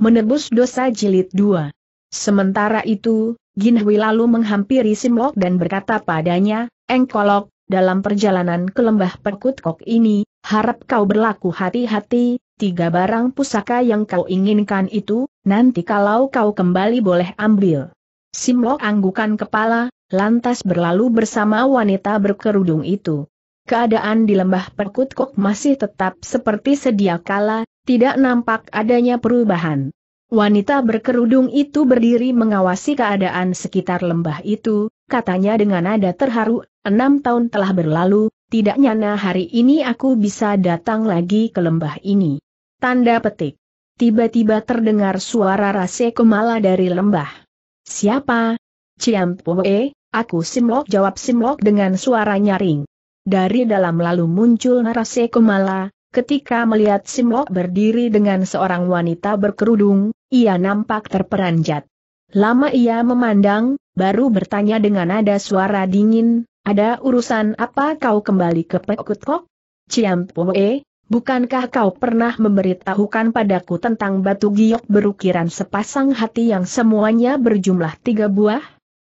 menebus dosa jilid 2. Sementara itu, Ginhui lalu menghampiri Simlok dan berkata padanya, Engkolok, dalam perjalanan ke lembah Perkutkok ini, harap kau berlaku hati-hati, tiga barang pusaka yang kau inginkan itu, nanti kalau kau kembali boleh ambil. Simlok anggukan kepala, lantas berlalu bersama wanita berkerudung itu. Keadaan di lembah Perkutkok masih tetap seperti sedia kala, tidak nampak adanya perubahan. Wanita berkerudung itu berdiri mengawasi keadaan sekitar lembah itu, katanya dengan nada terharu, enam tahun telah berlalu, tidak nyana hari ini aku bisa datang lagi ke lembah ini. Tanda petik. Tiba-tiba terdengar suara rase kemala dari lembah. Siapa? Ciampoe, aku Simlok jawab Simlok dengan suara nyaring. Dari dalam lalu muncul rase kemala, Ketika melihat Simok berdiri dengan seorang wanita berkerudung, ia nampak terperanjat. Lama ia memandang, baru bertanya dengan nada suara dingin, ada urusan apa kau kembali ke Pekutkok? Ciampoe, bukankah kau pernah memberitahukan padaku tentang batu giok berukiran sepasang hati yang semuanya berjumlah tiga buah?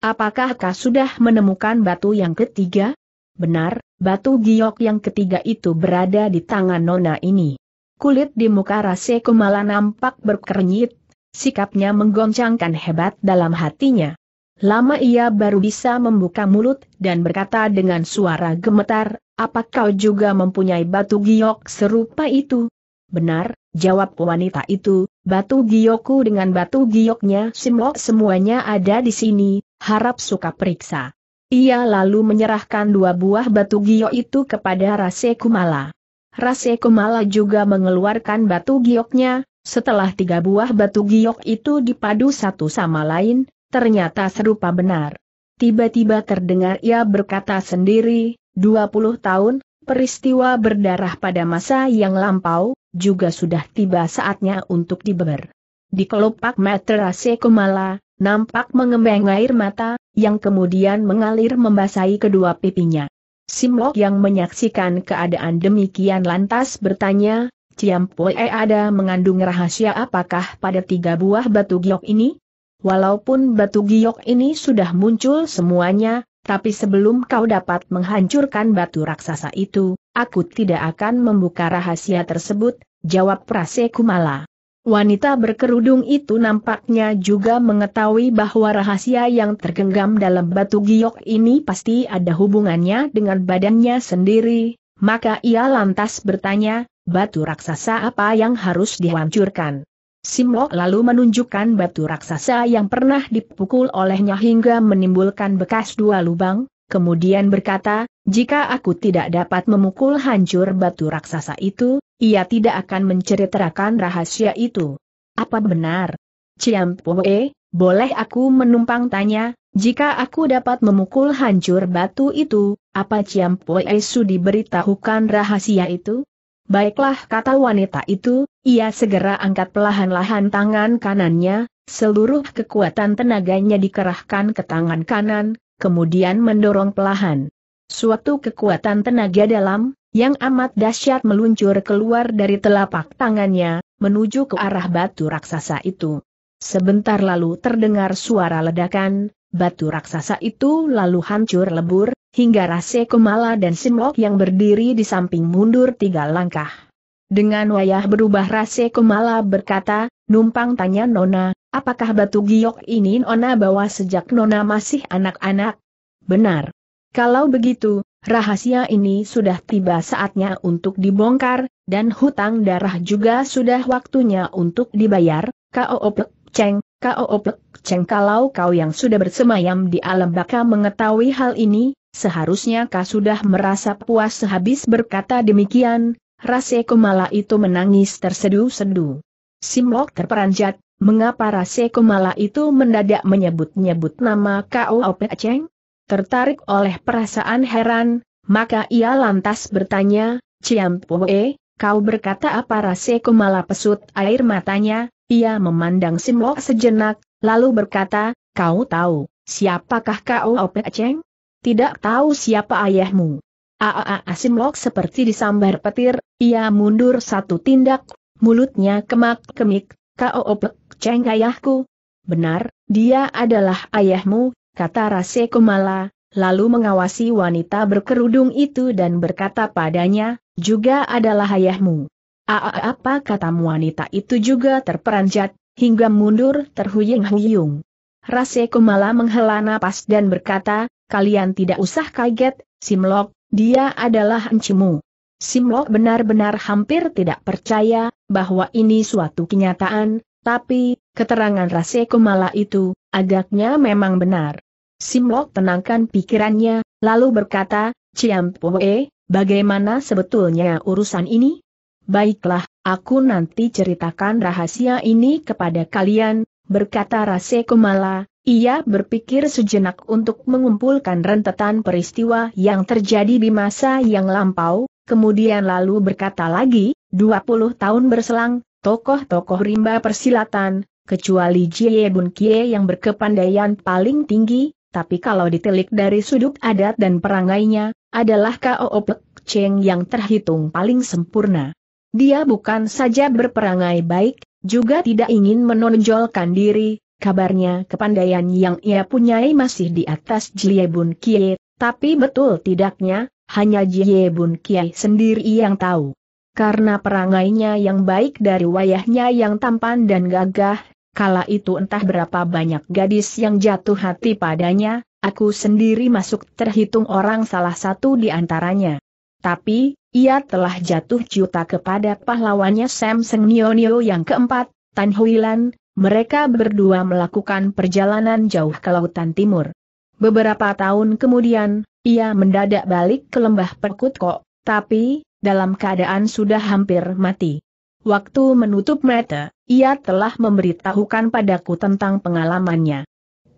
Apakah kau sudah menemukan batu yang ketiga? Benar, Batu giok yang ketiga itu berada di tangan nona ini. Kulit di muka Rase Kumala nampak berkernyit, sikapnya menggoncangkan hebat dalam hatinya. Lama ia baru bisa membuka mulut dan berkata dengan suara gemetar, apa kau juga mempunyai batu giok serupa itu? Benar, jawab wanita itu, batu giokku dengan batu gioknya simlok semuanya ada di sini, harap suka periksa. Ia lalu menyerahkan dua buah batu giok itu kepada Rase Kumala. Rase Kumala juga mengeluarkan batu gioknya, setelah tiga buah batu giok itu dipadu satu sama lain, ternyata serupa benar. Tiba-tiba terdengar ia berkata sendiri, 20 tahun, peristiwa berdarah pada masa yang lampau, juga sudah tiba saatnya untuk dibeber. Di kelopak meter Kumala, nampak mengembang air mata, yang kemudian mengalir membasahi kedua pipinya. Simlok yang menyaksikan keadaan demikian lantas bertanya, Ciampoe ada mengandung rahasia apakah pada tiga buah batu giok ini? Walaupun batu giok ini sudah muncul semuanya, tapi sebelum kau dapat menghancurkan batu raksasa itu, aku tidak akan membuka rahasia tersebut, jawab Prase Kumala. Wanita berkerudung itu nampaknya juga mengetahui bahwa rahasia yang tergenggam dalam batu giok ini pasti ada hubungannya dengan badannya sendiri, maka ia lantas bertanya, batu raksasa apa yang harus dihancurkan? Simlok lalu menunjukkan batu raksasa yang pernah dipukul olehnya hingga menimbulkan bekas dua lubang, kemudian berkata, jika aku tidak dapat memukul hancur batu raksasa itu, ia tidak akan menceritakan rahasia itu. Apa benar? Ciampoe, boleh aku menumpang tanya, jika aku dapat memukul hancur batu itu, apa Ciampoe sudi diberitahukan rahasia itu? Baiklah kata wanita itu, ia segera angkat pelahan lahan tangan kanannya, seluruh kekuatan tenaganya dikerahkan ke tangan kanan, kemudian mendorong pelahan. Suatu kekuatan tenaga dalam, yang amat dahsyat meluncur keluar dari telapak tangannya, menuju ke arah batu raksasa itu. Sebentar lalu terdengar suara ledakan, batu raksasa itu lalu hancur lebur, hingga Rase Kumala dan Simlok yang berdiri di samping mundur tiga langkah. Dengan wayah berubah Rase Kumala berkata, numpang tanya Nona, apakah batu giok ini Nona bawa sejak Nona masih anak-anak? Benar. Kalau begitu, Rahasia ini sudah tiba saatnya untuk dibongkar, dan hutang darah juga sudah waktunya untuk dibayar, K.O.O. Ceng, K.O.O. Ceng kalau kau yang sudah bersemayam di alam baka mengetahui hal ini, seharusnya kau sudah merasa puas sehabis berkata demikian, Rase Kumala itu menangis tersedu-sedu. Simlok terperanjat, mengapa Rase Kumala itu mendadak menyebut-nyebut nama K.O.O. Ceng? tertarik oleh perasaan heran, maka ia lantas bertanya, Ciam Pue, kau berkata apa Rase Kumala pesut air matanya, ia memandang Simlok sejenak, lalu berkata, kau tahu, siapakah kau Ope Ceng? Tidak tahu siapa ayahmu. Aa ah, ah, ah, Simlok seperti disambar petir, ia mundur satu tindak, mulutnya kemak-kemik, kau Ope Ceng ayahku. Benar, dia adalah ayahmu, kata Rase Kumala, lalu mengawasi wanita berkerudung itu dan berkata padanya, juga adalah ayahmu. Aa apa kata wanita itu juga terperanjat, hingga mundur terhuyung-huyung. Rase Kumala menghela napas dan berkata, kalian tidak usah kaget, Simlok, dia adalah encimu. Simlok benar-benar hampir tidak percaya, bahwa ini suatu kenyataan, tapi, keterangan Raseko Mala itu, agaknya memang benar. Simlok tenangkan pikirannya, lalu berkata, Ciam Poe, bagaimana sebetulnya urusan ini? Baiklah, aku nanti ceritakan rahasia ini kepada kalian, berkata Raseko Mala, ia berpikir sejenak untuk mengumpulkan rentetan peristiwa yang terjadi di masa yang lampau, kemudian lalu berkata lagi, 20 tahun berselang, tokoh-tokoh rimba persilatan, kecuali Jie Bun Kie yang berkepandaian paling tinggi, tapi kalau ditelik dari sudut adat dan perangainya, adalah Kao Pek Cheng yang terhitung paling sempurna. Dia bukan saja berperangai baik, juga tidak ingin menonjolkan diri, kabarnya kepandaian yang ia punyai masih di atas Jie Bun Kie, tapi betul tidaknya, hanya Jie Bun Kie sendiri yang tahu karena perangainya yang baik dari wayahnya yang tampan dan gagah, kala itu entah berapa banyak gadis yang jatuh hati padanya, aku sendiri masuk terhitung orang salah satu di antaranya. Tapi, ia telah jatuh juta kepada pahlawannya Sam Seng Nio yang keempat, Tan Huilan, mereka berdua melakukan perjalanan jauh ke Lautan Timur. Beberapa tahun kemudian, ia mendadak balik ke lembah Perkutko, tapi, dalam keadaan sudah hampir mati. Waktu menutup mata, ia telah memberitahukan padaku tentang pengalamannya.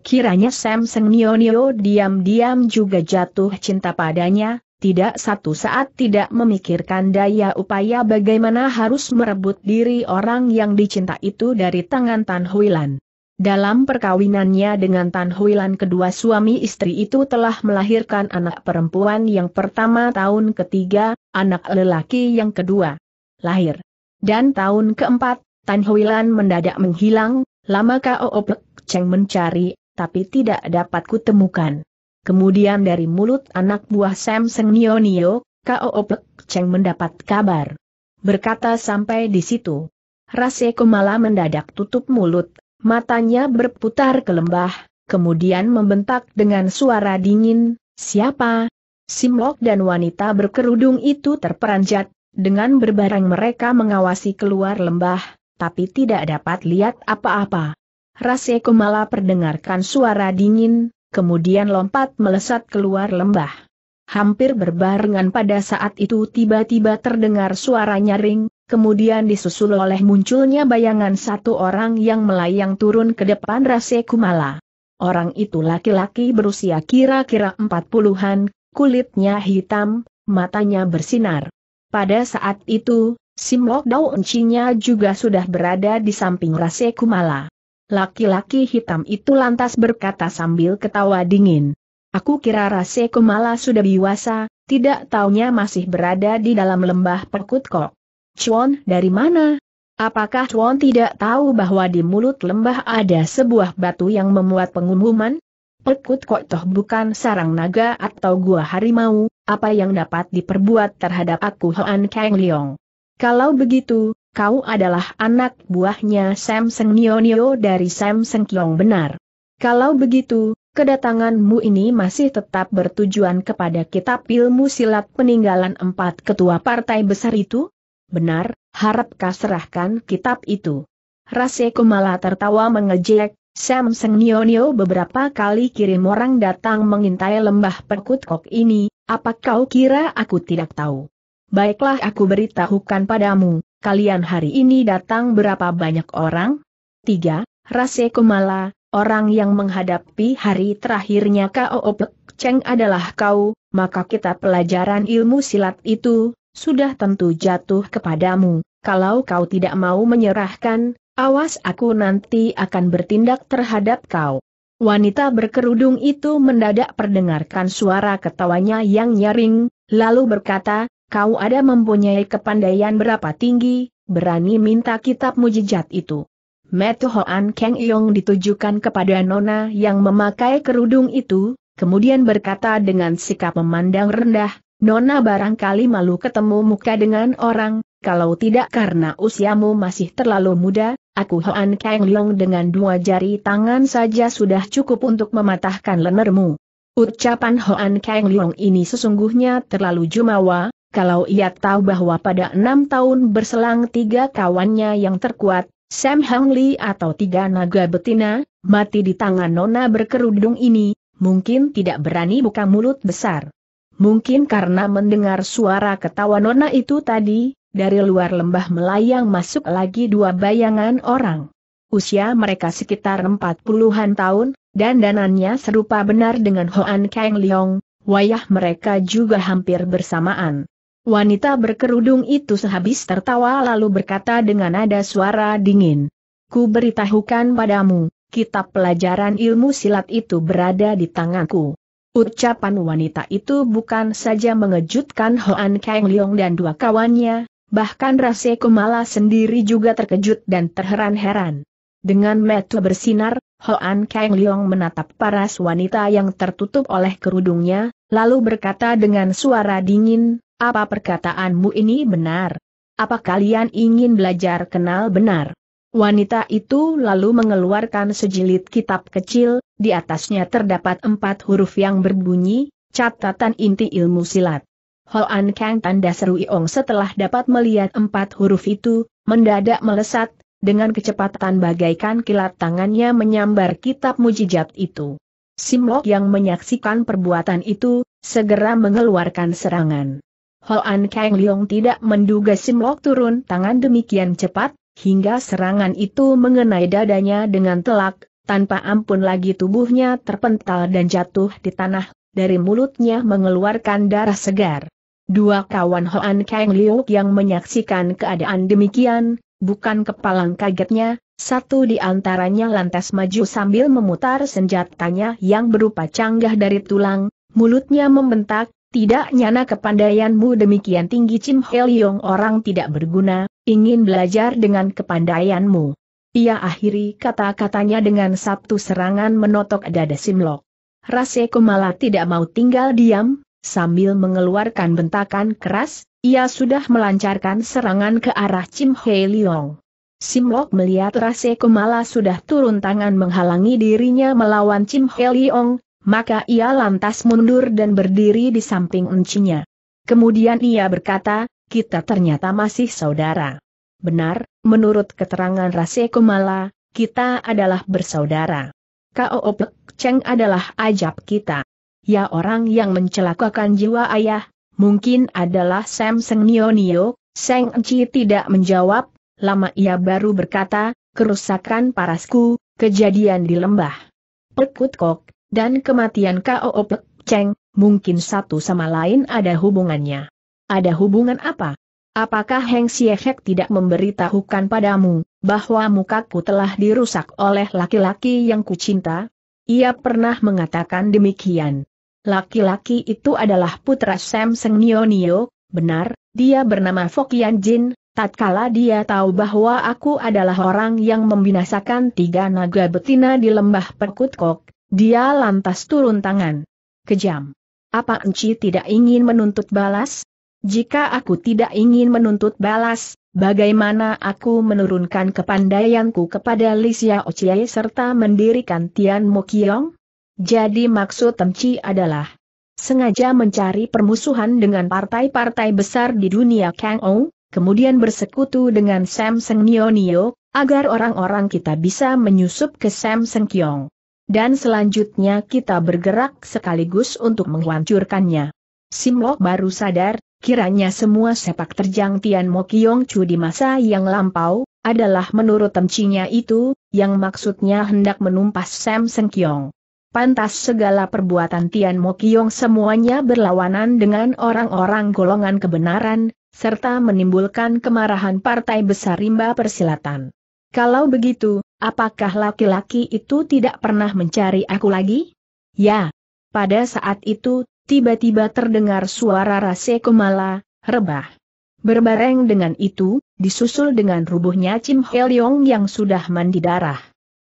Kiranya Sam Seng Nio diam-diam juga jatuh cinta padanya, tidak satu saat tidak memikirkan daya upaya bagaimana harus merebut diri orang yang dicinta itu dari tangan Tan Huilan. Dalam perkawinannya dengan Tan Huilan kedua suami istri itu telah melahirkan anak perempuan yang pertama tahun ketiga, anak lelaki yang kedua lahir. Dan tahun keempat, Tan Huilan mendadak menghilang, lama Kao Opek Cheng mencari, tapi tidak dapat kutemukan. Kemudian dari mulut anak buah Sam Seng Nio Nio, Kao Opek Cheng mendapat kabar. Berkata sampai di situ. Raseko malah mendadak tutup mulut, matanya berputar ke lembah, kemudian membentak dengan suara dingin, siapa? Simlok dan wanita berkerudung itu terperanjat, dengan berbarang mereka mengawasi keluar lembah, tapi tidak dapat lihat apa-apa. Rase Kumala perdengarkan suara dingin, kemudian lompat melesat keluar lembah. Hampir berbarengan pada saat itu tiba-tiba terdengar suara nyaring, kemudian disusul oleh munculnya bayangan satu orang yang melayang turun ke depan Rase Kumala. Orang itu laki-laki berusia kira-kira empat puluhan, kulitnya hitam, matanya bersinar. Pada saat itu, Simlok Dao Encinya juga sudah berada di samping Rase Kumala. Laki-laki hitam itu lantas berkata sambil ketawa dingin. Aku kira Rase Kumala sudah biwasa, tidak taunya masih berada di dalam lembah perkutkok. Chuan dari mana? Apakah Chuan tidak tahu bahwa di mulut lembah ada sebuah batu yang memuat pengumuman? Pekut toh bukan sarang naga atau gua harimau, apa yang dapat diperbuat terhadap aku Hoan Kang Leong? Kalau begitu, kau adalah anak buahnya Sam Seng Nio Nio dari Sam Seng Kiong benar. Kalau begitu, kedatanganmu ini masih tetap bertujuan kepada kitab ilmu silat peninggalan empat ketua partai besar itu? benar, harapkah serahkan kitab itu? Rase Kumala tertawa mengejek, Sam Samsung Nio beberapa kali kirim orang datang mengintai lembah perkut kok ini, apa kau kira aku tidak tahu? Baiklah aku beritahukan padamu, kalian hari ini datang berapa banyak orang? Tiga, Rase Kumala, orang yang menghadapi hari terakhirnya Kao Pek Cheng adalah kau, maka kita pelajaran ilmu silat itu, sudah tentu jatuh kepadamu. Kalau kau tidak mau menyerahkan, awas aku nanti akan bertindak terhadap kau. Wanita berkerudung itu mendadak perdengarkan suara ketawanya yang nyaring, lalu berkata, kau ada mempunyai kepandaian berapa tinggi, berani minta kitab mujijat itu. Metu Hoan Keng Yong ditujukan kepada Nona yang memakai kerudung itu, kemudian berkata dengan sikap memandang rendah, Nona barangkali malu ketemu muka dengan orang, kalau tidak karena usiamu masih terlalu muda, aku Hoan Kang Long dengan dua jari tangan saja sudah cukup untuk mematahkan lenermu. Ucapan Hoan Kang Long ini sesungguhnya terlalu jumawa, kalau ia tahu bahwa pada enam tahun berselang tiga kawannya yang terkuat, Sam Hang Lee atau tiga naga betina, mati di tangan nona berkerudung ini, mungkin tidak berani buka mulut besar. Mungkin karena mendengar suara ketawa Nona itu tadi, dari luar lembah melayang masuk lagi dua bayangan orang. Usia mereka sekitar empat puluhan tahun, dan danannya serupa benar dengan Hoan Kang Leong, wayah mereka juga hampir bersamaan. Wanita berkerudung itu sehabis tertawa lalu berkata dengan nada suara dingin. Ku beritahukan padamu, kitab pelajaran ilmu silat itu berada di tanganku. Ucapan wanita itu bukan saja mengejutkan Hoan Kang Leong dan dua kawannya, bahkan Rase Kumala sendiri juga terkejut dan terheran-heran. Dengan mata bersinar, Hoan Kang Leong menatap paras wanita yang tertutup oleh kerudungnya, lalu berkata dengan suara dingin, apa perkataanmu ini benar? Apa kalian ingin belajar kenal benar? Wanita itu lalu mengeluarkan sejilid kitab kecil, di atasnya terdapat empat huruf yang berbunyi, catatan inti ilmu silat. Hoan Kang tanda seru Iong setelah dapat melihat empat huruf itu, mendadak melesat, dengan kecepatan bagaikan kilat tangannya menyambar kitab mujijat itu. Simlok yang menyaksikan perbuatan itu, segera mengeluarkan serangan. Hoan Kang Leong tidak menduga Simlok turun tangan demikian cepat, hingga serangan itu mengenai dadanya dengan telak, tanpa ampun lagi tubuhnya terpental dan jatuh di tanah, dari mulutnya mengeluarkan darah segar. Dua kawan Hoan Kang Liu yang menyaksikan keadaan demikian, bukan kepalang kagetnya, satu di antaranya lantas maju sambil memutar senjatanya yang berupa canggah dari tulang, mulutnya membentak, tidak nyana kepandaianmu demikian tinggi Cim Hel Yong orang tidak berguna, ingin belajar dengan kepandaianmu. Ia akhiri kata-katanya dengan satu serangan menotok dada Simlok. Rase malah tidak mau tinggal diam, sambil mengeluarkan bentakan keras, ia sudah melancarkan serangan ke arah Chim Hei Leong. Simlok melihat Rase malah sudah turun tangan menghalangi dirinya melawan Chim Hei Leong, maka ia lantas mundur dan berdiri di samping uncinya. Kemudian ia berkata, kita ternyata masih saudara. Benar, menurut keterangan Rase Kumala, kita adalah bersaudara. K.O.O. Cheng adalah ajab kita. Ya orang yang mencelakakan jiwa ayah, mungkin adalah Sam Seng Nio Nio, Seng Ci tidak menjawab, lama ia baru berkata, kerusakan parasku, kejadian di lembah. Pekut kok, dan kematian K.O.O. Cheng, mungkin satu sama lain ada hubungannya. Ada hubungan apa? Apakah Heng Siehek tidak memberitahukan padamu, bahwa mukaku telah dirusak oleh laki-laki yang kucinta? Ia pernah mengatakan demikian. Laki-laki itu adalah putra Sam Seng Nio Nio, benar, dia bernama Fokian Jin, tatkala dia tahu bahwa aku adalah orang yang membinasakan tiga naga betina di lembah Perkutkok, dia lantas turun tangan. Kejam. Apa Enci tidak ingin menuntut balas? Jika aku tidak ingin menuntut balas, bagaimana aku menurunkan kepandaianku kepada Lisia Ocie serta mendirikan Tian Kiong? Jadi maksud Temci adalah sengaja mencari permusuhan dengan partai-partai besar di dunia Kang Ou, kemudian bersekutu dengan Sam Seng Nio Nio, agar orang-orang kita bisa menyusup ke Sam Seng Kyong. Dan selanjutnya kita bergerak sekaligus untuk menghancurkannya. Simlo baru sadar kiranya semua sepak terjang Tian Mo Kiong Chu di masa yang lampau, adalah menurut temcinya itu, yang maksudnya hendak menumpas Sam Seng Kiong. Pantas segala perbuatan Tian Mo Kiong semuanya berlawanan dengan orang-orang golongan kebenaran, serta menimbulkan kemarahan partai besar rimba persilatan. Kalau begitu, apakah laki-laki itu tidak pernah mencari aku lagi? Ya. Pada saat itu tiba-tiba terdengar suara rase kemala, rebah. Berbareng dengan itu, disusul dengan rubuhnya Chin Heliong yang sudah mandi darah.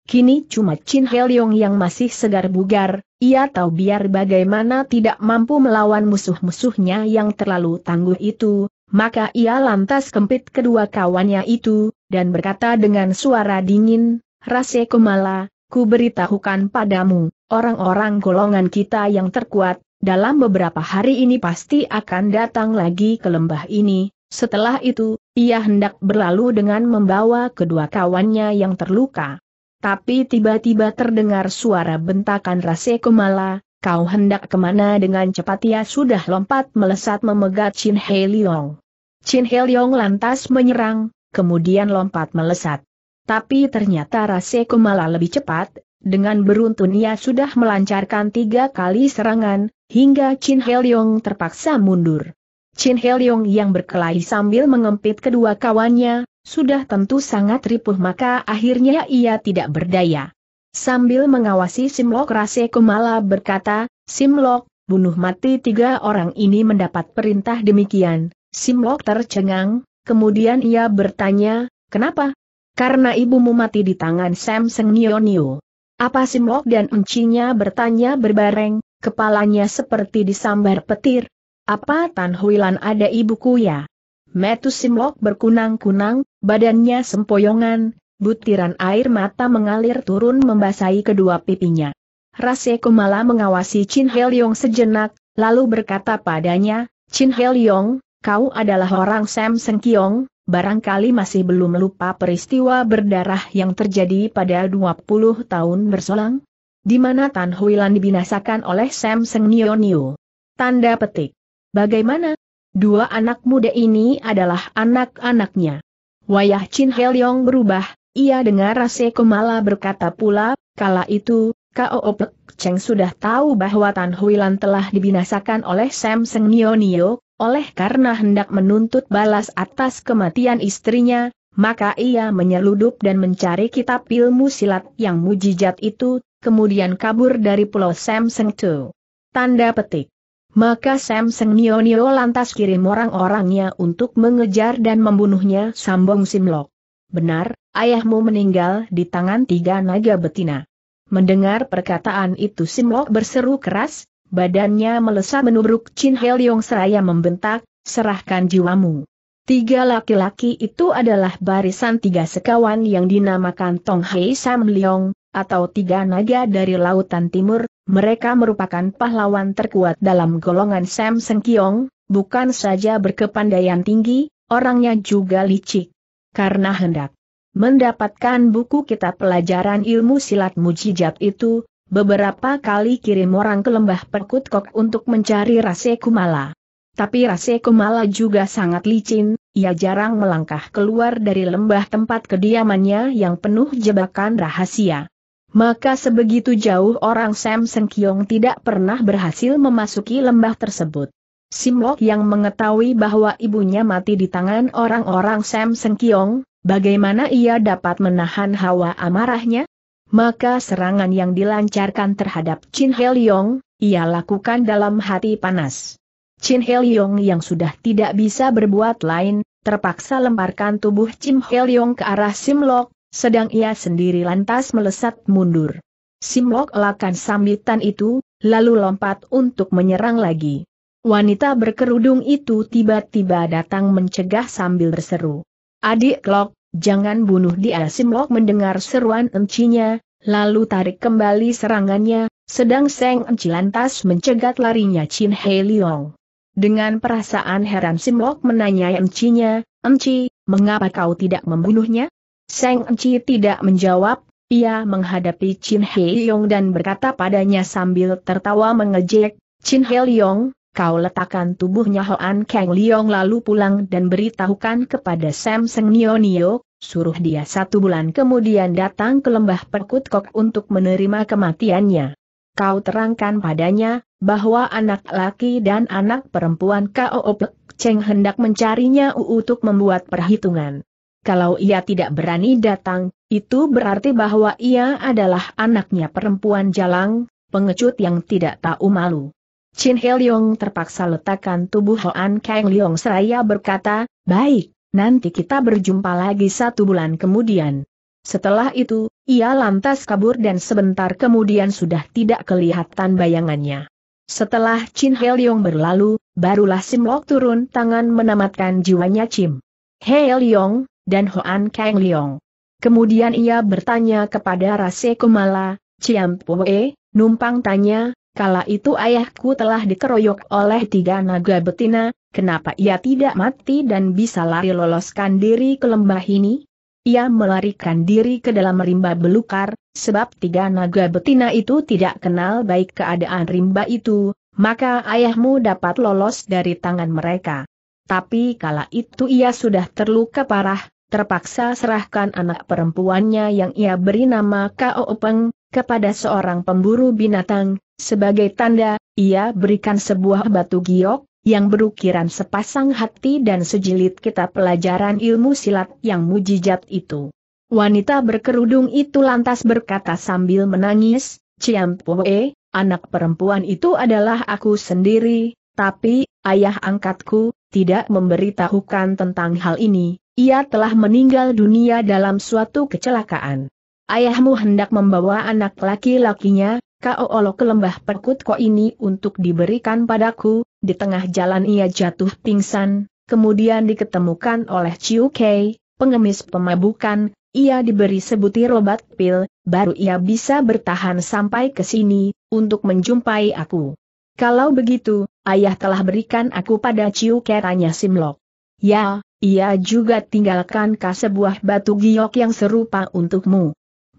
Kini cuma Chin Heliong yang masih segar bugar, ia tahu biar bagaimana tidak mampu melawan musuh-musuhnya yang terlalu tangguh itu, maka ia lantas kempit kedua kawannya itu, dan berkata dengan suara dingin, Rase Kumala, ku beritahukan padamu, orang-orang golongan kita yang terkuat, dalam beberapa hari ini pasti akan datang lagi ke lembah ini, setelah itu, ia hendak berlalu dengan membawa kedua kawannya yang terluka. Tapi tiba-tiba terdengar suara bentakan Rase Kumala, kau hendak kemana dengan cepat ia sudah lompat melesat memegat Chin He Leong. Chin He Leong lantas menyerang, kemudian lompat melesat. Tapi ternyata Rase Kumala lebih cepat, dengan beruntun ia sudah melancarkan tiga kali serangan, hingga Chin Helyong terpaksa mundur. Chin Helyong yang berkelahi sambil mengempit kedua kawannya, sudah tentu sangat ripuh maka akhirnya ia tidak berdaya. Sambil mengawasi Simlok Rase Kumala berkata, Simlok, bunuh mati tiga orang ini mendapat perintah demikian. Simlok tercengang, kemudian ia bertanya, kenapa? Karena ibumu mati di tangan Sam Seng Nio Nio. Apa Simlok dan encinya bertanya berbareng, kepalanya seperti disambar petir. Apa Tan Huilan ada ibuku ya? Metus Simlok berkunang-kunang, badannya sempoyongan, butiran air mata mengalir turun membasahi kedua pipinya. Rase Kumala mengawasi Chin Yong sejenak, lalu berkata padanya, Chin Yong, kau adalah orang Sam Sengkiong, barangkali masih belum lupa peristiwa berdarah yang terjadi pada 20 tahun berselang? di mana Tan Huilan dibinasakan oleh Sam Seng Nio Nio. Tanda petik. Bagaimana? Dua anak muda ini adalah anak-anaknya. Wayah Chin Helyong berubah, ia dengar Rase Komala berkata pula, kala itu, Kao Opek Cheng sudah tahu bahwa Tan Huilan telah dibinasakan oleh Sam Seng Nio Nio, oleh karena hendak menuntut balas atas kematian istrinya, maka ia menyeludup dan mencari kitab ilmu silat yang mujijat itu, kemudian kabur dari pulau Samsung Tu. Tanda petik. Maka Samsung Nio Nio lantas kirim orang-orangnya untuk mengejar dan membunuhnya Sambong Simlok. Benar, ayahmu meninggal di tangan tiga naga betina. Mendengar perkataan itu Simlok berseru keras, badannya melesat menubruk Chin Heliong seraya membentak, serahkan jiwamu. Tiga laki-laki itu adalah barisan tiga sekawan yang dinamakan Tong Hei Sam Leong, atau tiga naga dari Lautan Timur, mereka merupakan pahlawan terkuat dalam golongan Sam Seng Kiong. bukan saja berkepandaian tinggi, orangnya juga licik. Karena hendak mendapatkan buku kitab pelajaran ilmu silat mujijat itu, beberapa kali kirim orang ke lembah Perkutkok untuk mencari Rase Kumala. Tapi Rase Kumala juga sangat licin, ia jarang melangkah keluar dari lembah tempat kediamannya yang penuh jebakan rahasia. Maka sebegitu jauh orang Sam Kiong tidak pernah berhasil memasuki lembah tersebut. Simlok yang mengetahui bahwa ibunya mati di tangan orang-orang Sam Kiong, bagaimana ia dapat menahan hawa amarahnya? Maka serangan yang dilancarkan terhadap Chin Heliong, ia lakukan dalam hati panas. Chin Heliong yang sudah tidak bisa berbuat lain, terpaksa lemparkan tubuh Chin Heliong ke arah Simlok, sedang ia sendiri lantas melesat mundur. Simlok elakan sambitan itu, lalu lompat untuk menyerang lagi. Wanita berkerudung itu tiba-tiba datang mencegah sambil berseru. Adik Lok, jangan bunuh dia Simlok mendengar seruan encinya, lalu tarik kembali serangannya, sedang Seng Enci lantas mencegat larinya Chin Hei Leong. Dengan perasaan heran Simlok menanyai Encinya, Enci, mengapa kau tidak membunuhnya? Seng Enci tidak menjawab, ia menghadapi Chin He Yong dan berkata padanya sambil tertawa mengejek, Chin He Yong, kau letakkan tubuhnya Hoan Kang Leong lalu pulang dan beritahukan kepada Sam Seng Nio Nio, suruh dia satu bulan kemudian datang ke lembah Perkut Kok untuk menerima kematiannya. Kau terangkan padanya, bahwa anak laki dan anak perempuan Kao Pek Cheng hendak mencarinya untuk membuat perhitungan. Kalau ia tidak berani datang, itu berarti bahwa ia adalah anaknya perempuan jalang, pengecut yang tidak tahu malu. Chin He Leong terpaksa letakkan tubuh Hoan Kang Leong seraya berkata, Baik, nanti kita berjumpa lagi satu bulan kemudian. Setelah itu, ia lantas kabur dan sebentar kemudian sudah tidak kelihatan bayangannya. Setelah Chin He Leong berlalu, barulah Sim Lok turun tangan menamatkan jiwanya Chim. He Leong, dan Hoan Kang Leong. Kemudian ia bertanya kepada Rase Kumala, Ciam Pue, numpang tanya, kala itu ayahku telah dikeroyok oleh tiga naga betina, kenapa ia tidak mati dan bisa lari loloskan diri ke lembah ini? Ia melarikan diri ke dalam rimba belukar, sebab tiga naga betina itu tidak kenal baik keadaan rimba itu, maka ayahmu dapat lolos dari tangan mereka. Tapi kala itu ia sudah terluka parah, terpaksa serahkan anak perempuannya yang ia beri nama Kao Peng, kepada seorang pemburu binatang, sebagai tanda, ia berikan sebuah batu giok, yang berukiran sepasang hati dan sejilid kitab pelajaran ilmu silat yang mujijat itu. Wanita berkerudung itu lantas berkata sambil menangis, Ciam Poe, anak perempuan itu adalah aku sendiri, tapi, ayah angkatku, tidak memberitahukan tentang hal ini, ia telah meninggal dunia dalam suatu kecelakaan. Ayahmu hendak membawa anak laki-lakinya, Kaolo ke lembah perkut kok ini untuk diberikan padaku, di tengah jalan ia jatuh pingsan, kemudian diketemukan oleh Chiu Kei, pengemis pemabukan, ia diberi sebutir obat pil, baru ia bisa bertahan sampai ke sini, untuk menjumpai aku. Kalau begitu, ayah telah berikan aku pada Ciu Keranya Simlok. Ya, ia juga tinggalkan ka sebuah batu giok yang serupa untukmu.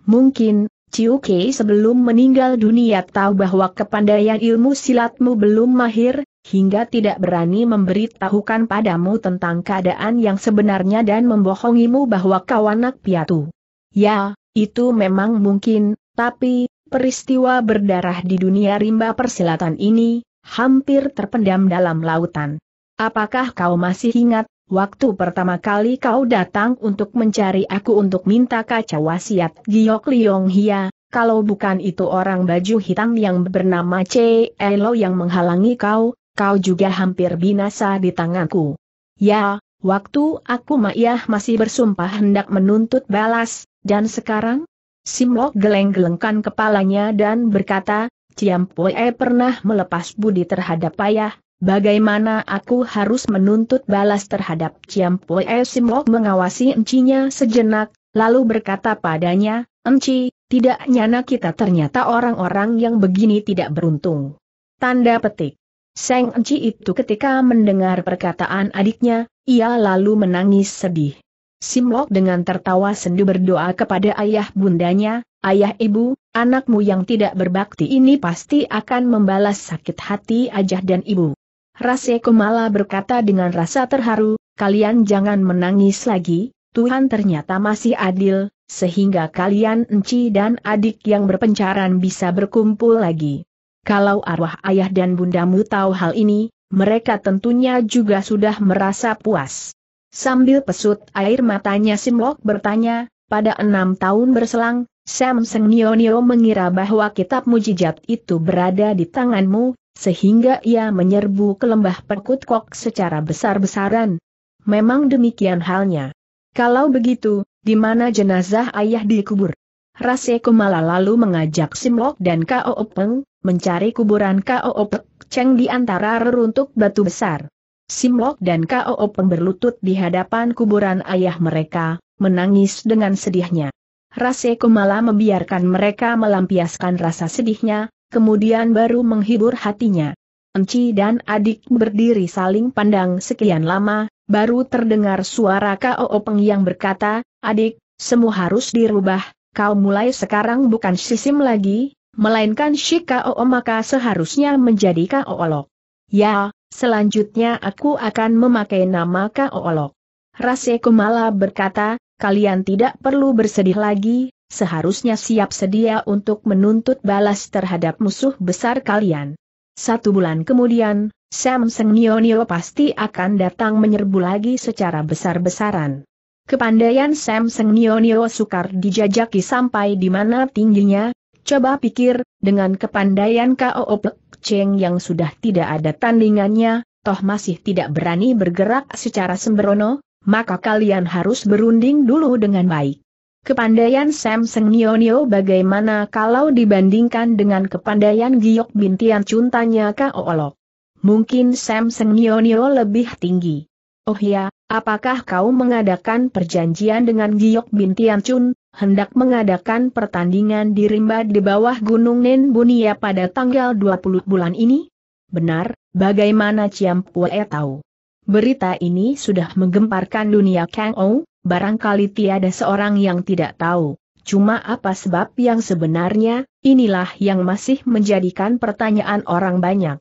Mungkin, Ciu Kei sebelum meninggal dunia tahu bahwa kepandaian ilmu silatmu belum mahir, hingga tidak berani memberitahukan padamu tentang keadaan yang sebenarnya dan membohongimu bahwa kau anak piatu. Ya, itu memang mungkin, tapi, peristiwa berdarah di dunia rimba persilatan ini, hampir terpendam dalam lautan. Apakah kau masih ingat, waktu pertama kali kau datang untuk mencari aku untuk minta kaca wasiat Giok Liong Hia, kalau bukan itu orang baju hitam yang bernama C. Elo yang menghalangi kau, kau juga hampir binasa di tanganku. Ya, waktu aku Maiyah masih bersumpah hendak menuntut balas, dan sekarang? Simlok geleng-gelengkan kepalanya dan berkata, Ciam Poe pernah melepas budi terhadap ayah, Bagaimana aku harus menuntut balas terhadap Ciam Poe Simok mengawasi encinya sejenak, lalu berkata padanya, Enci, tidak nyana kita ternyata orang-orang yang begini tidak beruntung. Tanda petik. Seng Enci itu ketika mendengar perkataan adiknya, ia lalu menangis sedih. Simlok dengan tertawa sendu berdoa kepada ayah bundanya, ayah ibu, anakmu yang tidak berbakti ini pasti akan membalas sakit hati ajah dan ibu. Rase Kumala berkata dengan rasa terharu, kalian jangan menangis lagi, Tuhan ternyata masih adil, sehingga kalian enci dan adik yang berpencaran bisa berkumpul lagi. Kalau arwah ayah dan bundamu tahu hal ini, mereka tentunya juga sudah merasa puas. Sambil pesut air matanya Simlok bertanya, pada enam tahun berselang, Sam Nio Nio mengira bahwa kitab mujijat itu berada di tanganmu, sehingga ia menyerbu ke lembah Pekut Kok secara besar-besaran. Memang demikian halnya. Kalau begitu, di mana jenazah ayah dikubur? Rase Kumala lalu mengajak Simlok dan Kao Peng, mencari kuburan Kao Peng Cheng di antara reruntuk batu besar. Simlok dan Kao K.O.O. berlutut di hadapan kuburan ayah mereka, menangis dengan sedihnya. Rase malah membiarkan mereka melampiaskan rasa sedihnya, kemudian baru menghibur hatinya. Enci dan adik berdiri saling pandang sekian lama, baru terdengar suara Kao Peng yang berkata, adik, semua harus dirubah, kau mulai sekarang bukan sisim lagi, melainkan si K.O.O. maka seharusnya menjadi Olok. Ya, Selanjutnya aku akan memakai nama Kaolok. Rase Kumala berkata, kalian tidak perlu bersedih lagi, seharusnya siap sedia untuk menuntut balas terhadap musuh besar kalian. Satu bulan kemudian, Sam Nio pasti akan datang menyerbu lagi secara besar-besaran. Kepandaian Sam Nio sukar dijajaki sampai di mana tingginya, coba pikir, dengan kepandaian Olok. Cheng yang sudah tidak ada tandingannya, toh masih tidak berani bergerak secara sembrono, maka kalian harus berunding dulu dengan baik. Kepandaian Sam Seng Nio Nio bagaimana kalau dibandingkan dengan kepandaian Giok Bintian Chun tanya Olok. Mungkin Sam Seng Nio Nio lebih tinggi. Oh ya, apakah kau mengadakan perjanjian dengan Giok Bintian Chun? hendak mengadakan pertandingan di rimba di bawah Gunung Nenbunia pada tanggal 20 bulan ini? Benar, bagaimana Ciam Pue tahu? Berita ini sudah menggemparkan dunia Kang Ou, barangkali tiada seorang yang tidak tahu. Cuma apa sebab yang sebenarnya, inilah yang masih menjadikan pertanyaan orang banyak.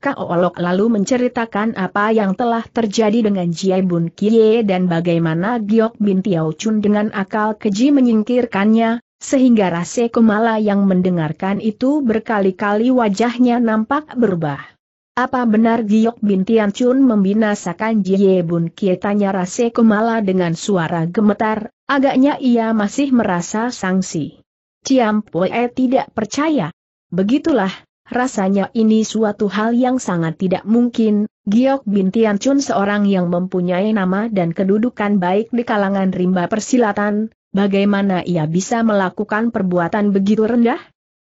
Kao Olok lalu menceritakan apa yang telah terjadi dengan Jie Bun Kie dan bagaimana Giok Bin Tiao Chun dengan akal keji menyingkirkannya, sehingga Rase Kumala yang mendengarkan itu berkali-kali wajahnya nampak berubah. Apa benar Giok Bin Tiao Chun membinasakan Jie Bun Kie tanya Rase Kumala dengan suara gemetar, agaknya ia masih merasa sangsi. Ciam Pue tidak percaya. Begitulah, Rasanya ini suatu hal yang sangat tidak mungkin, Giok Bin Tian Chun seorang yang mempunyai nama dan kedudukan baik di kalangan rimba persilatan, bagaimana ia bisa melakukan perbuatan begitu rendah?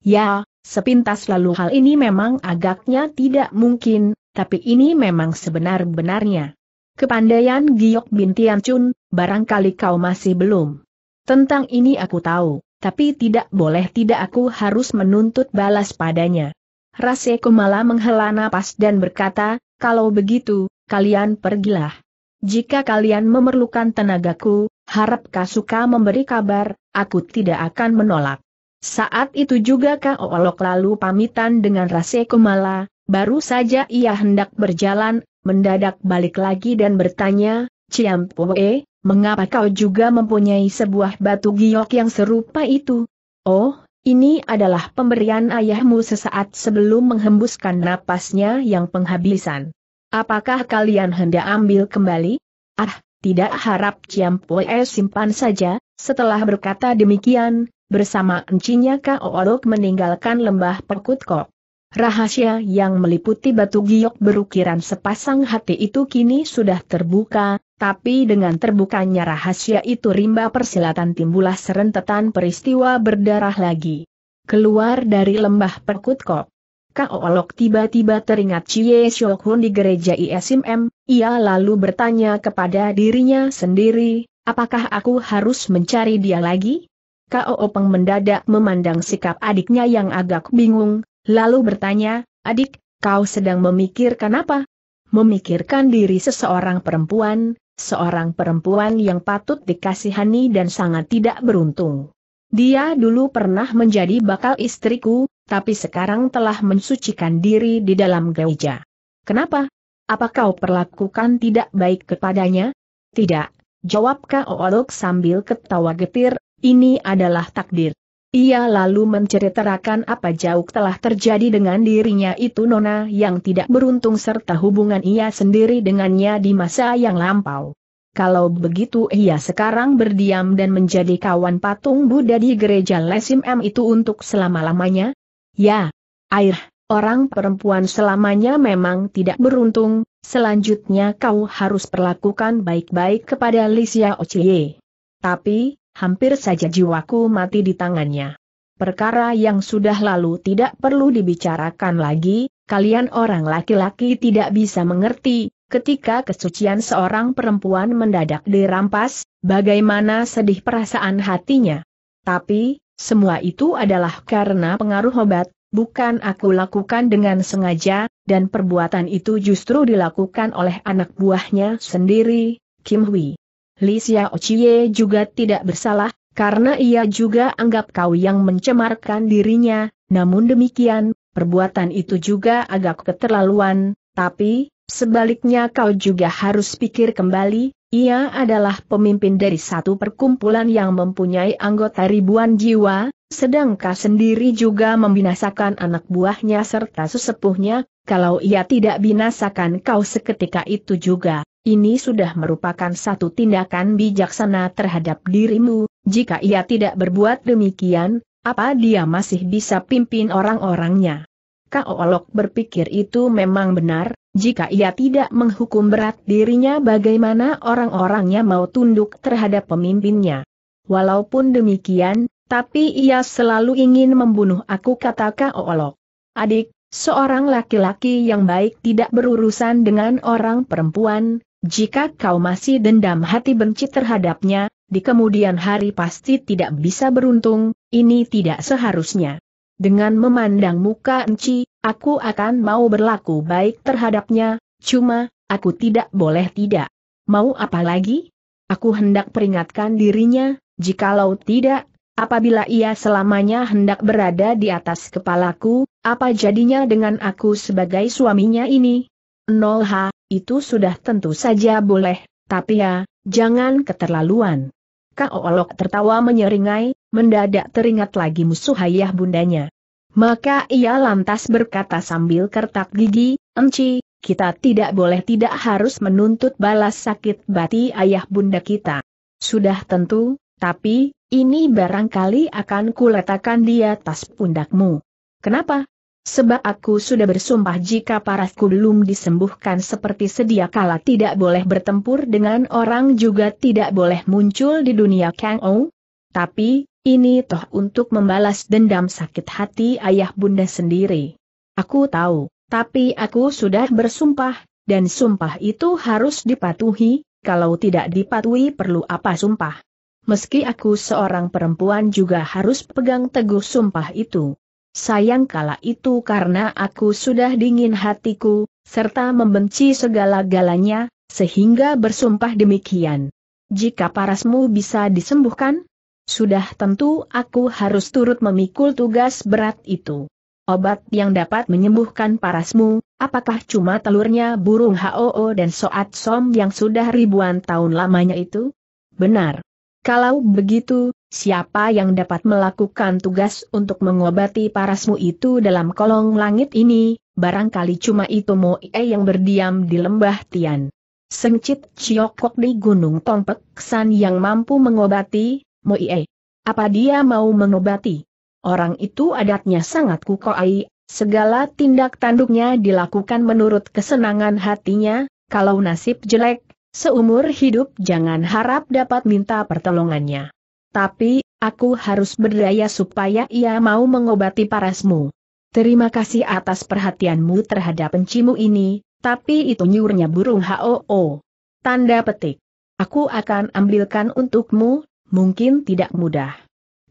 Ya, sepintas lalu hal ini memang agaknya tidak mungkin, tapi ini memang sebenar-benarnya. Kepandaian Giok Bin Tian Chun, barangkali kau masih belum. Tentang ini aku tahu, tapi tidak boleh tidak aku harus menuntut balas padanya. Rase Kumala menghela napas dan berkata, kalau begitu, kalian pergilah. Jika kalian memerlukan tenagaku, harap suka memberi kabar, aku tidak akan menolak. Saat itu juga Olok lalu pamitan dengan Rase Kumala, baru saja ia hendak berjalan, mendadak balik lagi dan bertanya, Ciampoe, mengapa kau juga mempunyai sebuah batu giok yang serupa itu? Oh, ini adalah pemberian ayahmu sesaat sebelum menghembuskan napasnya yang penghabisan. Apakah kalian hendak ambil kembali? Ah, tidak harap Poe simpan saja, setelah berkata demikian, bersama encinya Kaolok meninggalkan lembah kok. Rahasia yang meliputi batu giok berukiran sepasang hati itu kini sudah terbuka, tapi dengan terbukanya rahasia itu rimba persilatan timbullah serentetan peristiwa berdarah lagi. Keluar dari lembah perkut kop. Kaolok tiba-tiba teringat Cie Shokhun di gereja ISMM, ia lalu bertanya kepada dirinya sendiri, apakah aku harus mencari dia lagi? Kaoopeng mendadak memandang sikap adiknya yang agak bingung, lalu bertanya, adik, kau sedang memikirkan apa? Memikirkan diri seseorang perempuan, seorang perempuan yang patut dikasihani dan sangat tidak beruntung. Dia dulu pernah menjadi bakal istriku, tapi sekarang telah mensucikan diri di dalam gereja. Kenapa? Apa kau perlakukan tidak baik kepadanya? Tidak, jawab Kaolok sambil ketawa getir, ini adalah takdir. Ia lalu menceritakan apa jauh telah terjadi dengan dirinya itu Nona yang tidak beruntung serta hubungan ia sendiri dengannya di masa yang lampau. Kalau begitu ia sekarang berdiam dan menjadi kawan patung Buddha di gereja Lesim M itu untuk selama-lamanya? Ya, air, orang perempuan selamanya memang tidak beruntung, selanjutnya kau harus perlakukan baik-baik kepada Lisia Ocie. Tapi, hampir saja jiwaku mati di tangannya. Perkara yang sudah lalu tidak perlu dibicarakan lagi, kalian orang laki-laki tidak bisa mengerti, ketika kesucian seorang perempuan mendadak dirampas, bagaimana sedih perasaan hatinya. Tapi, semua itu adalah karena pengaruh obat, bukan aku lakukan dengan sengaja, dan perbuatan itu justru dilakukan oleh anak buahnya sendiri, Kim Hui. Li Xiaochie juga tidak bersalah, karena ia juga anggap kau yang mencemarkan dirinya, namun demikian, perbuatan itu juga agak keterlaluan, tapi, sebaliknya kau juga harus pikir kembali, ia adalah pemimpin dari satu perkumpulan yang mempunyai anggota ribuan jiwa, sedang kau sendiri juga membinasakan anak buahnya serta sesepuhnya, kalau ia tidak binasakan kau seketika itu juga, ini sudah merupakan satu tindakan bijaksana terhadap dirimu, jika ia tidak berbuat demikian, apa dia masih bisa pimpin orang-orangnya? Olok berpikir itu memang benar, jika ia tidak menghukum berat dirinya bagaimana orang-orangnya mau tunduk terhadap pemimpinnya. Walaupun demikian, tapi ia selalu ingin membunuh aku kata Olok. Adik, seorang laki-laki yang baik tidak berurusan dengan orang perempuan, jika kau masih dendam hati benci terhadapnya, di kemudian hari pasti tidak bisa beruntung, ini tidak seharusnya. Dengan memandang muka Enci, aku akan mau berlaku baik terhadapnya, cuma, aku tidak boleh tidak. Mau apa lagi? Aku hendak peringatkan dirinya, jikalau tidak, apabila ia selamanya hendak berada di atas kepalaku, apa jadinya dengan aku sebagai suaminya ini? 0 itu sudah tentu saja boleh, tapi ya, jangan keterlaluan. Kaolok tertawa menyeringai, mendadak teringat lagi musuh ayah bundanya. Maka ia lantas berkata sambil kertak gigi, Enci, kita tidak boleh tidak harus menuntut balas sakit bati ayah bunda kita. Sudah tentu, tapi, ini barangkali akan kuletakkan di atas pundakmu. Kenapa? Sebab aku sudah bersumpah jika parasku belum disembuhkan seperti sedia kala tidak boleh bertempur dengan orang juga tidak boleh muncul di dunia Kang Ou. Tapi, ini toh untuk membalas dendam sakit hati ayah bunda sendiri. Aku tahu, tapi aku sudah bersumpah, dan sumpah itu harus dipatuhi, kalau tidak dipatuhi perlu apa sumpah. Meski aku seorang perempuan juga harus pegang teguh sumpah itu. Sayang kala itu karena aku sudah dingin hatiku, serta membenci segala-galanya, sehingga bersumpah demikian. Jika parasmu bisa disembuhkan, sudah tentu aku harus turut memikul tugas berat itu. Obat yang dapat menyembuhkan parasmu, apakah cuma telurnya burung HOO dan soat som yang sudah ribuan tahun lamanya itu? Benar. Kalau begitu, siapa yang dapat melakukan tugas untuk mengobati parasmu itu dalam kolong langit ini, barangkali cuma itu Moe yang berdiam di lembah Tian. Sengcit Ciokok di Gunung Tongpek San yang mampu mengobati, Moe. Apa dia mau mengobati? Orang itu adatnya sangat kukoai, segala tindak tanduknya dilakukan menurut kesenangan hatinya, kalau nasib jelek, Seumur hidup jangan harap dapat minta pertolongannya. Tapi, aku harus berdaya supaya ia mau mengobati parasmu. Terima kasih atas perhatianmu terhadap pencimu ini, tapi itu nyurnya burung HOO. Tanda petik. Aku akan ambilkan untukmu, mungkin tidak mudah.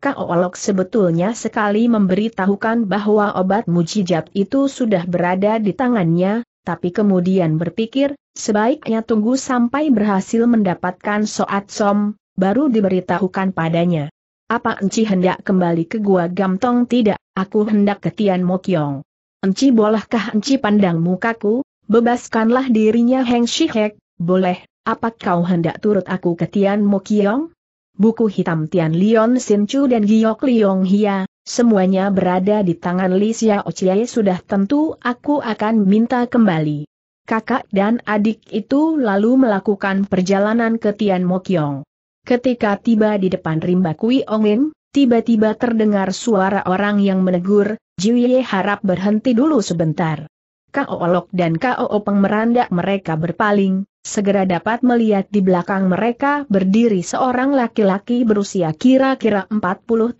Kaolok sebetulnya sekali memberitahukan bahwa obat mujijat itu sudah berada di tangannya, tapi kemudian berpikir, sebaiknya tunggu sampai berhasil mendapatkan Soat Som, baru diberitahukan padanya. Apa Enci hendak kembali ke Gua Gamtong tidak, aku hendak ke Tian Mokyong. Enci bolehkah Enci pandang mukaku, bebaskanlah dirinya Heng Shihek, boleh, apa kau hendak turut aku ke Tian Mokyong? Buku hitam Tian Lion Sin Chu dan Giok Liong Hia, semuanya berada di tangan Li Xiao Chie sudah tentu aku akan minta kembali. Kakak dan adik itu lalu melakukan perjalanan ke Tian Mokyong. Ketika tiba di depan rimba Kui Ongin, tiba-tiba terdengar suara orang yang menegur, Jiuye harap berhenti dulu sebentar. K.O. Olok dan K.O. Pengmeranda mereka berpaling, segera dapat melihat di belakang mereka berdiri seorang laki-laki berusia kira-kira 40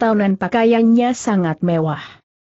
tahunan pakaiannya sangat mewah.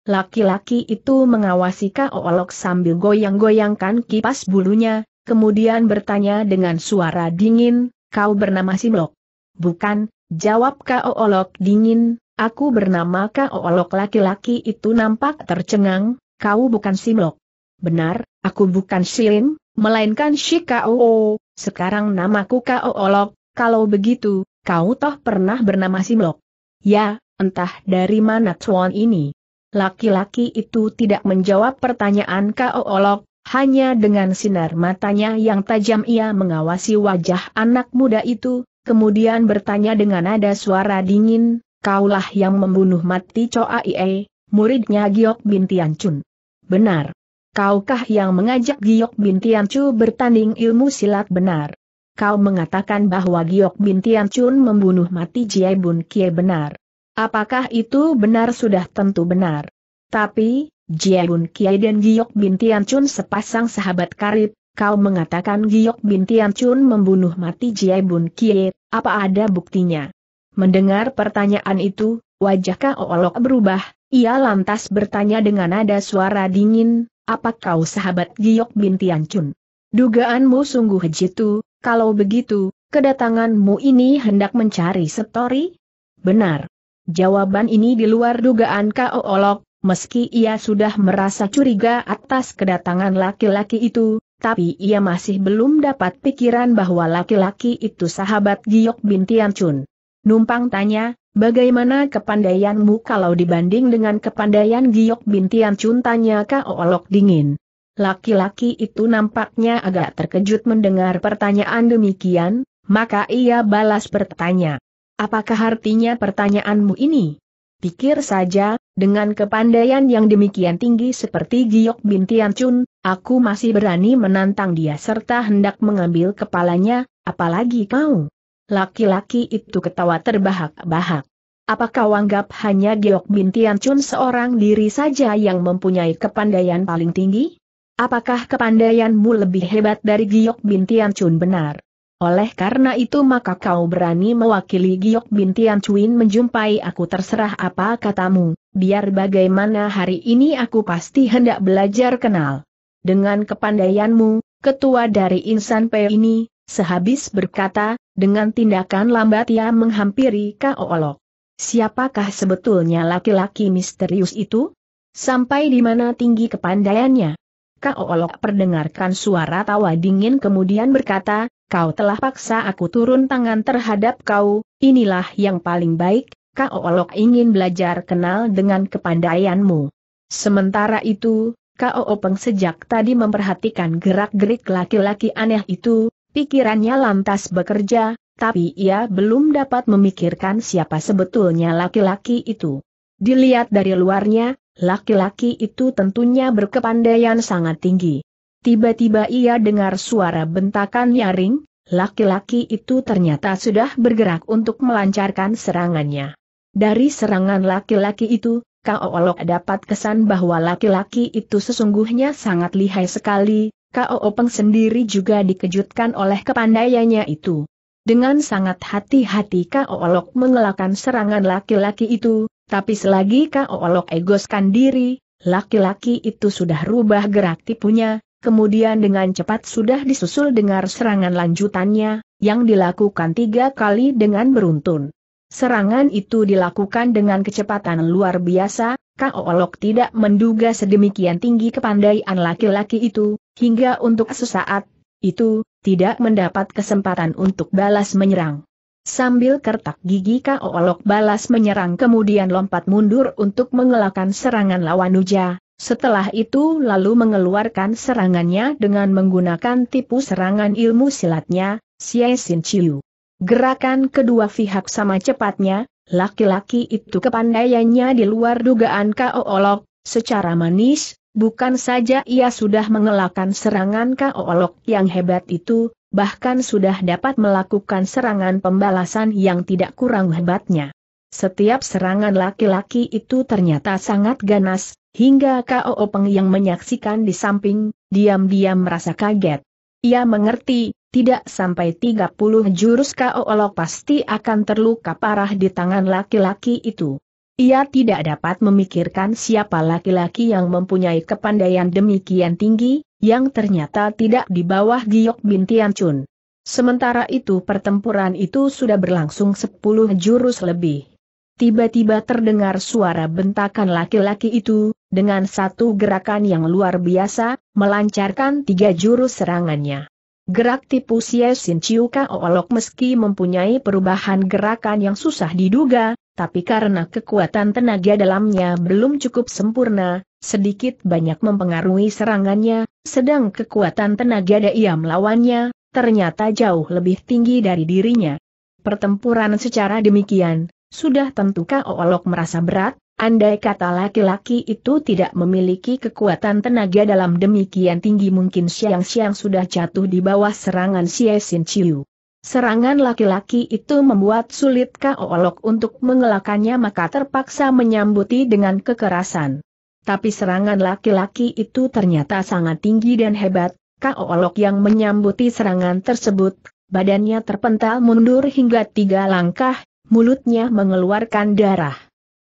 Laki-laki itu mengawasi K.O. Olok sambil goyang-goyangkan kipas bulunya, kemudian bertanya dengan suara dingin, kau bernama Simlok? Bukan, jawab K.O. Olok dingin, aku bernama K.O. Olok laki-laki itu nampak tercengang, kau bukan Simlok. Benar, aku bukan Shilin, melainkan Shikao. Sekarang namaku Olok. Kalau begitu, kau toh pernah bernama Simlok. Ya, entah dari mana Tuan ini. Laki-laki itu tidak menjawab pertanyaan Olok, hanya dengan sinar matanya yang tajam ia mengawasi wajah anak muda itu, kemudian bertanya dengan nada suara dingin, kaulah yang membunuh mati Choa Ie, muridnya Giok bin Chun. Benar kaukah yang mengajak Giok Bin Chu bertanding ilmu silat benar? Kau mengatakan bahwa Giok Bin Tianchun membunuh mati Jie Bun Kie benar. Apakah itu benar sudah tentu benar? Tapi, Jie Bun Kie dan Giok Bin Tianchun sepasang sahabat karib, kau mengatakan Giok Bin Tianchun membunuh mati Jie Bun Kie, apa ada buktinya? Mendengar pertanyaan itu, wajah Kaolok berubah, ia lantas bertanya dengan nada suara dingin, apa kau sahabat Giok binti Tianchun? Dugaanmu sungguh jitu, kalau begitu, kedatanganmu ini hendak mencari setori? Benar. Jawaban ini di luar dugaan kau Olok, meski ia sudah merasa curiga atas kedatangan laki-laki itu, tapi ia masih belum dapat pikiran bahwa laki-laki itu sahabat Giok binti Tianchun. Numpang tanya, bagaimana kepandaianmu kalau dibanding dengan kepandaian Giok Bintian Chun tanya Olok dingin. Laki-laki itu nampaknya agak terkejut mendengar pertanyaan demikian, maka ia balas bertanya. Apakah artinya pertanyaanmu ini? Pikir saja, dengan kepandaian yang demikian tinggi seperti Giok Bintian Chun, aku masih berani menantang dia serta hendak mengambil kepalanya, apalagi kau. Laki-laki itu ketawa terbahak-bahak. Apakah wanggap hanya Giok Bin Tian Chun seorang diri saja yang mempunyai kepandaian paling tinggi? Apakah kepandaianmu lebih hebat dari Giok Bin Tian Chun benar? Oleh karena itu maka kau berani mewakili Giok Bin Tian Chun menjumpai aku terserah apa katamu, biar bagaimana hari ini aku pasti hendak belajar kenal. Dengan kepandaianmu, ketua dari Insan Pei ini, sehabis berkata, dengan tindakan lambat ia menghampiri Kaolok. Siapakah sebetulnya laki-laki misterius itu? Sampai di mana tinggi kepandaiannya? Kaolok perdengarkan suara tawa dingin kemudian berkata, kau telah paksa aku turun tangan terhadap kau, inilah yang paling baik, Kaolok ingin belajar kenal dengan kepandaianmu. Sementara itu, Kao Openg sejak tadi memperhatikan gerak-gerik laki-laki aneh itu, Pikirannya lantas bekerja, tapi ia belum dapat memikirkan siapa sebetulnya laki-laki itu. Dilihat dari luarnya, laki-laki itu tentunya berkepandaian sangat tinggi. Tiba-tiba ia dengar suara bentakan nyaring, laki-laki itu ternyata sudah bergerak untuk melancarkan serangannya. Dari serangan laki-laki itu, Ka'olok Olok dapat kesan bahwa laki-laki itu sesungguhnya sangat lihai sekali, Kao Openg sendiri juga dikejutkan oleh kepandaiannya itu. Dengan sangat hati-hati Kao Olok mengelakkan serangan laki-laki itu, tapi selagi Kao Olok egoskan diri, laki-laki itu sudah rubah gerak tipunya, kemudian dengan cepat sudah disusul dengar serangan lanjutannya, yang dilakukan tiga kali dengan beruntun. Serangan itu dilakukan dengan kecepatan luar biasa, Kao Olok tidak menduga sedemikian tinggi kepandaian laki-laki itu, Hingga untuk sesaat, itu, tidak mendapat kesempatan untuk balas menyerang. Sambil kertak gigi Olok balas menyerang kemudian lompat mundur untuk mengelakkan serangan lawan Uja, setelah itu lalu mengeluarkan serangannya dengan menggunakan tipu serangan ilmu silatnya, Xie Xin Chiu. Gerakan kedua pihak sama cepatnya, laki-laki itu kepandaiannya di luar dugaan Olok, secara manis, Bukan saja ia sudah mengelakkan serangan Kaolok yang hebat itu, bahkan sudah dapat melakukan serangan pembalasan yang tidak kurang hebatnya. Setiap serangan laki-laki itu ternyata sangat ganas, hingga Kao Peng yang menyaksikan di samping, diam-diam merasa kaget. Ia mengerti, tidak sampai 30 jurus Kao Olok pasti akan terluka parah di tangan laki-laki itu. Ia tidak dapat memikirkan siapa laki-laki yang mempunyai kepandaian demikian tinggi, yang ternyata tidak di bawah Giok bin Chun. Sementara itu pertempuran itu sudah berlangsung sepuluh jurus lebih. Tiba-tiba terdengar suara bentakan laki-laki itu, dengan satu gerakan yang luar biasa, melancarkan tiga jurus serangannya. Gerak tipu Xie Chiu Chiu Kaolok meski mempunyai perubahan gerakan yang susah diduga, tapi karena kekuatan tenaga dalamnya belum cukup sempurna, sedikit banyak mempengaruhi serangannya, sedang kekuatan tenaga daya melawannya, ternyata jauh lebih tinggi dari dirinya. Pertempuran secara demikian, sudah tentu Olok merasa berat, andai kata laki-laki itu tidak memiliki kekuatan tenaga dalam demikian tinggi mungkin siang-siang sudah jatuh di bawah serangan Xie Xin Chiu. Serangan laki-laki itu membuat sulit Kaolok untuk mengelakannya maka terpaksa menyambuti dengan kekerasan. Tapi serangan laki-laki itu ternyata sangat tinggi dan hebat, Kaolok yang menyambuti serangan tersebut, badannya terpental mundur hingga tiga langkah, mulutnya mengeluarkan darah.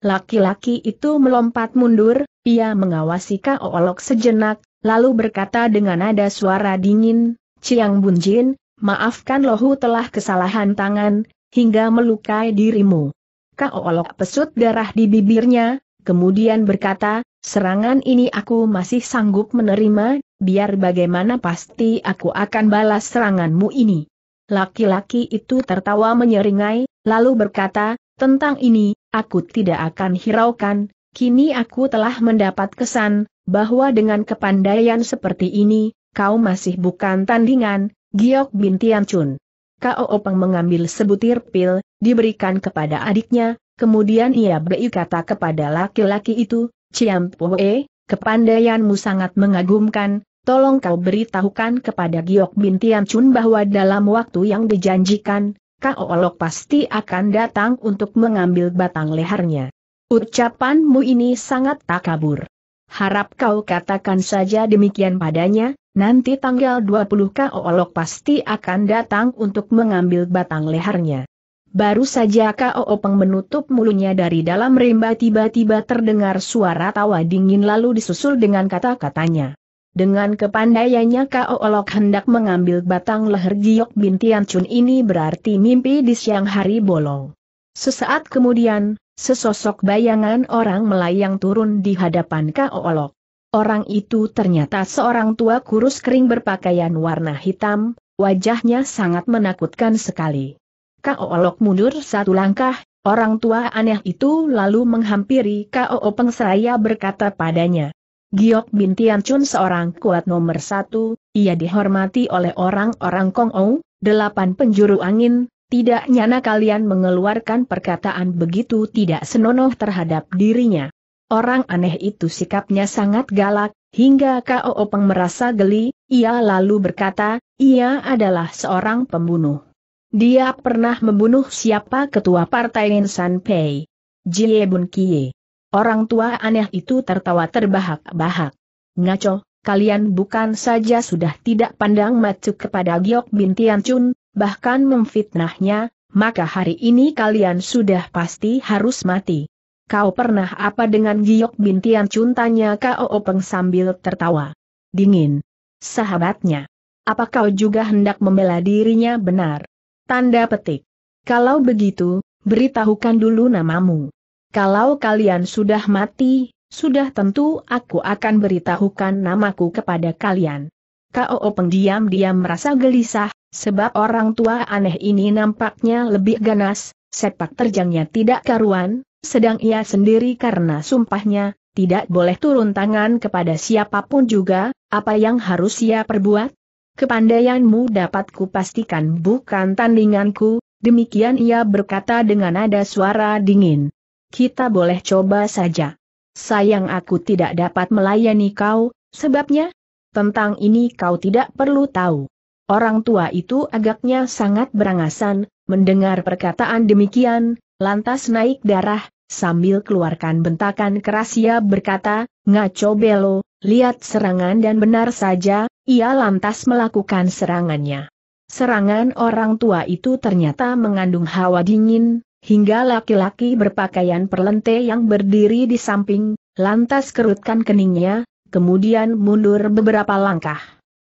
Laki-laki itu melompat mundur, ia mengawasi Kaolok sejenak, lalu berkata dengan nada suara dingin, Ciang Bunjin, maafkan lohu telah kesalahan tangan, hingga melukai dirimu. Kau olok pesut darah di bibirnya, kemudian berkata, serangan ini aku masih sanggup menerima, biar bagaimana pasti aku akan balas seranganmu ini. Laki-laki itu tertawa menyeringai, lalu berkata, tentang ini, aku tidak akan hiraukan, kini aku telah mendapat kesan, bahwa dengan kepandaian seperti ini, kau masih bukan tandingan, Giok bin Chun. Kao Openg mengambil sebutir pil, diberikan kepada adiknya, kemudian ia beri kata kepada laki-laki itu, Ciam Poe, kepandaianmu sangat mengagumkan, tolong kau beritahukan kepada Giok bin Chun bahwa dalam waktu yang dijanjikan, Kao Olok pasti akan datang untuk mengambil batang lehernya. Ucapanmu ini sangat takabur. Harap kau katakan saja demikian padanya, Nanti tanggal 20 Olok pasti akan datang untuk mengambil batang lehernya. Baru saja Koopeng menutup mulutnya dari dalam rimba tiba-tiba terdengar suara tawa dingin lalu disusul dengan kata-katanya. Dengan kepandaiannya Olok hendak mengambil batang leher Giok bin Chun ini berarti mimpi di siang hari bolong. Sesaat kemudian, sesosok bayangan orang melayang turun di hadapan Olok. Orang itu ternyata seorang tua kurus kering berpakaian warna hitam, wajahnya sangat menakutkan sekali. Kaolok mundur satu langkah, orang tua aneh itu lalu menghampiri Kao Pengseraya berkata padanya. Giok Bin Tian Chun seorang kuat nomor satu, ia dihormati oleh orang-orang Kong Ou, delapan penjuru angin, tidak nyana kalian mengeluarkan perkataan begitu tidak senonoh terhadap dirinya. Orang aneh itu sikapnya sangat galak, hingga Kao Openg merasa geli, ia lalu berkata, ia adalah seorang pembunuh. Dia pernah membunuh siapa ketua partai Ninsan Pei. Jie Bun Kie. Orang tua aneh itu tertawa terbahak-bahak. Ngaco, kalian bukan saja sudah tidak pandang macu kepada Giok Bin Chun, bahkan memfitnahnya, maka hari ini kalian sudah pasti harus mati. Kau pernah apa dengan Giok Bintian cuntanya tanya Openg sambil tertawa. Dingin. Sahabatnya. Apa kau juga hendak membela dirinya benar? Tanda petik. Kalau begitu, beritahukan dulu namamu. Kalau kalian sudah mati, sudah tentu aku akan beritahukan namaku kepada kalian. Kau Openg diam-diam merasa gelisah, sebab orang tua aneh ini nampaknya lebih ganas, sepak terjangnya tidak karuan, sedang ia sendiri karena sumpahnya, tidak boleh turun tangan kepada siapapun juga, apa yang harus ia perbuat? Kepandaianmu dapat kupastikan bukan tandinganku, demikian ia berkata dengan nada suara dingin. Kita boleh coba saja. Sayang aku tidak dapat melayani kau, sebabnya, tentang ini kau tidak perlu tahu. Orang tua itu agaknya sangat berangasan, mendengar perkataan demikian, lantas naik darah, Sambil keluarkan bentakan keras ia berkata, Ngaco Belo, lihat serangan dan benar saja, ia lantas melakukan serangannya. Serangan orang tua itu ternyata mengandung hawa dingin, hingga laki-laki berpakaian perlente yang berdiri di samping, lantas kerutkan keningnya, kemudian mundur beberapa langkah.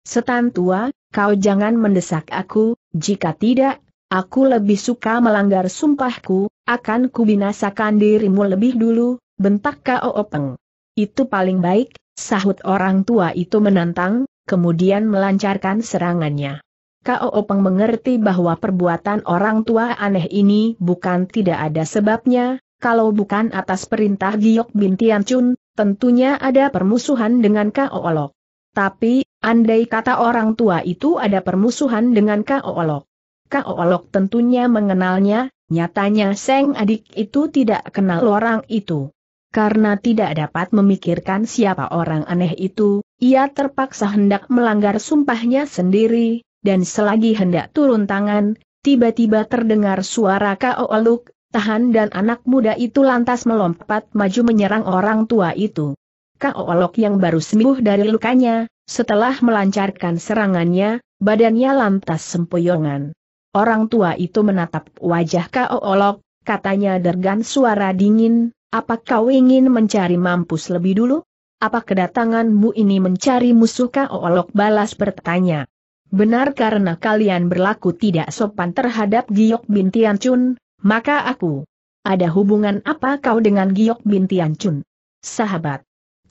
Setan tua, kau jangan mendesak aku, jika tidak, Aku lebih suka melanggar sumpahku, akan kubinasakan dirimu lebih dulu, bentak Kao Peng. Itu paling baik, sahut orang tua itu menantang, kemudian melancarkan serangannya. Kao Peng mengerti bahwa perbuatan orang tua aneh ini bukan tidak ada sebabnya, kalau bukan atas perintah Giok bin Chun, tentunya ada permusuhan dengan Kao Lok. Tapi, andai kata orang tua itu ada permusuhan dengan Kao Lok. Kak Olok tentunya mengenalnya, nyatanya Seng adik itu tidak kenal orang itu. Karena tidak dapat memikirkan siapa orang aneh itu, ia terpaksa hendak melanggar sumpahnya sendiri, dan selagi hendak turun tangan, tiba-tiba terdengar suara Olok, tahan dan anak muda itu lantas melompat maju menyerang orang tua itu. Olok yang baru sembuh dari lukanya, setelah melancarkan serangannya, badannya lantas sempoyongan. Orang tua itu menatap wajah Kao Olok, katanya dergan suara dingin, apa kau ingin mencari mampus lebih dulu? Apa kedatanganmu ini mencari musuh Kao Olok balas bertanya. Benar karena kalian berlaku tidak sopan terhadap Giok bin Chun, maka aku. Ada hubungan apa kau dengan Giok bin Chun? Sahabat.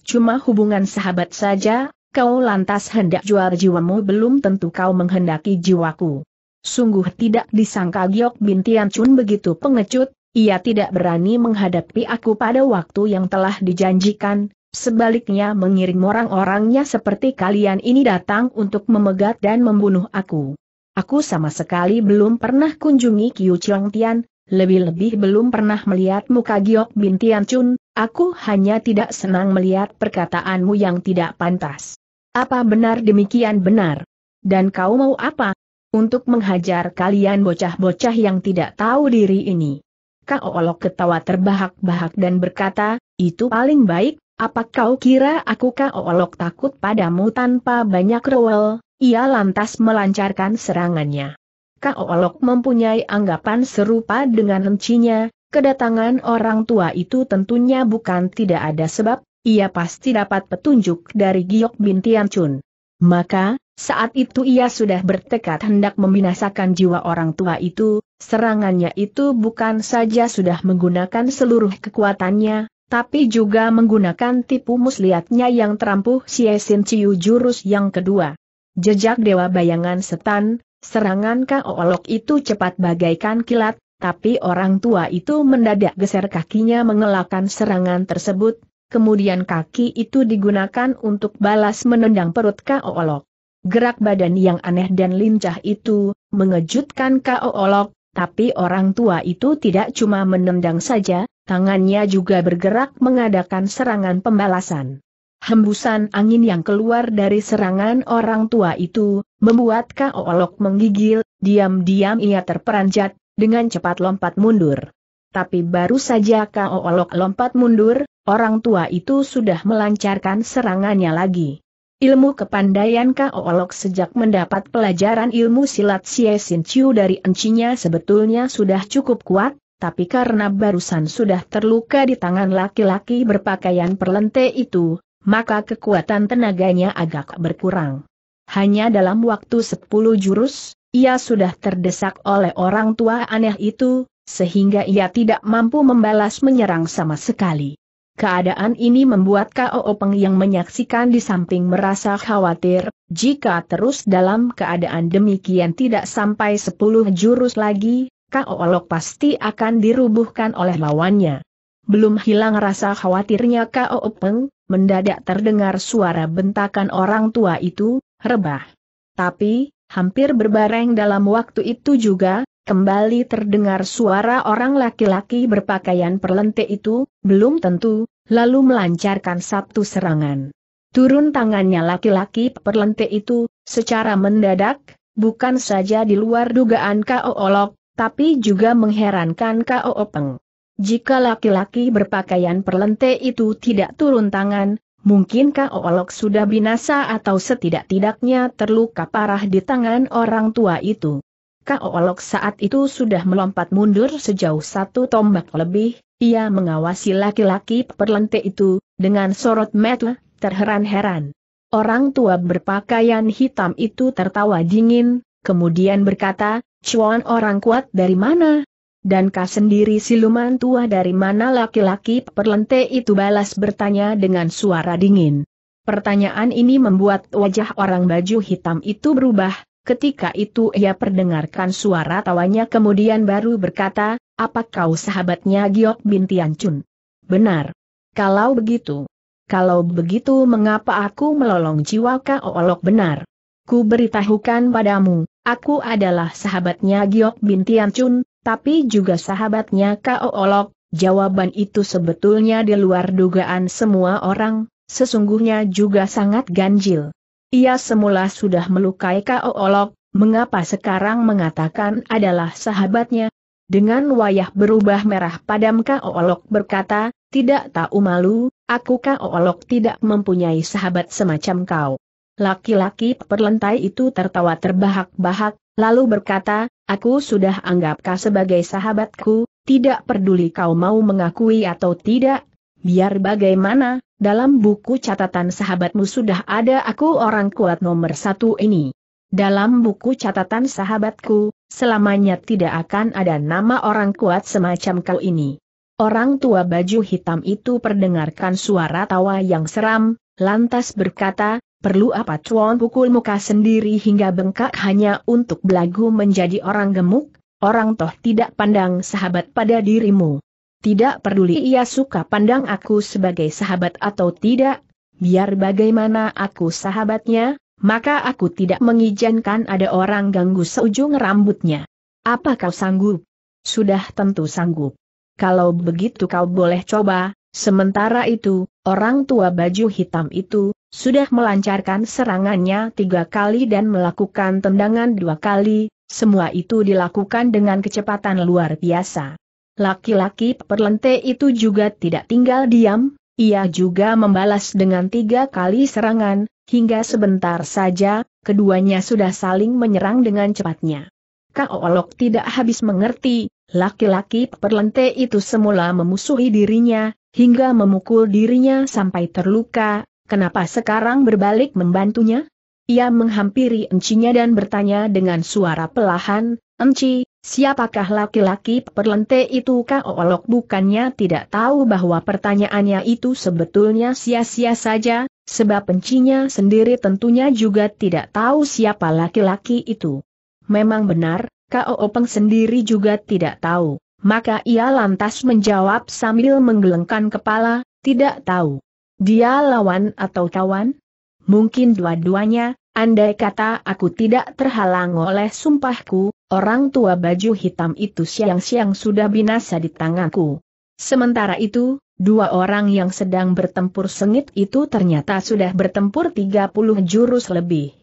Cuma hubungan sahabat saja, kau lantas hendak jual jiwamu belum tentu kau menghendaki jiwaku. Sungguh tidak disangka Giok bin Chun begitu pengecut, ia tidak berani menghadapi aku pada waktu yang telah dijanjikan, sebaliknya mengirim orang-orangnya seperti kalian ini datang untuk memegat dan membunuh aku. Aku sama sekali belum pernah kunjungi Kiu Chong Tian, lebih-lebih belum pernah melihat muka Giok bin Chun, aku hanya tidak senang melihat perkataanmu yang tidak pantas. Apa benar demikian benar? Dan kau mau apa? Untuk menghajar kalian bocah-bocah yang tidak tahu diri ini. Kak Olok ketawa terbahak-bahak dan berkata, itu paling baik, apa kau kira aku Kak Olok takut padamu tanpa banyak rowel? Ia lantas melancarkan serangannya. Kak Olok mempunyai anggapan serupa dengan hencinya, kedatangan orang tua itu tentunya bukan tidak ada sebab, ia pasti dapat petunjuk dari Giok Bintian Chun. Maka, saat itu ia sudah bertekad hendak membinasakan jiwa orang tua itu, serangannya itu bukan saja sudah menggunakan seluruh kekuatannya, tapi juga menggunakan tipu muslihatnya yang terampuh Siesin Ciu jurus yang kedua. Jejak Dewa Bayangan Setan, serangan olok itu cepat bagaikan kilat, tapi orang tua itu mendadak geser kakinya mengelakkan serangan tersebut, kemudian kaki itu digunakan untuk balas menendang perut olok. Gerak badan yang aneh dan lincah itu, mengejutkan Kao Olok, tapi orang tua itu tidak cuma menendang saja, tangannya juga bergerak mengadakan serangan pembalasan. Hembusan angin yang keluar dari serangan orang tua itu, membuat Kao Olok menggigil, diam-diam ia terperanjat, dengan cepat lompat mundur. Tapi baru saja Kao Olok lompat mundur, orang tua itu sudah melancarkan serangannya lagi. Ilmu kepandaian Olok sejak mendapat pelajaran ilmu silat Sin Chiu dari encinya sebetulnya sudah cukup kuat, tapi karena barusan sudah terluka di tangan laki-laki berpakaian perlente itu, maka kekuatan tenaganya agak berkurang. Hanya dalam waktu 10 jurus, ia sudah terdesak oleh orang tua aneh itu, sehingga ia tidak mampu membalas menyerang sama sekali. Keadaan ini membuat KO Peng yang menyaksikan di samping merasa khawatir, jika terus dalam keadaan demikian tidak sampai 10 jurus lagi, Olok pasti akan dirubuhkan oleh lawannya. Belum hilang rasa khawatirnya KO Peng, mendadak terdengar suara bentakan orang tua itu, rebah. Tapi, hampir berbareng dalam waktu itu juga, kembali terdengar suara orang laki-laki berpakaian perlente itu, belum tentu, lalu melancarkan satu serangan. Turun tangannya laki-laki perlente itu, secara mendadak, bukan saja di luar dugaan K.O. Olok, tapi juga mengherankan K.O. Openg. Jika laki-laki berpakaian perlente itu tidak turun tangan, mungkin K.O. Olok sudah binasa atau setidak-tidaknya terluka parah di tangan orang tua itu. K.O. Olok saat itu sudah melompat mundur sejauh satu tombak lebih, ia mengawasi laki-laki perlente itu, dengan sorot mata, terheran-heran. Orang tua berpakaian hitam itu tertawa dingin, kemudian berkata, Cuan orang kuat dari mana? Dan kah sendiri siluman tua dari mana laki-laki perlente itu balas bertanya dengan suara dingin. Pertanyaan ini membuat wajah orang baju hitam itu berubah, Ketika itu ia perdengarkan suara tawanya kemudian baru berkata, apa kau sahabatnya Giok bin Tianchun? Benar. Kalau begitu. Kalau begitu mengapa aku melolong jiwa Olok benar? Ku beritahukan padamu, aku adalah sahabatnya Giok bin Tianchun, tapi juga sahabatnya Olok. Jawaban itu sebetulnya di luar dugaan semua orang, sesungguhnya juga sangat ganjil. Ia semula sudah melukai Kao Olok, mengapa sekarang mengatakan adalah sahabatnya? Dengan wayah berubah merah padam Kao Olok berkata, tidak tahu malu, aku Kao Olok tidak mempunyai sahabat semacam kau. Laki-laki perlentai itu tertawa terbahak-bahak, lalu berkata, aku sudah anggap kau sebagai sahabatku, tidak peduli kau mau mengakui atau tidak, Biar bagaimana, dalam buku catatan sahabatmu sudah ada aku orang kuat nomor satu ini. Dalam buku catatan sahabatku, selamanya tidak akan ada nama orang kuat semacam kau ini. Orang tua baju hitam itu perdengarkan suara tawa yang seram, lantas berkata, perlu apa cuan pukul muka sendiri hingga bengkak hanya untuk belagu menjadi orang gemuk, orang toh tidak pandang sahabat pada dirimu. Tidak peduli ia suka pandang aku sebagai sahabat atau tidak, biar bagaimana aku sahabatnya, maka aku tidak mengizinkan ada orang ganggu seujung rambutnya. Apa kau sanggup? Sudah tentu sanggup. Kalau begitu kau boleh coba, sementara itu, orang tua baju hitam itu, sudah melancarkan serangannya tiga kali dan melakukan tendangan dua kali, semua itu dilakukan dengan kecepatan luar biasa. Laki-laki perlente itu juga tidak tinggal diam, ia juga membalas dengan tiga kali serangan, hingga sebentar saja, keduanya sudah saling menyerang dengan cepatnya. Kaolok tidak habis mengerti, laki-laki perlente itu semula memusuhi dirinya, hingga memukul dirinya sampai terluka, kenapa sekarang berbalik membantunya? Ia menghampiri encinya dan bertanya dengan suara pelahan, Enci, siapakah laki-laki perlente itu olok bukannya tidak tahu bahwa pertanyaannya itu sebetulnya sia-sia saja, sebab pencinya sendiri tentunya juga tidak tahu siapa laki-laki itu. Memang benar, openg sendiri juga tidak tahu, maka ia lantas menjawab sambil menggelengkan kepala, tidak tahu. Dia lawan atau kawan? Mungkin dua-duanya, andai kata aku tidak terhalang oleh sumpahku, Orang tua baju hitam itu siang-siang sudah binasa di tanganku. Sementara itu, dua orang yang sedang bertempur sengit itu ternyata sudah bertempur 30 jurus lebih.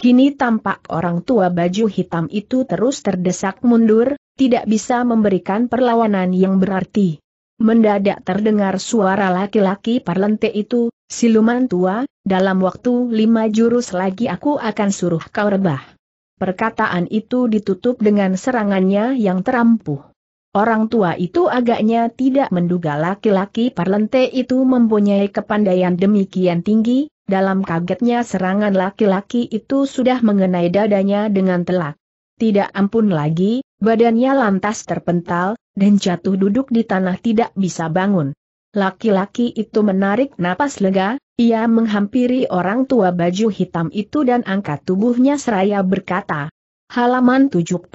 Kini tampak orang tua baju hitam itu terus terdesak mundur, tidak bisa memberikan perlawanan yang berarti. Mendadak terdengar suara laki-laki parlente itu, siluman tua, dalam waktu lima jurus lagi aku akan suruh kau rebah. Perkataan itu ditutup dengan serangannya yang terampuh. Orang tua itu agaknya tidak menduga laki-laki parlente itu mempunyai kepandaian demikian tinggi, dalam kagetnya serangan laki-laki itu sudah mengenai dadanya dengan telak. Tidak ampun lagi, badannya lantas terpental, dan jatuh duduk di tanah tidak bisa bangun. Laki-laki itu menarik napas lega, ia menghampiri orang tua baju hitam itu dan angkat tubuhnya seraya berkata. Halaman 79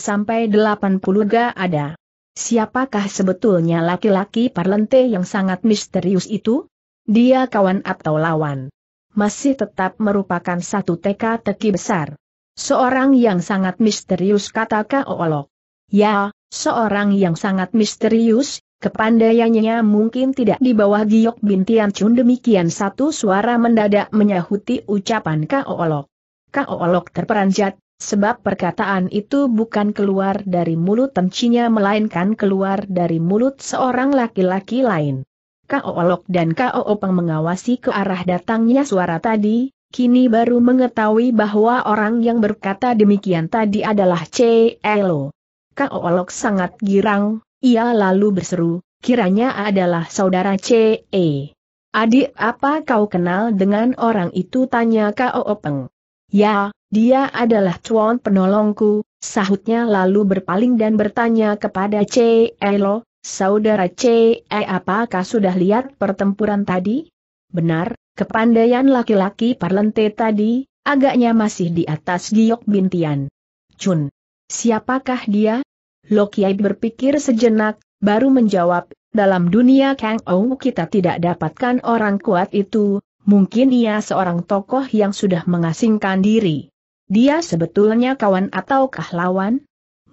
sampai 80 ga ada. Siapakah sebetulnya laki-laki parlente yang sangat misterius itu? Dia kawan atau lawan? Masih tetap merupakan satu teka-teki besar. Seorang yang sangat misterius kata olok. Ya, seorang yang sangat misterius, Kepandaiannya mungkin tidak di bawah giok bintian cun demikian satu suara mendadak menyahuti ucapan Kao Olok. Kao Olok terperanjat, sebab perkataan itu bukan keluar dari mulut tencinya melainkan keluar dari mulut seorang laki-laki lain. Kao Olok dan Kao Kaoopeng mengawasi ke arah datangnya suara tadi, kini baru mengetahui bahwa orang yang berkata demikian tadi adalah Celo. Olok sangat girang, ia lalu berseru, kiranya adalah saudara C.E. Adik apa kau kenal dengan orang itu tanya K.O. Peng. Ya, dia adalah cuan penolongku, sahutnya lalu berpaling dan bertanya kepada C.E. Lo, saudara C.E. apakah sudah lihat pertempuran tadi? Benar, kepandaian laki-laki parlente tadi, agaknya masih di atas Giok Bintian. Chun. Siapakah dia? Lokiai berpikir sejenak, baru menjawab, dalam dunia Kang Ou kita tidak dapatkan orang kuat itu, mungkin ia seorang tokoh yang sudah mengasingkan diri. Dia sebetulnya kawan atau lawan?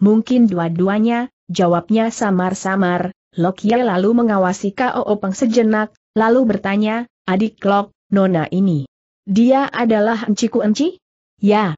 Mungkin dua-duanya, jawabnya samar-samar, Lokia lalu mengawasi Kao Openg sejenak, lalu bertanya, adik Lok, nona ini. Dia adalah enciku enci? Ya,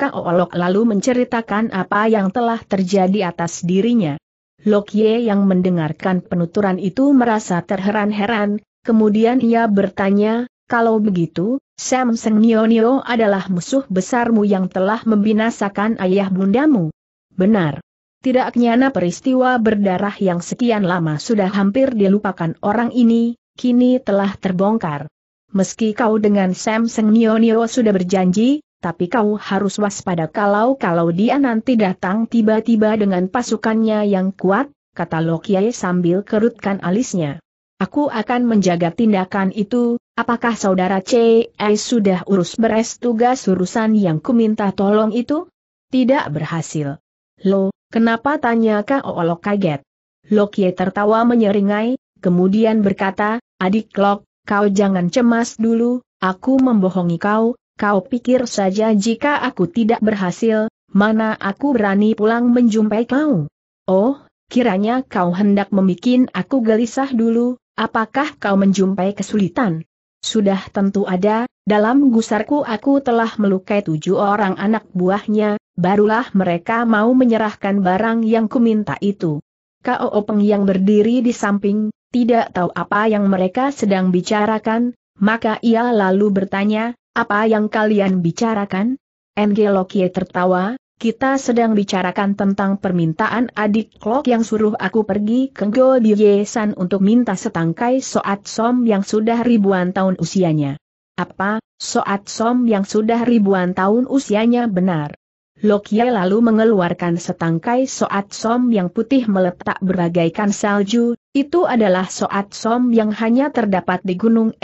Kaolok lalu menceritakan apa yang telah terjadi atas dirinya. Lokye yang mendengarkan penuturan itu merasa terheran-heran, kemudian ia bertanya, kalau begitu, Sam Samsung Nionio adalah musuh besarmu yang telah membinasakan ayah bundamu. Benar. Tidak nyana peristiwa berdarah yang sekian lama sudah hampir dilupakan orang ini, kini telah terbongkar. Meski kau dengan Sam Samsung Nionio sudah berjanji, tapi kau harus waspada kalau-kalau dia nanti datang tiba-tiba dengan pasukannya yang kuat, kata Lokiai sambil kerutkan alisnya. Aku akan menjaga tindakan itu, apakah saudara C.E. sudah urus beres tugas urusan yang kuminta tolong itu? Tidak berhasil. Lo, kenapa tanya kau? Olok kaget? Lokie tertawa menyeringai, kemudian berkata, adik Lok, kau jangan cemas dulu, aku membohongi kau, Kau pikir saja jika aku tidak berhasil, mana aku berani pulang menjumpai kau? Oh, kiranya kau hendak membuat aku gelisah dulu, apakah kau menjumpai kesulitan? Sudah tentu ada, dalam gusarku aku telah melukai tujuh orang anak buahnya, barulah mereka mau menyerahkan barang yang kuminta itu. Kau Openg yang berdiri di samping, tidak tahu apa yang mereka sedang bicarakan, maka ia lalu bertanya, apa yang kalian bicarakan? Engelokie tertawa, kita sedang bicarakan tentang permintaan adik Klok yang suruh aku pergi ke Go untuk minta setangkai Soat Som yang sudah ribuan tahun usianya. Apa, Soat Som yang sudah ribuan tahun usianya benar? Lokie lalu mengeluarkan setangkai Soat Som yang putih meletak beragaikan salju, itu adalah Soat Som yang hanya terdapat di Gunung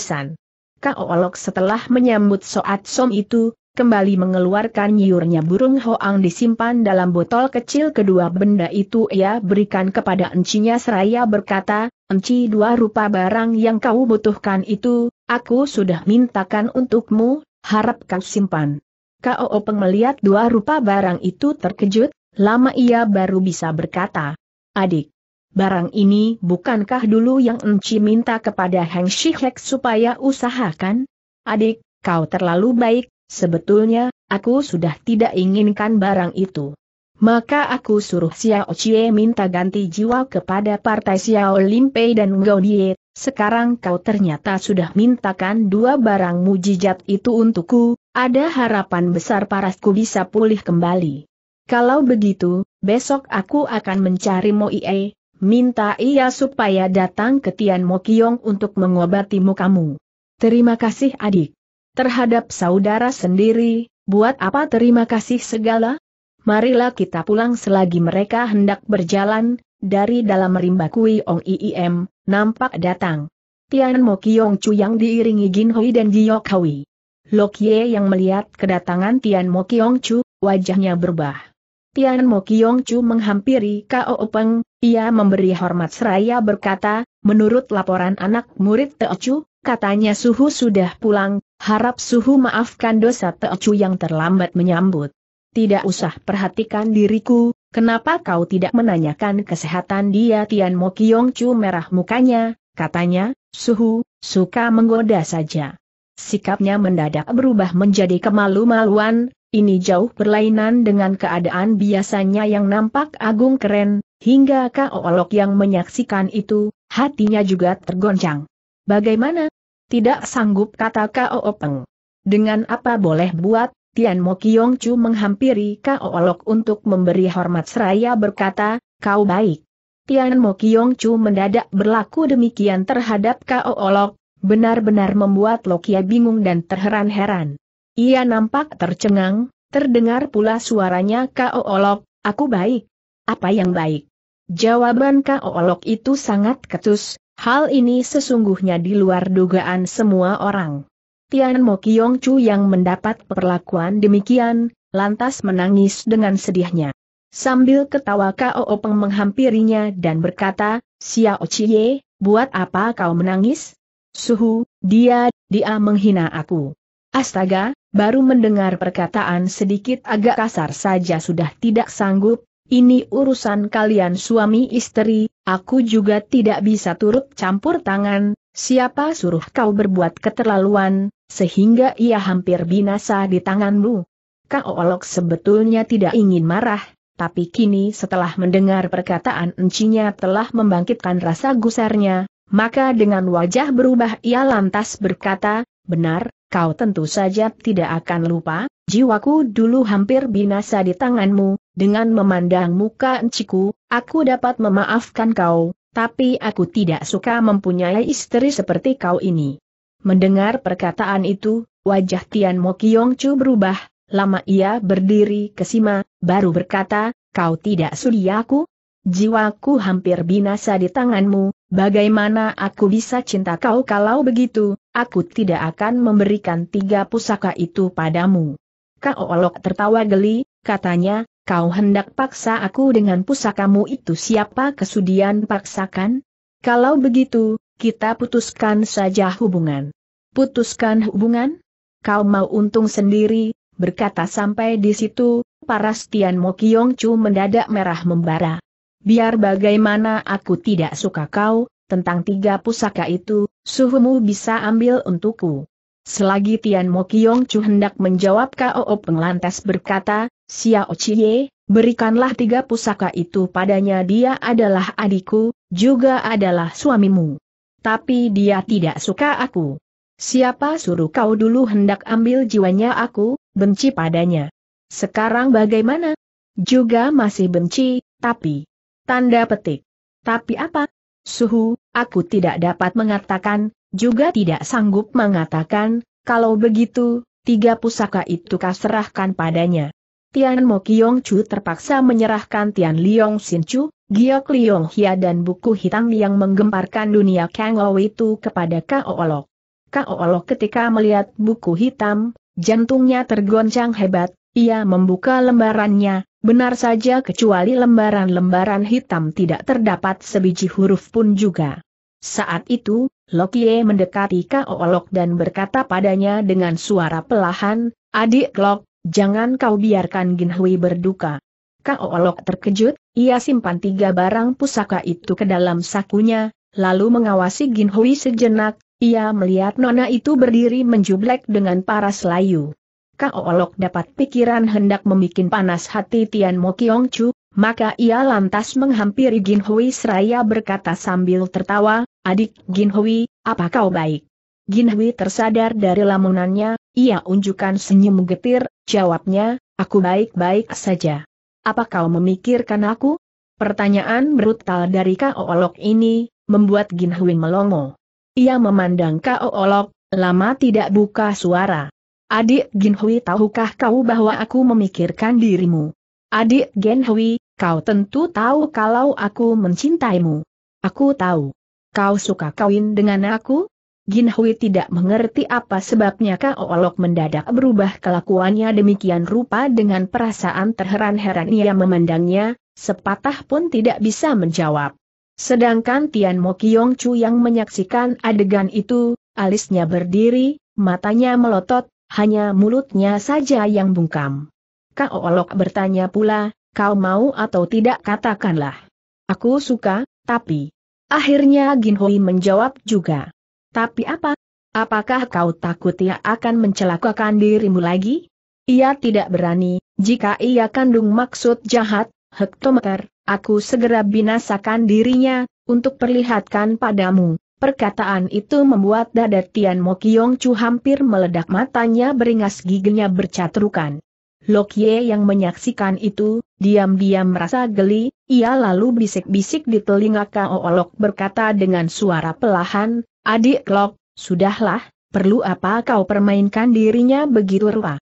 San. Kaolok setelah menyambut Soat Som itu, kembali mengeluarkan nyiurnya burung hoang disimpan dalam botol kecil kedua benda itu ia berikan kepada encinya seraya berkata, Enci dua rupa barang yang kau butuhkan itu, aku sudah mintakan untukmu, harap kau simpan. Kaoopeng melihat dua rupa barang itu terkejut, lama ia baru bisa berkata, Adik, barang ini bukankah dulu yang Enci minta kepada Heng Shihek supaya usahakan? Adik, kau terlalu baik, sebetulnya, aku sudah tidak inginkan barang itu. Maka aku suruh Xiao Chie minta ganti jiwa kepada partai Xiao Limpei dan Die. sekarang kau ternyata sudah mintakan dua barang mujizat itu untukku, ada harapan besar parasku bisa pulih kembali. Kalau begitu, besok aku akan mencari Moie, minta ia supaya datang ke Tian Mokiong untuk mengobati mukamu. Terima kasih adik. Terhadap saudara sendiri, buat apa terima kasih segala? Marilah kita pulang selagi mereka hendak berjalan, dari dalam rimba Kui Ong IIM, nampak datang. Tian Chu yang diiringi Jin Hui dan Jiok Hui. Ye yang melihat kedatangan Tian Mokiong Chu, wajahnya berubah. Tian Mokiong Chu menghampiri Kao Peng, ia memberi hormat seraya berkata, menurut laporan anak murid Teocu, katanya Suhu sudah pulang, harap Suhu maafkan dosa Teocu yang terlambat menyambut. Tidak usah perhatikan diriku, kenapa kau tidak menanyakan kesehatan dia Tian Mo Kiong Chu merah mukanya, katanya, Suhu, suka menggoda saja. Sikapnya mendadak berubah menjadi kemalu-maluan, ini jauh berlainan dengan keadaan biasanya yang nampak agung keren, hingga Olok yang menyaksikan itu, hatinya juga tergoncang. Bagaimana? Tidak sanggup kata Kaoopeng. Dengan apa boleh buat, Tian Kiong Chu menghampiri Olok untuk memberi hormat seraya berkata, kau baik. Tian Kiong Chu mendadak berlaku demikian terhadap Olok, benar-benar membuat Lokia bingung dan terheran-heran. Ia nampak tercengang, terdengar pula suaranya Kao Olok, aku baik. Apa yang baik? Jawaban Kao Olok itu sangat ketus, hal ini sesungguhnya di luar dugaan semua orang. Tian Mo Kiong Chu yang mendapat perlakuan demikian, lantas menangis dengan sedihnya. Sambil ketawa Kao Openg menghampirinya dan berkata, Xiao Chie, buat apa kau menangis? Suhu, dia, dia menghina aku. Astaga, baru mendengar perkataan sedikit agak kasar saja sudah tidak sanggup, ini urusan kalian suami istri, aku juga tidak bisa turut campur tangan, siapa suruh kau berbuat keterlaluan, sehingga ia hampir binasa di tanganmu. Kak Olok sebetulnya tidak ingin marah, tapi kini setelah mendengar perkataan encinya telah membangkitkan rasa gusarnya, maka dengan wajah berubah ia lantas berkata, benar, kau tentu saja tidak akan lupa, jiwaku dulu hampir binasa di tanganmu, dengan memandang muka enciku, aku dapat memaafkan kau, tapi aku tidak suka mempunyai istri seperti kau ini. Mendengar perkataan itu, wajah Tian Mo Chu berubah, lama ia berdiri kesima, baru berkata, kau tidak sudi aku? Jiwaku hampir binasa di tanganmu, bagaimana aku bisa cinta kau kalau begitu, aku tidak akan memberikan tiga pusaka itu padamu. olok tertawa geli, katanya, kau hendak paksa aku dengan pusakamu itu siapa kesudian paksakan? Kalau begitu, kita putuskan saja hubungan. Putuskan hubungan? Kau mau untung sendiri, berkata sampai di situ, Parastian Mokyongcu mendadak merah membara. Biar bagaimana aku tidak suka kau, tentang tiga pusaka itu, suhumu bisa ambil untukku. Selagi Tian Mo Kiong Chu hendak menjawab K.O.O. Penglantas berkata, Xiao Chie, berikanlah tiga pusaka itu padanya dia adalah adikku, juga adalah suamimu. Tapi dia tidak suka aku. Siapa suruh kau dulu hendak ambil jiwanya aku, benci padanya. Sekarang bagaimana? Juga masih benci, tapi... Tanda petik. Tapi apa? Suhu, aku tidak dapat mengatakan, juga tidak sanggup mengatakan, kalau begitu, tiga pusaka itu kaserahkan padanya. Tian Mo Kiong Chu terpaksa menyerahkan Tian Liong Sin Chu, Giok Liong Hia dan buku hitam yang menggemparkan dunia Kang Ouw itu kepada Kao Olok. Kao Olok ketika melihat buku hitam, jantungnya tergoncang hebat, ia membuka lembarannya, Benar saja kecuali lembaran-lembaran hitam tidak terdapat sebiji huruf pun juga. Saat itu, Lokie mendekati Kaolok dan berkata padanya dengan suara pelahan, Adik Lok, jangan kau biarkan Ginhui berduka. Kaolok terkejut, ia simpan tiga barang pusaka itu ke dalam sakunya, lalu mengawasi Ginhui sejenak, ia melihat nona itu berdiri menjublek dengan paras layu. Kak Olok dapat pikiran hendak membuat panas hati Tian Mo Kiong Chu, maka ia lantas menghampiri Gin Hui seraya berkata sambil tertawa, adik Gin Hui, apa kau baik? Gin Hui tersadar dari lamunannya, ia unjukkan senyum getir, jawabnya, aku baik-baik saja. Apa kau memikirkan aku? Pertanyaan brutal dari Kak Olok ini, membuat Gin Hui melongo. Ia memandang Kak Olok, lama tidak buka suara. Adik Ginhui Hui tahukah kau bahwa aku memikirkan dirimu? Adik Genhui, kau tentu tahu kalau aku mencintaimu. Aku tahu. Kau suka kawin dengan aku? Ginhui tidak mengerti apa sebabnya Kao Olok mendadak berubah kelakuannya demikian rupa dengan perasaan terheran-heran ia memandangnya, sepatah pun tidak bisa menjawab. Sedangkan Tian Mo Kiong Chu yang menyaksikan adegan itu, alisnya berdiri, matanya melotot, hanya mulutnya saja yang bungkam. Kau Olok bertanya pula, kau mau atau tidak katakanlah. Aku suka, tapi... Akhirnya Gin Hui menjawab juga. Tapi apa? Apakah kau takut ia akan mencelakakan dirimu lagi? Ia tidak berani, jika ia kandung maksud jahat, hektometer, aku segera binasakan dirinya, untuk perlihatkan padamu, Perkataan itu membuat dada Tian Mo Kiong Chu hampir meledak matanya beringas giginya bercatrukan. Lok Ye yang menyaksikan itu, diam-diam merasa geli, ia lalu bisik-bisik di telinga Kao Olok berkata dengan suara pelahan, Adik Lok, sudahlah, perlu apa kau permainkan dirinya begitu rupa.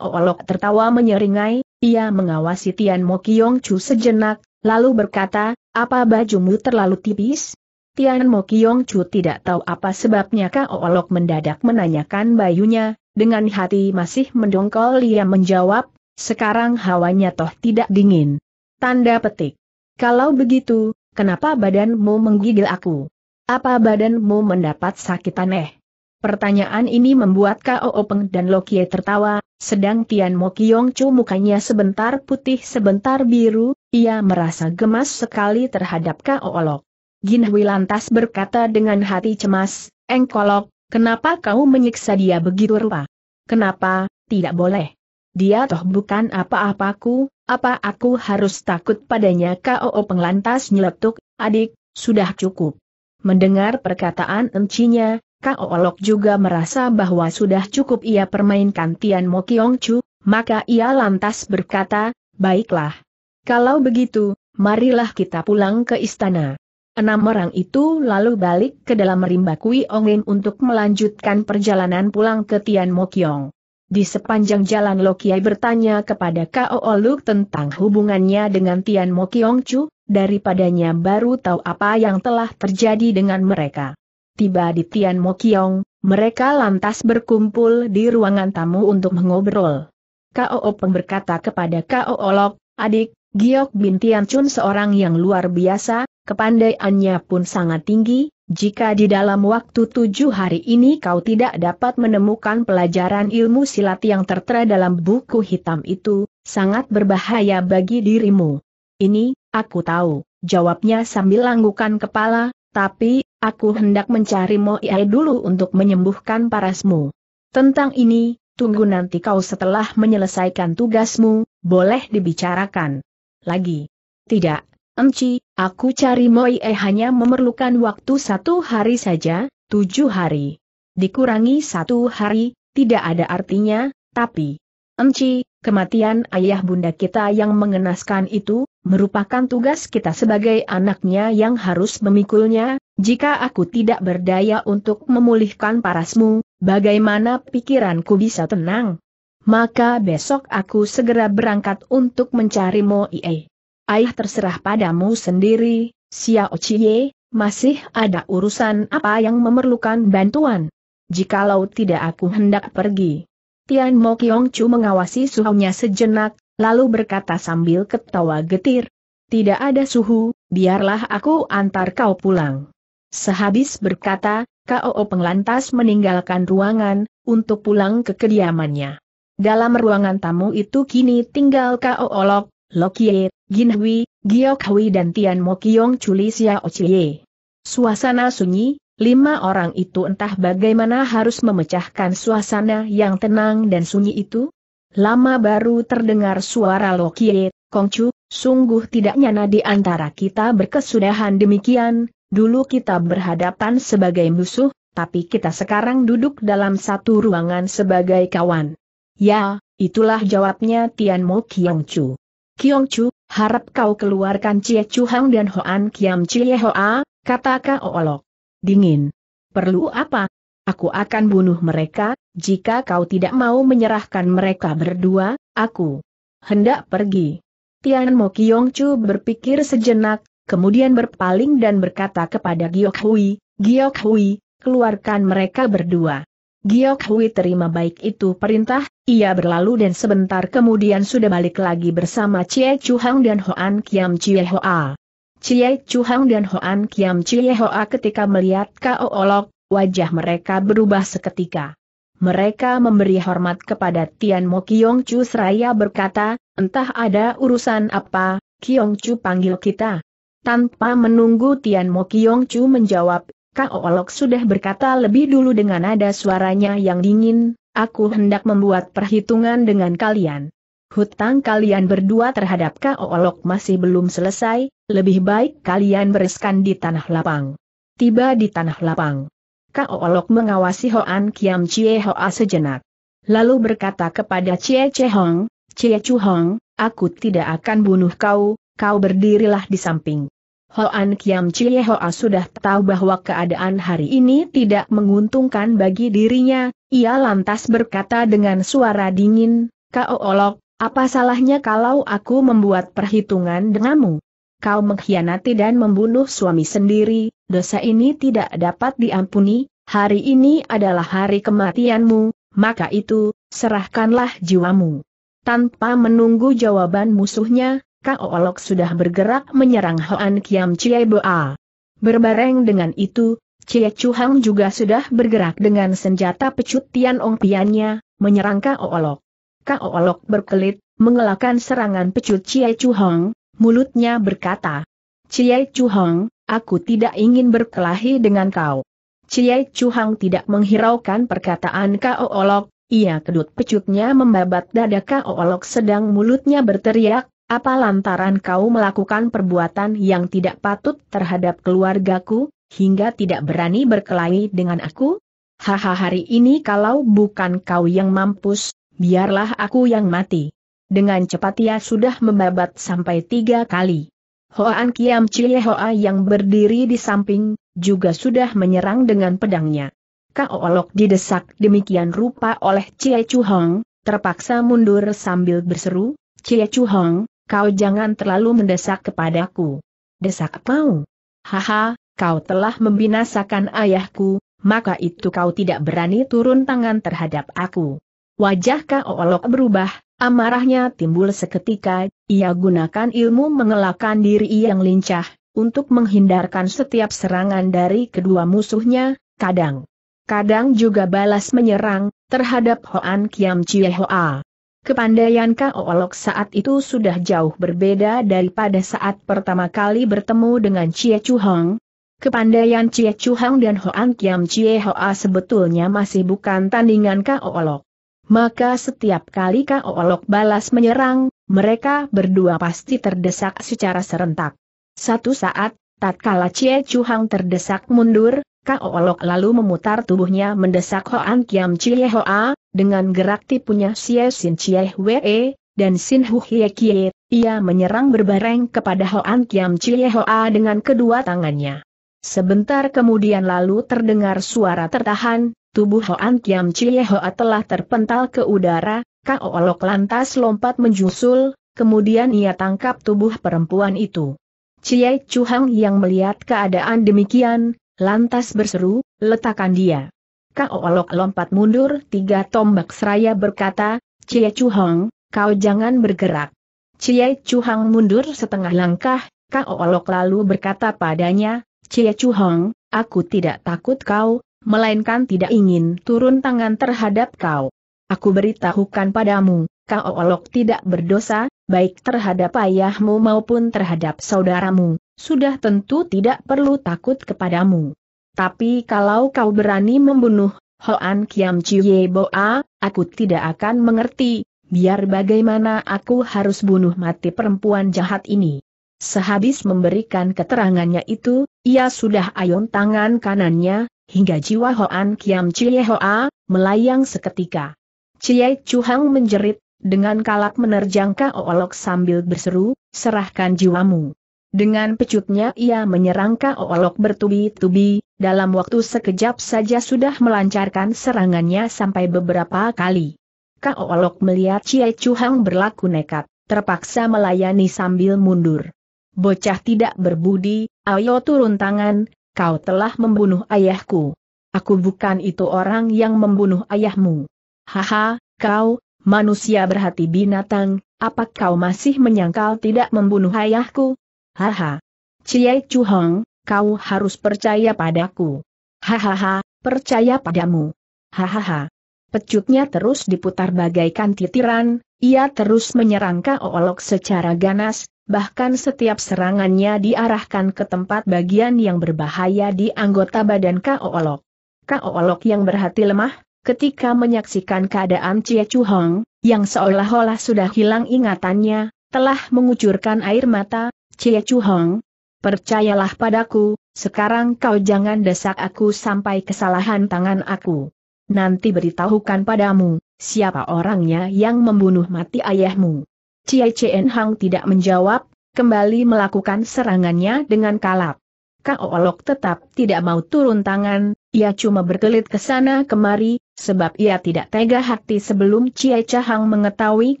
Olok tertawa menyeringai, ia mengawasi Tian Mo Kiong Chu sejenak, lalu berkata, apa bajumu terlalu tipis? Tian Mo Kiong Chu tidak tahu apa sebabnya Olok mendadak menanyakan bayunya, dengan hati masih mendongkol ia menjawab, sekarang hawanya toh tidak dingin. Tanda petik. Kalau begitu, kenapa badanmu menggigil aku? Apa badanmu mendapat sakit aneh? Pertanyaan ini membuat Kao Openg dan Lokie tertawa, sedang Tian Mo Kiong Chu mukanya sebentar putih sebentar biru, ia merasa gemas sekali terhadap Olok. Gin Hui lantas berkata dengan hati cemas, Engkolok, kenapa kau menyiksa dia begitu rupa? Kenapa, tidak boleh. Dia toh bukan apa-apaku, apa aku harus takut padanya KOO penglantas nyeletuk, adik, sudah cukup. Mendengar perkataan encinya, KOO olok juga merasa bahwa sudah cukup ia permainkan Tian Mo Kiong Chu, maka ia lantas berkata, baiklah. Kalau begitu, marilah kita pulang ke istana. Enam orang itu lalu balik ke dalam rimba Kui Ongin untuk melanjutkan perjalanan pulang ke Tian Mo Mokyong. Di sepanjang jalan Lokiai bertanya kepada Kao Oluk tentang hubungannya dengan Tian Mokyong Chu, daripadanya baru tahu apa yang telah terjadi dengan mereka. Tiba di Tian Mo Mokyong, mereka lantas berkumpul di ruangan tamu untuk mengobrol. Kao Peng berkata kepada Kao Olok, adik, Giok bin Tian Chun seorang yang luar biasa, Kepandaiannya pun sangat tinggi, jika di dalam waktu tujuh hari ini kau tidak dapat menemukan pelajaran ilmu silat yang tertera dalam buku hitam itu, sangat berbahaya bagi dirimu. Ini, aku tahu, jawabnya sambil langgukan kepala, tapi, aku hendak mencari Moe dulu untuk menyembuhkan parasmu. Tentang ini, tunggu nanti kau setelah menyelesaikan tugasmu, boleh dibicarakan. Lagi. Tidak, Enci, aku cari Moi E hanya memerlukan waktu satu hari saja, tujuh hari. Dikurangi satu hari, tidak ada artinya, tapi... Enci, kematian ayah bunda kita yang mengenaskan itu, merupakan tugas kita sebagai anaknya yang harus memikulnya, jika aku tidak berdaya untuk memulihkan parasmu, bagaimana pikiranku bisa tenang? Maka besok aku segera berangkat untuk mencari Moi Moie. Eh. Ayah terserah padamu sendiri, Xiao Chie, masih ada urusan apa yang memerlukan bantuan? Jikalau tidak aku hendak pergi. Tian Mo Kiong Chu mengawasi suhunya sejenak, lalu berkata sambil ketawa getir. Tidak ada suhu, biarlah aku antar kau pulang. Sehabis berkata, KOO penglantas meninggalkan ruangan, untuk pulang ke kediamannya. Dalam ruangan tamu itu kini tinggal KOO Olok. Lokie, Ginhui, Giokhui dan Tian Mokyong Chuli Xia Ochie. Suasana sunyi, lima orang itu entah bagaimana harus memecahkan suasana yang tenang dan sunyi itu. Lama baru terdengar suara Lokie, Kongcu, sungguh tidak nyana di antara kita berkesudahan demikian, dulu kita berhadapan sebagai musuh, tapi kita sekarang duduk dalam satu ruangan sebagai kawan. Ya, itulah jawabnya Tian Mo Kiong Chu. Kiong Chu, harap kau keluarkan Cie Chu Hang dan Hoan Kiam Cie Hoa, kata Kao Olok. Dingin. Perlu apa? Aku akan bunuh mereka, jika kau tidak mau menyerahkan mereka berdua, aku hendak pergi. Tian Mo Kiong Chu berpikir sejenak, kemudian berpaling dan berkata kepada Giok Hui, Giok Hui, keluarkan mereka berdua. Giok Hui terima baik itu perintah, ia berlalu dan sebentar kemudian sudah balik lagi bersama Cie Chu Hang dan Hoan Kiam Cie Hoa. Cie Chu Hang dan Hoan Kiam Cie Hoa ketika melihat Kao Olok, wajah mereka berubah seketika. Mereka memberi hormat kepada Tian Mo Kiong Chu seraya berkata, entah ada urusan apa, Kiong Chu panggil kita. Tanpa menunggu Tian Mo Kiong Chu menjawab, Kao Olok sudah berkata lebih dulu dengan nada suaranya yang dingin, Aku hendak membuat perhitungan dengan kalian. Hutang kalian berdua terhadap Kaolok masih belum selesai, lebih baik kalian bereskan di tanah lapang. Tiba di tanah lapang. Kaolok mengawasi Hoan Kiam Chie Hoa sejenak. Lalu berkata kepada Chie Che Hong, Chie Chu Hong, aku tidak akan bunuh kau, kau berdirilah di samping. Hoan Kiam Chie Hoa sudah tahu bahwa keadaan hari ini tidak menguntungkan bagi dirinya, ia lantas berkata dengan suara dingin, Kau Olok, apa salahnya kalau aku membuat perhitungan denganmu? Kau mengkhianati dan membunuh suami sendiri, dosa ini tidak dapat diampuni, hari ini adalah hari kematianmu, maka itu, serahkanlah jiwamu. Tanpa menunggu jawaban musuhnya, Olok sudah bergerak menyerang Hoan Kiam Chie Boa. Berbareng dengan itu, Chie Chuhang juga sudah bergerak dengan senjata pecut Tian Ong Piannya, menyerang Kao Olok. Kao Olok berkelit, mengelakkan serangan pecut Chie Chuhang, mulutnya berkata, Chie Chuhang, aku tidak ingin berkelahi dengan kau. Chie Chuhang tidak menghiraukan perkataan Kao Olok, ia kedut pecutnya membabat dada Kao Olok sedang mulutnya berteriak, apa lantaran kau melakukan perbuatan yang tidak patut terhadap keluargaku, hingga tidak berani berkelahi dengan aku? Haha hari ini kalau bukan kau yang mampus, biarlah aku yang mati. Dengan cepat ia sudah membabat sampai tiga kali. Hoan Kiam Chie Hoa yang berdiri di samping, juga sudah menyerang dengan pedangnya. Olok didesak demikian rupa oleh Cie Chu Hong, terpaksa mundur sambil berseru, Cie Chu Hong, kau jangan terlalu mendesak kepadaku. Desak mau. Haha, kau telah membinasakan ayahku, maka itu kau tidak berani turun tangan terhadap aku. Wajah olok berubah, amarahnya timbul seketika, ia gunakan ilmu mengelakkan diri yang lincah, untuk menghindarkan setiap serangan dari kedua musuhnya, kadang. Kadang juga balas menyerang, terhadap Hoan Kiam Chie Hoa. Kepandaian Olok saat itu sudah jauh berbeda daripada saat pertama kali bertemu dengan Cie Chu Hong. Kepandaian Cie Chu Hong dan Hoan Kiam Cie Hoa sebetulnya masih bukan tandingan Olok. Maka setiap kali Olok balas menyerang, mereka berdua pasti terdesak secara serentak. Satu saat, tatkala Cie Chu Hong terdesak mundur, Olok lalu memutar tubuhnya mendesak Hoan Kiam Cie Hoa, dengan gerak tipunya Xie Xin Chie Wei, dan Sin Hu Hie Kie, ia menyerang berbareng kepada Hoan Kiam Chie Hoa dengan kedua tangannya. Sebentar kemudian lalu terdengar suara tertahan, tubuh Hoan Kiam Chie Hoa telah terpental ke udara, Kao Olok lantas lompat menjusul, kemudian ia tangkap tubuh perempuan itu. Chie Chuhang yang melihat keadaan demikian, lantas berseru, letakkan dia. Kang Olok lompat mundur tiga tombak seraya berkata, Cie Chu Hong, kau jangan bergerak. Cie Chu Hong mundur setengah langkah, Kang Olok lalu berkata padanya, Cie Chu Hong, aku tidak takut kau, melainkan tidak ingin turun tangan terhadap kau. Aku beritahukan padamu, Kang Olok tidak berdosa, baik terhadap ayahmu maupun terhadap saudaramu, sudah tentu tidak perlu takut kepadamu. Tapi kalau kau berani membunuh, Hoan Kiam Chie Boa, aku tidak akan mengerti, biar bagaimana aku harus bunuh mati perempuan jahat ini. Sehabis memberikan keterangannya itu, ia sudah ayun tangan kanannya, hingga jiwa Hoan Kiam Chie Hoa, melayang seketika. Chie Chuhang menjerit, dengan kalak menerjang Kaolok sambil berseru, serahkan jiwamu. Dengan pecutnya ia menyerang Kaolok bertubi-tubi, dalam waktu sekejap saja sudah melancarkan serangannya sampai beberapa kali. Kaolok melihat Cie Chuhang berlaku nekat, terpaksa melayani sambil mundur. Bocah tidak berbudi, ayo turun tangan, kau telah membunuh ayahku. Aku bukan itu orang yang membunuh ayahmu. Haha, kau, manusia berhati binatang, apa kau masih menyangkal tidak membunuh ayahku? Haha. Ciai Chu Hong, kau harus percaya padaku. Hahaha, percaya padamu. Hahaha. Pecutnya terus diputar bagaikan titiran, ia terus menyerang Kaolok secara ganas, bahkan setiap serangannya diarahkan ke tempat bagian yang berbahaya di anggota badan Kaolok. Kaolok yang berhati lemah, ketika menyaksikan keadaan Cie Chu Hong, yang seolah-olah sudah hilang ingatannya, telah mengucurkan air mata, Cie Chu Hong, percayalah padaku, sekarang kau jangan desak aku sampai kesalahan tangan aku. Nanti beritahukan padamu, siapa orangnya yang membunuh mati ayahmu. Cie Chen Hang tidak menjawab, kembali melakukan serangannya dengan kalap. Kau Olok tetap tidak mau turun tangan, ia cuma berkelit ke sana kemari, sebab ia tidak tega hati sebelum Cie Chahang mengetahui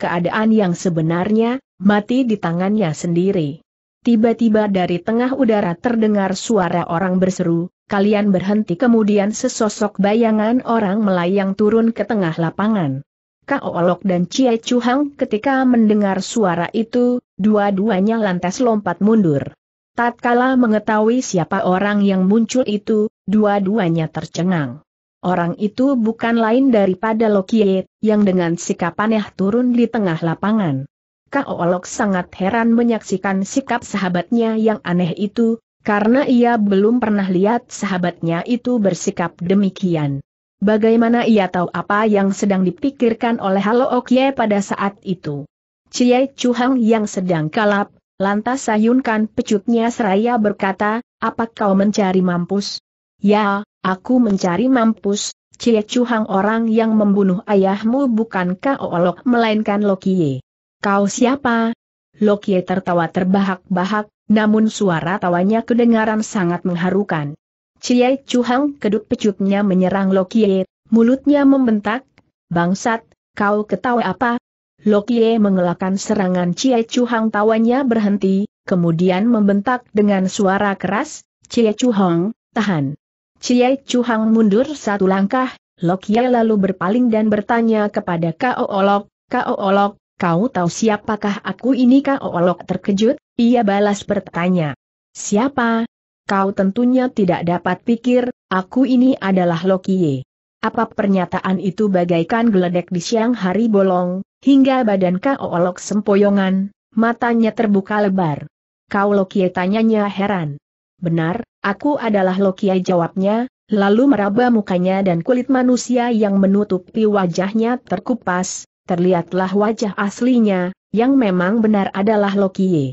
keadaan yang sebenarnya, mati di tangannya sendiri. Tiba-tiba dari tengah udara terdengar suara orang berseru, kalian berhenti kemudian sesosok bayangan orang melayang turun ke tengah lapangan. Kao Olok dan Chu Hang ketika mendengar suara itu, dua-duanya lantas lompat mundur. Tatkala mengetahui siapa orang yang muncul itu, dua-duanya tercengang. Orang itu bukan lain daripada Lokie, yang dengan sikap aneh turun di tengah lapangan. Olok sangat heran menyaksikan sikap sahabatnya yang aneh itu, karena ia belum pernah lihat sahabatnya itu bersikap demikian. Bagaimana ia tahu apa yang sedang dipikirkan oleh Halo Okye pada saat itu? Cie Chuhang yang sedang kalap, lantas sayunkan pecutnya seraya berkata, apa kau mencari mampus? Ya, aku mencari mampus, Cie Chuhang orang yang membunuh ayahmu bukan Olok melainkan Lokiye. Kau siapa? Lokie tertawa terbahak-bahak, namun suara tawanya kedengaran sangat mengharukan. Cie Chuhang kedut pecutnya menyerang Lokie, mulutnya membentak, Bangsat, kau ketawa apa? Lokie mengelakkan serangan Cie Chuhang tawanya berhenti, kemudian membentak dengan suara keras, Cie Chuhang, tahan. Cie Chuhang mundur satu langkah, Lokie lalu berpaling dan bertanya kepada Kao Olok, Kao Olok, Kau tahu siapakah aku ini olok terkejut, ia balas bertanya. Siapa? Kau tentunya tidak dapat pikir, aku ini adalah Lokie. Apa pernyataan itu bagaikan geledek di siang hari bolong, hingga badan olok sempoyongan, matanya terbuka lebar. Kau Lokie tanyanya heran. Benar, aku adalah Lokie jawabnya, lalu meraba mukanya dan kulit manusia yang menutupi wajahnya terkupas, terlihatlah wajah aslinya, yang memang benar adalah Lokie.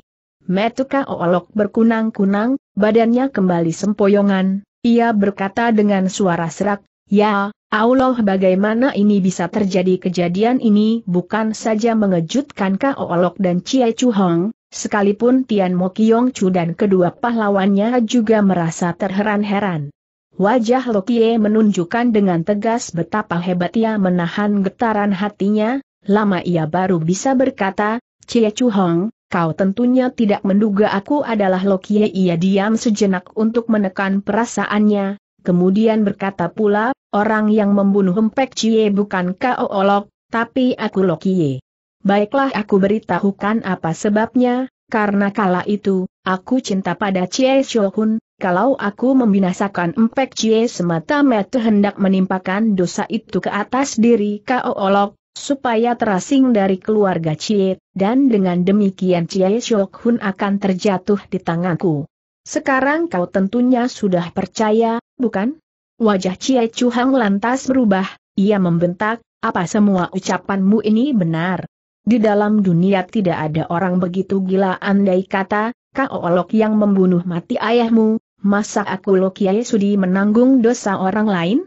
Metuka Oolok berkunang-kunang, badannya kembali sempoyongan, ia berkata dengan suara serak, Ya, Allah bagaimana ini bisa terjadi kejadian ini bukan saja mengejutkan Ka Oolok dan Cie Chu Hong, sekalipun Tian Mo Kiong Chu dan kedua pahlawannya juga merasa terheran-heran. Wajah Lokie menunjukkan dengan tegas betapa hebat ia menahan getaran hatinya, lama ia baru bisa berkata, Cie Chu Hong, kau tentunya tidak menduga aku adalah Lokie ia diam sejenak untuk menekan perasaannya, kemudian berkata pula, orang yang membunuh Hempek Cie bukan kau Olok, tapi aku Lokie. Baiklah aku beritahukan apa sebabnya, karena kala itu, aku cinta pada Cie Shohun, kalau aku membinasakan Empek Cie semata-mata hendak menimpakan dosa itu ke atas diri Kao Olok, supaya terasing dari keluarga Cie, dan dengan demikian Cie Shok Hun akan terjatuh di tanganku. Sekarang kau tentunya sudah percaya, bukan? Wajah Cie Chu Hang lantas berubah, ia membentak, apa semua ucapanmu ini benar? Di dalam dunia tidak ada orang begitu gila andai kata, Kao Olok yang membunuh mati ayahmu, masa aku kiai Sudi menanggung dosa orang lain?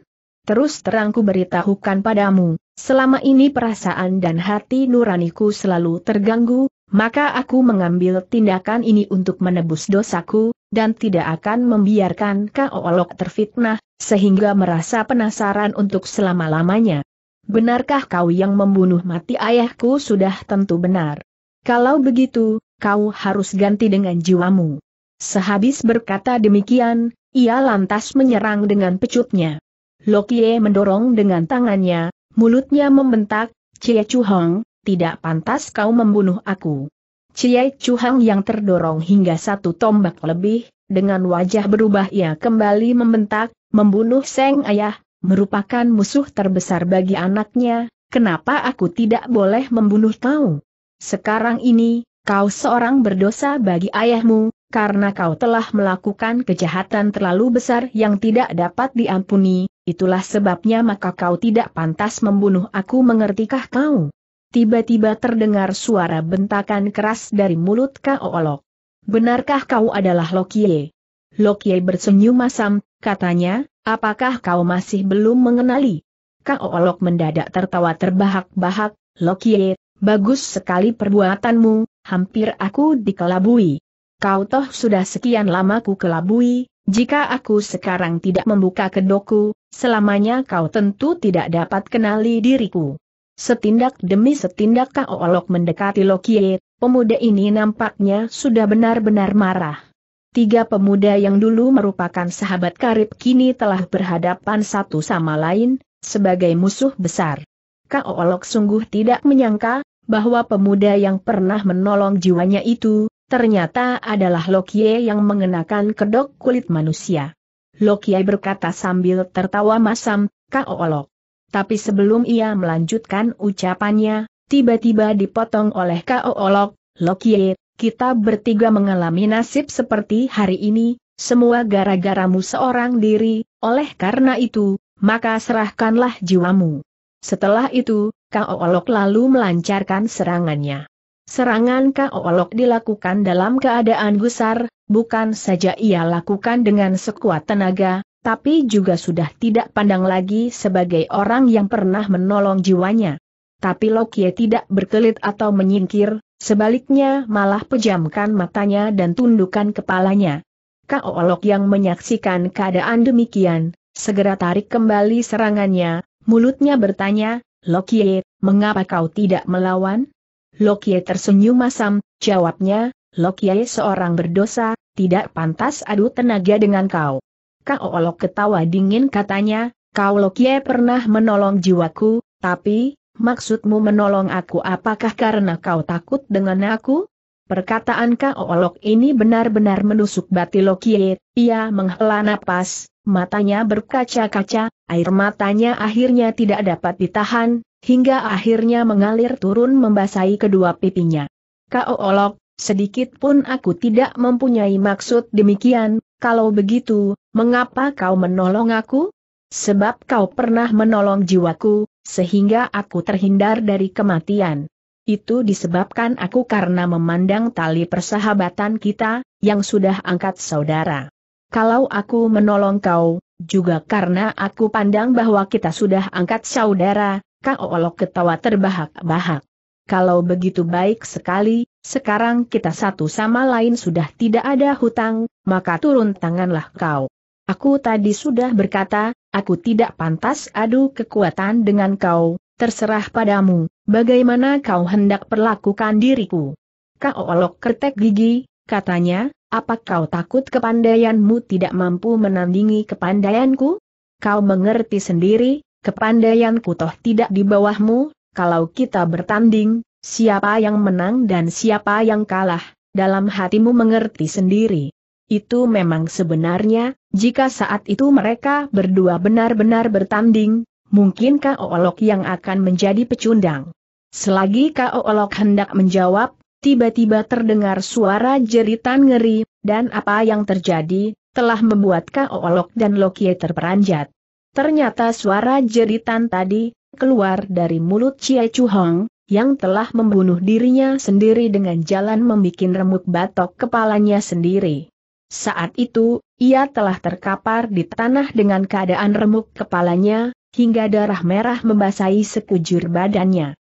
Terus terangku beritahukan padamu, selama ini perasaan dan hati nuraniku selalu terganggu, maka aku mengambil tindakan ini untuk menebus dosaku, dan tidak akan membiarkan olok terfitnah, sehingga merasa penasaran untuk selama-lamanya. Benarkah kau yang membunuh mati ayahku sudah tentu benar? Kalau begitu, kau harus ganti dengan jiwamu. Sehabis berkata demikian, ia lantas menyerang dengan pecutnya. Lokie mendorong dengan tangannya, mulutnya membentak, Cie Chu Hong, tidak pantas kau membunuh aku. Cie Chu Hong yang terdorong hingga satu tombak lebih, dengan wajah berubah ia kembali membentak, membunuh Seng Ayah, merupakan musuh terbesar bagi anaknya, kenapa aku tidak boleh membunuh kau? Sekarang ini, kau seorang berdosa bagi ayahmu, karena kau telah melakukan kejahatan terlalu besar yang tidak dapat diampuni, itulah sebabnya maka kau tidak pantas membunuh aku mengertikah kau? Tiba-tiba terdengar suara bentakan keras dari mulut Olok. Benarkah kau adalah Lokie? Lokie bersenyum masam, katanya, apakah kau masih belum mengenali? Olok mendadak tertawa terbahak-bahak, Lokie, bagus sekali perbuatanmu, hampir aku dikelabui kau toh sudah sekian lama ku kelabui, jika aku sekarang tidak membuka kedoku, selamanya kau tentu tidak dapat kenali diriku. Setindak demi setindak kau Olok mendekati Lokie, pemuda ini nampaknya sudah benar-benar marah. Tiga pemuda yang dulu merupakan sahabat karib kini telah berhadapan satu sama lain, sebagai musuh besar. Kak Olok sungguh tidak menyangka, bahwa pemuda yang pernah menolong jiwanya itu, ternyata adalah Lokie yang mengenakan kedok kulit manusia. Lokie berkata sambil tertawa masam, Olok. Tapi sebelum ia melanjutkan ucapannya, tiba-tiba dipotong oleh Olok, Lokie, kita bertiga mengalami nasib seperti hari ini, semua gara-garamu seorang diri, oleh karena itu, maka serahkanlah jiwamu. Setelah itu, Olok lalu melancarkan serangannya. Serangan Kaolok dilakukan dalam keadaan gusar, bukan saja ia lakukan dengan sekuat tenaga, tapi juga sudah tidak pandang lagi sebagai orang yang pernah menolong jiwanya. Tapi Lokie tidak berkelit atau menyingkir, sebaliknya malah pejamkan matanya dan tundukkan kepalanya. Kaolok yang menyaksikan keadaan demikian, segera tarik kembali serangannya, mulutnya bertanya, Lokie, mengapa kau tidak melawan? Lokye tersenyum masam, jawabnya, Lokye seorang berdosa, tidak pantas adu tenaga dengan kau. Kau olok oh, oh, ketawa dingin katanya, kau Lokye pernah menolong jiwaku, tapi, maksudmu menolong aku apakah karena kau takut dengan aku? Perkataan kau olok oh, ini benar-benar menusuk bati Lokye, ia menghela napas, matanya berkaca-kaca, air matanya akhirnya tidak dapat ditahan, hingga akhirnya mengalir turun membasahi kedua pipinya. Kau olok, sedikit pun aku tidak mempunyai maksud demikian, kalau begitu, mengapa kau menolong aku? Sebab kau pernah menolong jiwaku, sehingga aku terhindar dari kematian. Itu disebabkan aku karena memandang tali persahabatan kita, yang sudah angkat saudara. Kalau aku menolong kau, juga karena aku pandang bahwa kita sudah angkat saudara, Kang olok ketawa terbahak-bahak. Kalau begitu baik sekali, sekarang kita satu sama lain sudah tidak ada hutang, maka turun tanganlah kau. Aku tadi sudah berkata, aku tidak pantas adu kekuatan dengan kau, terserah padamu, bagaimana kau hendak perlakukan diriku. Kau olok kertek gigi, katanya, apa kau takut kepandaianmu tidak mampu menandingi kepandaianku? Kau mengerti sendiri, kepandaianku toh tidak di bawahmu, kalau kita bertanding, siapa yang menang dan siapa yang kalah, dalam hatimu mengerti sendiri. Itu memang sebenarnya, jika saat itu mereka berdua benar-benar bertanding, mungkin Olok yang akan menjadi pecundang. Selagi Olok hendak menjawab, tiba-tiba terdengar suara jeritan ngeri, dan apa yang terjadi, telah membuat Olok dan Lokie terperanjat. Ternyata suara jeritan tadi, keluar dari mulut Chia Chu Hong, yang telah membunuh dirinya sendiri dengan jalan membuat remuk batok kepalanya sendiri. Saat itu, ia telah terkapar di tanah dengan keadaan remuk kepalanya, hingga darah merah membasahi sekujur badannya.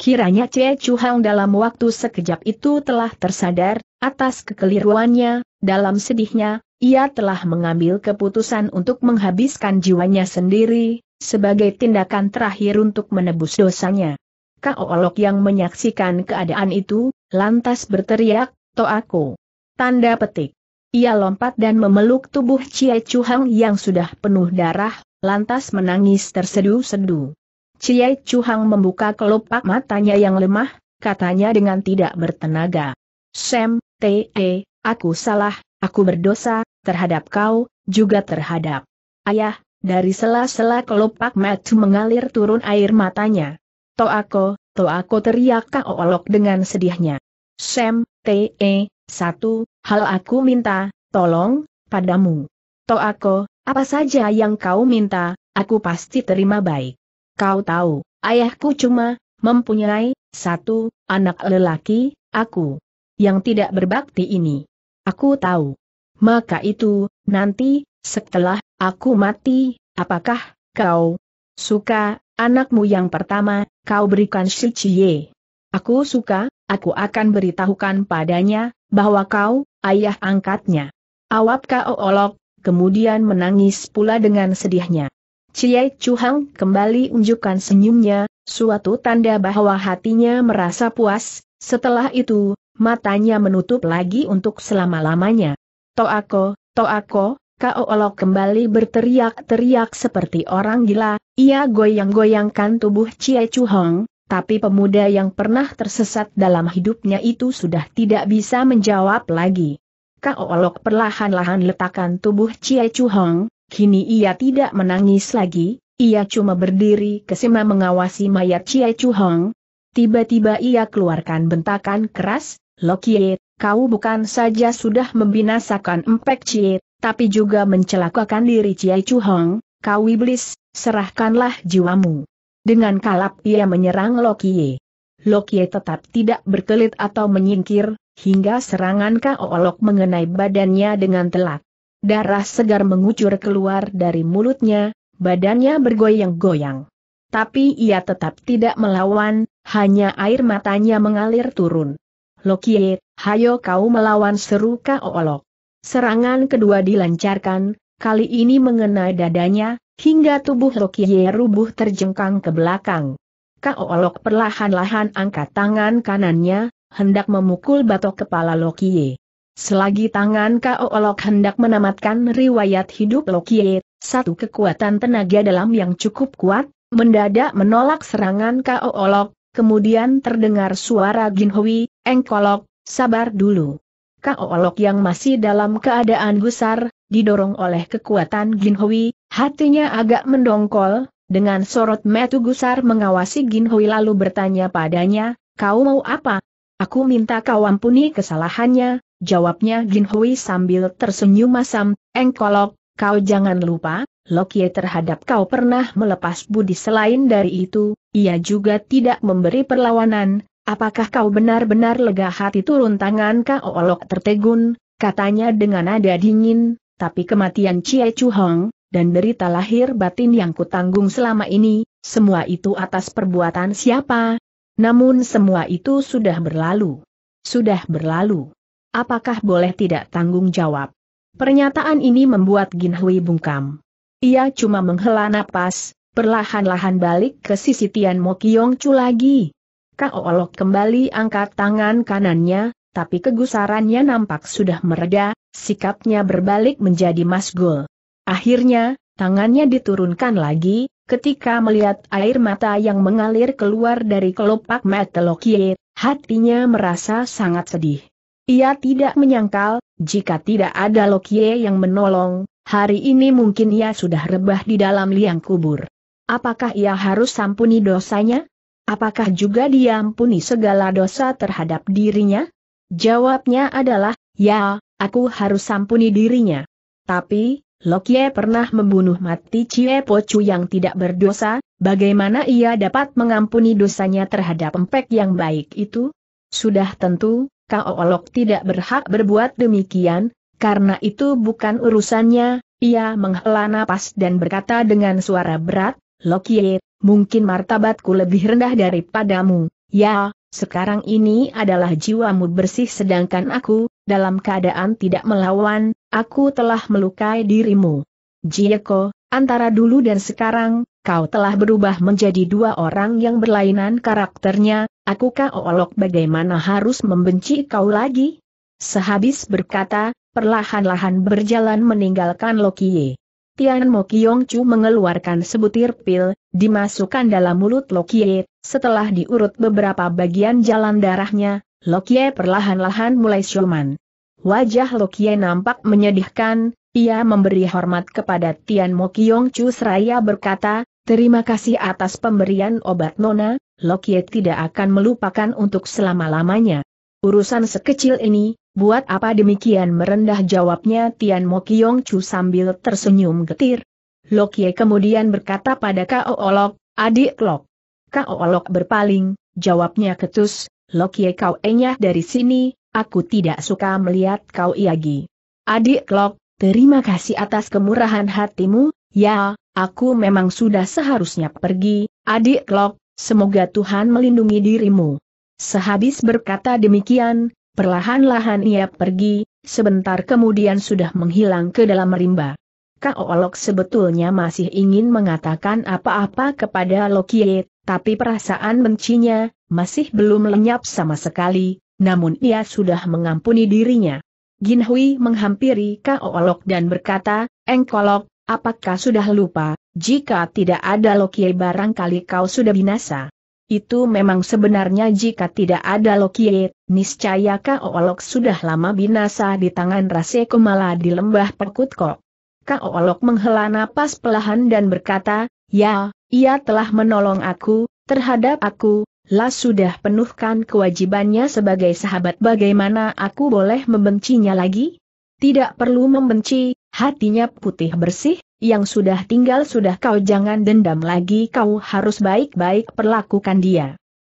Kiranya Cie Chu Hang dalam waktu sekejap itu telah tersadar, atas kekeliruannya, dalam sedihnya, ia telah mengambil keputusan untuk menghabiskan jiwanya sendiri, sebagai tindakan terakhir untuk menebus dosanya. Kaolok yang menyaksikan keadaan itu, lantas berteriak, aku!" Tanda petik. Ia lompat dan memeluk tubuh Cie Chuhang yang sudah penuh darah, lantas menangis tersedu-sedu. Cie Chuhang membuka kelopak matanya yang lemah, katanya dengan tidak bertenaga. Sam, T.E., aku salah, Aku berdosa, terhadap kau, juga terhadap ayah, dari sela-sela kelopak matu mengalir turun air matanya. Toako, Toako teriak kau Olok dengan sedihnya. Sam, T.E., satu, hal aku minta, tolong, padamu. Toako, apa saja yang kau minta, aku pasti terima baik. Kau tahu, ayahku cuma, mempunyai, satu, anak lelaki, aku. Yang tidak berbakti ini. Aku tahu. Maka itu, nanti, setelah aku mati, apakah kau suka anakmu yang pertama, kau berikan si Cie? Aku suka, aku akan beritahukan padanya, bahwa kau, ayah angkatnya. Awap kau olok, kemudian menangis pula dengan sedihnya. Cie Chuhang kembali unjukkan senyumnya, suatu tanda bahwa hatinya merasa puas, setelah itu, matanya menutup lagi untuk selama-lamanya. Toako, Toako, Kau Olok kembali berteriak-teriak seperti orang gila, ia goyang-goyangkan tubuh Chie Chu Hong, tapi pemuda yang pernah tersesat dalam hidupnya itu sudah tidak bisa menjawab lagi. Kau Olok perlahan-lahan letakkan tubuh Chie Chu Hong, kini ia tidak menangis lagi, ia cuma berdiri kesima mengawasi mayat Chie Chu Hong, Tiba-tiba ia keluarkan bentakan keras, Lokie, kau bukan saja sudah membinasakan Empek Cie, tapi juga mencelakakan diri Cie Chu Hong, kau iblis, serahkanlah jiwamu. Dengan kalap ia menyerang Lokie. Lokie tetap tidak berkelit atau menyingkir, hingga serangan Kaolok mengenai badannya dengan telak. Darah segar mengucur keluar dari mulutnya, badannya bergoyang-goyang. Tapi ia tetap tidak melawan, hanya air matanya mengalir turun. Lokie, hayo kau melawan seru Kaolok. Serangan kedua dilancarkan, kali ini mengenai dadanya, hingga tubuh Lokie rubuh terjengkang ke belakang. Kaolok perlahan-lahan angkat tangan kanannya, hendak memukul batok kepala Lokie. Selagi tangan Kaolok hendak menamatkan riwayat hidup Lokie, satu kekuatan tenaga dalam yang cukup kuat, mendadak menolak serangan Kaolok, kemudian terdengar suara Jin Hui, Engkolok, sabar dulu. olok yang masih dalam keadaan gusar, didorong oleh kekuatan Jin Hui, hatinya agak mendongkol, dengan sorot metu gusar mengawasi Jin Hui lalu bertanya padanya, kau mau apa? Aku minta kau ampuni kesalahannya, jawabnya Jin Hui sambil tersenyum masam, Engkolok, kau jangan lupa, Lokie terhadap kau pernah melepas budi selain dari itu, ia juga tidak memberi perlawanan, apakah kau benar-benar lega hati turun tangan kau olok tertegun, katanya dengan nada dingin, tapi kematian Cie Chu Hong, dan derita lahir batin yang kutanggung selama ini, semua itu atas perbuatan siapa? Namun semua itu sudah berlalu. Sudah berlalu. Apakah boleh tidak tanggung jawab? Pernyataan ini membuat Gin Hui bungkam. Ia cuma menghela napas, perlahan-lahan balik ke sisi Tian Mo Kiong Chu lagi. Kao Olok kembali angkat tangan kanannya, tapi kegusarannya nampak sudah mereda, sikapnya berbalik menjadi masgul. Akhirnya, tangannya diturunkan lagi, ketika melihat air mata yang mengalir keluar dari kelopak Metelokie, hatinya merasa sangat sedih. Ia tidak menyangkal, jika tidak ada Lokie yang menolong, Hari ini mungkin ia sudah rebah di dalam liang kubur. Apakah ia harus sampuni dosanya? Apakah juga dia ampuni segala dosa terhadap dirinya? Jawabnya adalah, ya, aku harus sampuni dirinya. Tapi, Lokye pernah membunuh mati Cie Pocu yang tidak berdosa, bagaimana ia dapat mengampuni dosanya terhadap empek yang baik itu? Sudah tentu, Kao Lok tidak berhak berbuat demikian, karena itu bukan urusannya, ia menghela napas dan berkata dengan suara berat, Lokie, mungkin martabatku lebih rendah daripadamu, ya, sekarang ini adalah jiwamu bersih sedangkan aku, dalam keadaan tidak melawan, aku telah melukai dirimu. Jieko, antara dulu dan sekarang, kau telah berubah menjadi dua orang yang berlainan karakternya, aku olok bagaimana harus membenci kau lagi? Sehabis berkata, perlahan-lahan berjalan meninggalkan Lokie. Tian Mo Kiong Chu mengeluarkan sebutir pil, dimasukkan dalam mulut Lokie, setelah diurut beberapa bagian jalan darahnya, Lokie perlahan-lahan mulai siuman. Wajah Lokie nampak menyedihkan, ia memberi hormat kepada Tian Mo Kiong Chu seraya berkata, Terima kasih atas pemberian obat Nona, Lokie tidak akan melupakan untuk selama-lamanya. Urusan sekecil ini, Buat apa demikian merendah jawabnya Tian Mo Kiong Chu sambil tersenyum getir. Lokye kemudian berkata pada Kao Olok, adik Lok. Kao Olok berpaling, jawabnya ketus, Lokye kau enyah dari sini, aku tidak suka melihat kau iagi. Adik Lok, terima kasih atas kemurahan hatimu, ya, aku memang sudah seharusnya pergi, adik Lok, semoga Tuhan melindungi dirimu. Sehabis berkata demikian, Perlahan-lahan ia pergi, sebentar kemudian sudah menghilang ke dalam rimba. Olok sebetulnya masih ingin mengatakan apa-apa kepada Lokie, tapi perasaan bencinya masih belum lenyap sama sekali, namun ia sudah mengampuni dirinya. Ginhui menghampiri menghampiri Olok dan berkata, Engkolok, apakah sudah lupa, jika tidak ada Lokie barangkali kau sudah binasa. Itu memang sebenarnya jika tidak ada Lokie, niscaya Olok sudah lama binasa di tangan Rase Kumala di lembah Perkutkok. Olok menghela napas pelahan dan berkata, Ya, ia telah menolong aku, terhadap aku, lah sudah penuhkan kewajibannya sebagai sahabat bagaimana aku boleh membencinya lagi? Tidak perlu membenci, hatinya putih bersih, yang sudah tinggal sudah kau jangan dendam lagi kau harus baik-baik perlakukan dia.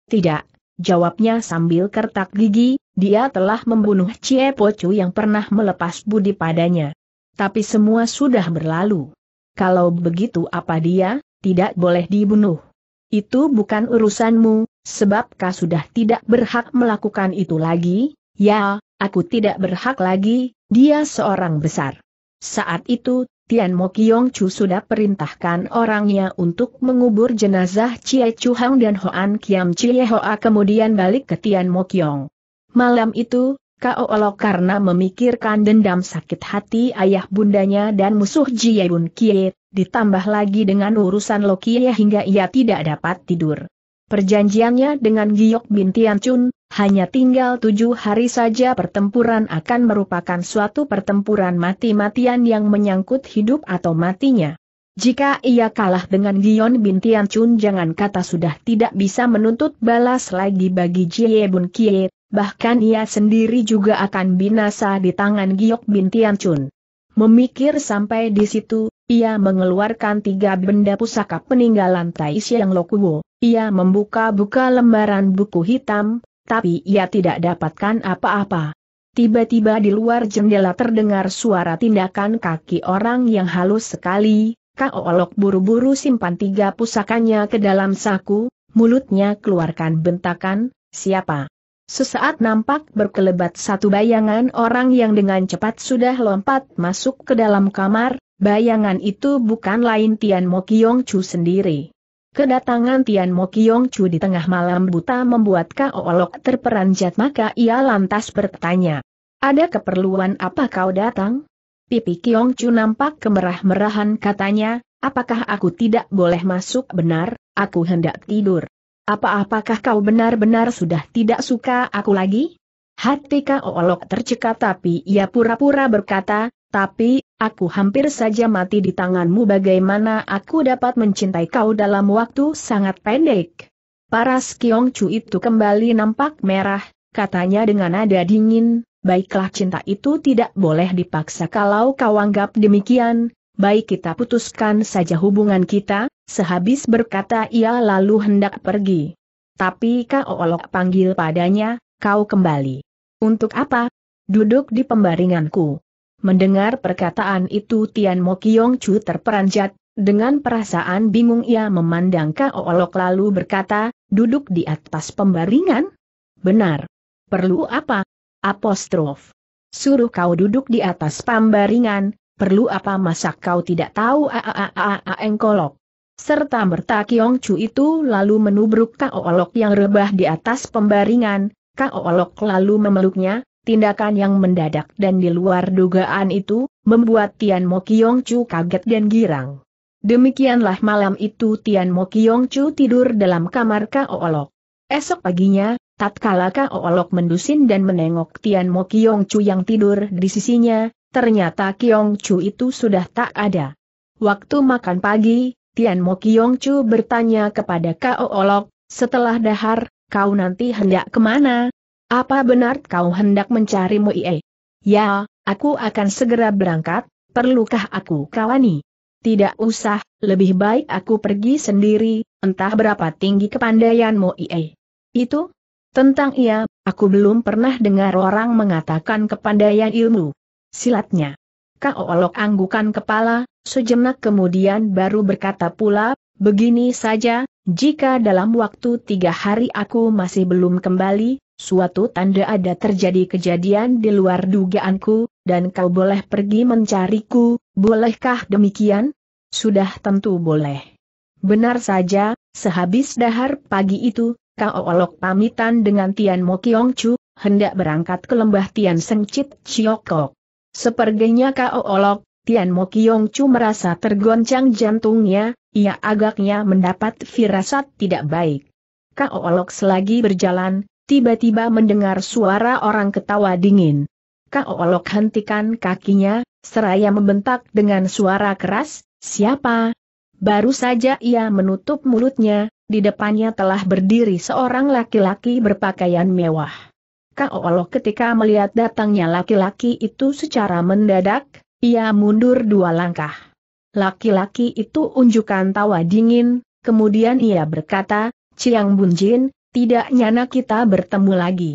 Tidak, jawabnya sambil kertak gigi, dia telah membunuh Cie Pocu yang pernah melepas budi padanya. Tapi semua sudah berlalu. Kalau begitu apa dia, tidak boleh dibunuh. Itu bukan urusanmu, sebab kau sudah tidak berhak melakukan itu lagi, ya, aku tidak berhak lagi, dia seorang besar. Saat itu, Tian Mo Kiong Chu sudah perintahkan orangnya untuk mengubur jenazah Chie Chu Hang dan Hoan Kiam Chie Hoa kemudian balik ke Tian Mo Kiong. Malam itu, Kao Olo karena memikirkan dendam sakit hati ayah bundanya dan musuh Jie Bun Kie, ditambah lagi dengan urusan Lokie hingga ia tidak dapat tidur. Perjanjiannya dengan Giok Bin Chun, hanya tinggal tujuh hari saja pertempuran akan merupakan suatu pertempuran mati-matian yang menyangkut hidup atau matinya. Jika ia kalah dengan Gion Bin Chun jangan kata sudah tidak bisa menuntut balas lagi bagi Jie Bun Kie, bahkan ia sendiri juga akan binasa di tangan Giok Bin Chun. Memikir sampai di situ, ia mengeluarkan tiga benda pusaka peninggalan Tai Siang Lokuo. Ia membuka-buka lembaran buku hitam, tapi ia tidak dapatkan apa-apa. Tiba-tiba di luar jendela terdengar suara tindakan kaki orang yang halus sekali, Kak Olok buru-buru simpan tiga pusakanya ke dalam saku, mulutnya keluarkan bentakan, siapa? Sesaat nampak berkelebat satu bayangan orang yang dengan cepat sudah lompat masuk ke dalam kamar, bayangan itu bukan lain Tian Mokyong Chu sendiri. Kedatangan Tian Mo Kiong Chu di tengah malam buta membuat Olok terperanjat maka ia lantas bertanya. Ada keperluan apa kau datang? Pipi Kiong Chu nampak kemerah-merahan katanya, apakah aku tidak boleh masuk benar, aku hendak tidur. Apa-apakah kau benar-benar sudah tidak suka aku lagi? Hati Olok tercekat tapi ia pura-pura berkata, tapi, Aku hampir saja mati di tanganmu bagaimana aku dapat mencintai kau dalam waktu sangat pendek. Paras Kiong Chu itu kembali nampak merah, katanya dengan nada dingin, baiklah cinta itu tidak boleh dipaksa kalau kau anggap demikian, baik kita putuskan saja hubungan kita, sehabis berkata ia lalu hendak pergi. Tapi kau Olok panggil padanya, kau kembali. Untuk apa? Duduk di pembaringanku. Mendengar perkataan itu Tian Mo Kiong Chu terperanjat, dengan perasaan bingung ia memandang Kaolok lalu berkata, duduk di atas pembaringan? Benar. Perlu apa? Apostrof. Suruh kau duduk di atas pembaringan, perlu apa Masak kau tidak tahu aaaaa engkolok. Serta merta Kiong Chu itu lalu menubruk Kaolok yang rebah di atas pembaringan, Kaolok lalu memeluknya, Tindakan yang mendadak dan di luar dugaan itu, membuat Tian Mo Kiong Chu kaget dan girang. Demikianlah malam itu Tian Mo Kiong Chu tidur dalam kamar Kaolok. Esok paginya, tatkala Kaolok mendusin dan menengok Tian Mo Kiong Chu yang tidur di sisinya, ternyata Kiong Chu itu sudah tak ada. Waktu makan pagi, Tian Mo Kiong Chu bertanya kepada Kaolok, setelah dahar, kau nanti hendak kemana? Apa benar kau hendak mencari Muie? Ya, aku akan segera berangkat, perlukah aku kawani? Tidak usah, lebih baik aku pergi sendiri, entah berapa tinggi kepandaian Moe. Itu? Tentang ia, aku belum pernah dengar orang mengatakan kepandaian ilmu. Silatnya. Kau olok anggukan kepala, sejenak kemudian baru berkata pula, begini saja, jika dalam waktu tiga hari aku masih belum kembali, suatu tanda ada terjadi kejadian di luar dugaanku, dan kau boleh pergi mencariku, bolehkah demikian? Sudah tentu boleh. Benar saja, sehabis dahar pagi itu, kau olok pamitan dengan Tian Mo Kiong Chu, hendak berangkat ke lembah Tian Seng Sengcit Chiokok. Sepertinya kau olok, Tian Mo Kiong Chu merasa tergoncang jantungnya, ia agaknya mendapat firasat tidak baik. Kau olok selagi berjalan, tiba-tiba mendengar suara orang ketawa dingin. Olok hentikan kakinya, seraya membentak dengan suara keras, siapa? Baru saja ia menutup mulutnya, di depannya telah berdiri seorang laki-laki berpakaian mewah. Olok ketika melihat datangnya laki-laki itu secara mendadak, ia mundur dua langkah. Laki-laki itu unjukkan tawa dingin, kemudian ia berkata, Ciang Bunjin, tidak nyana kita bertemu lagi.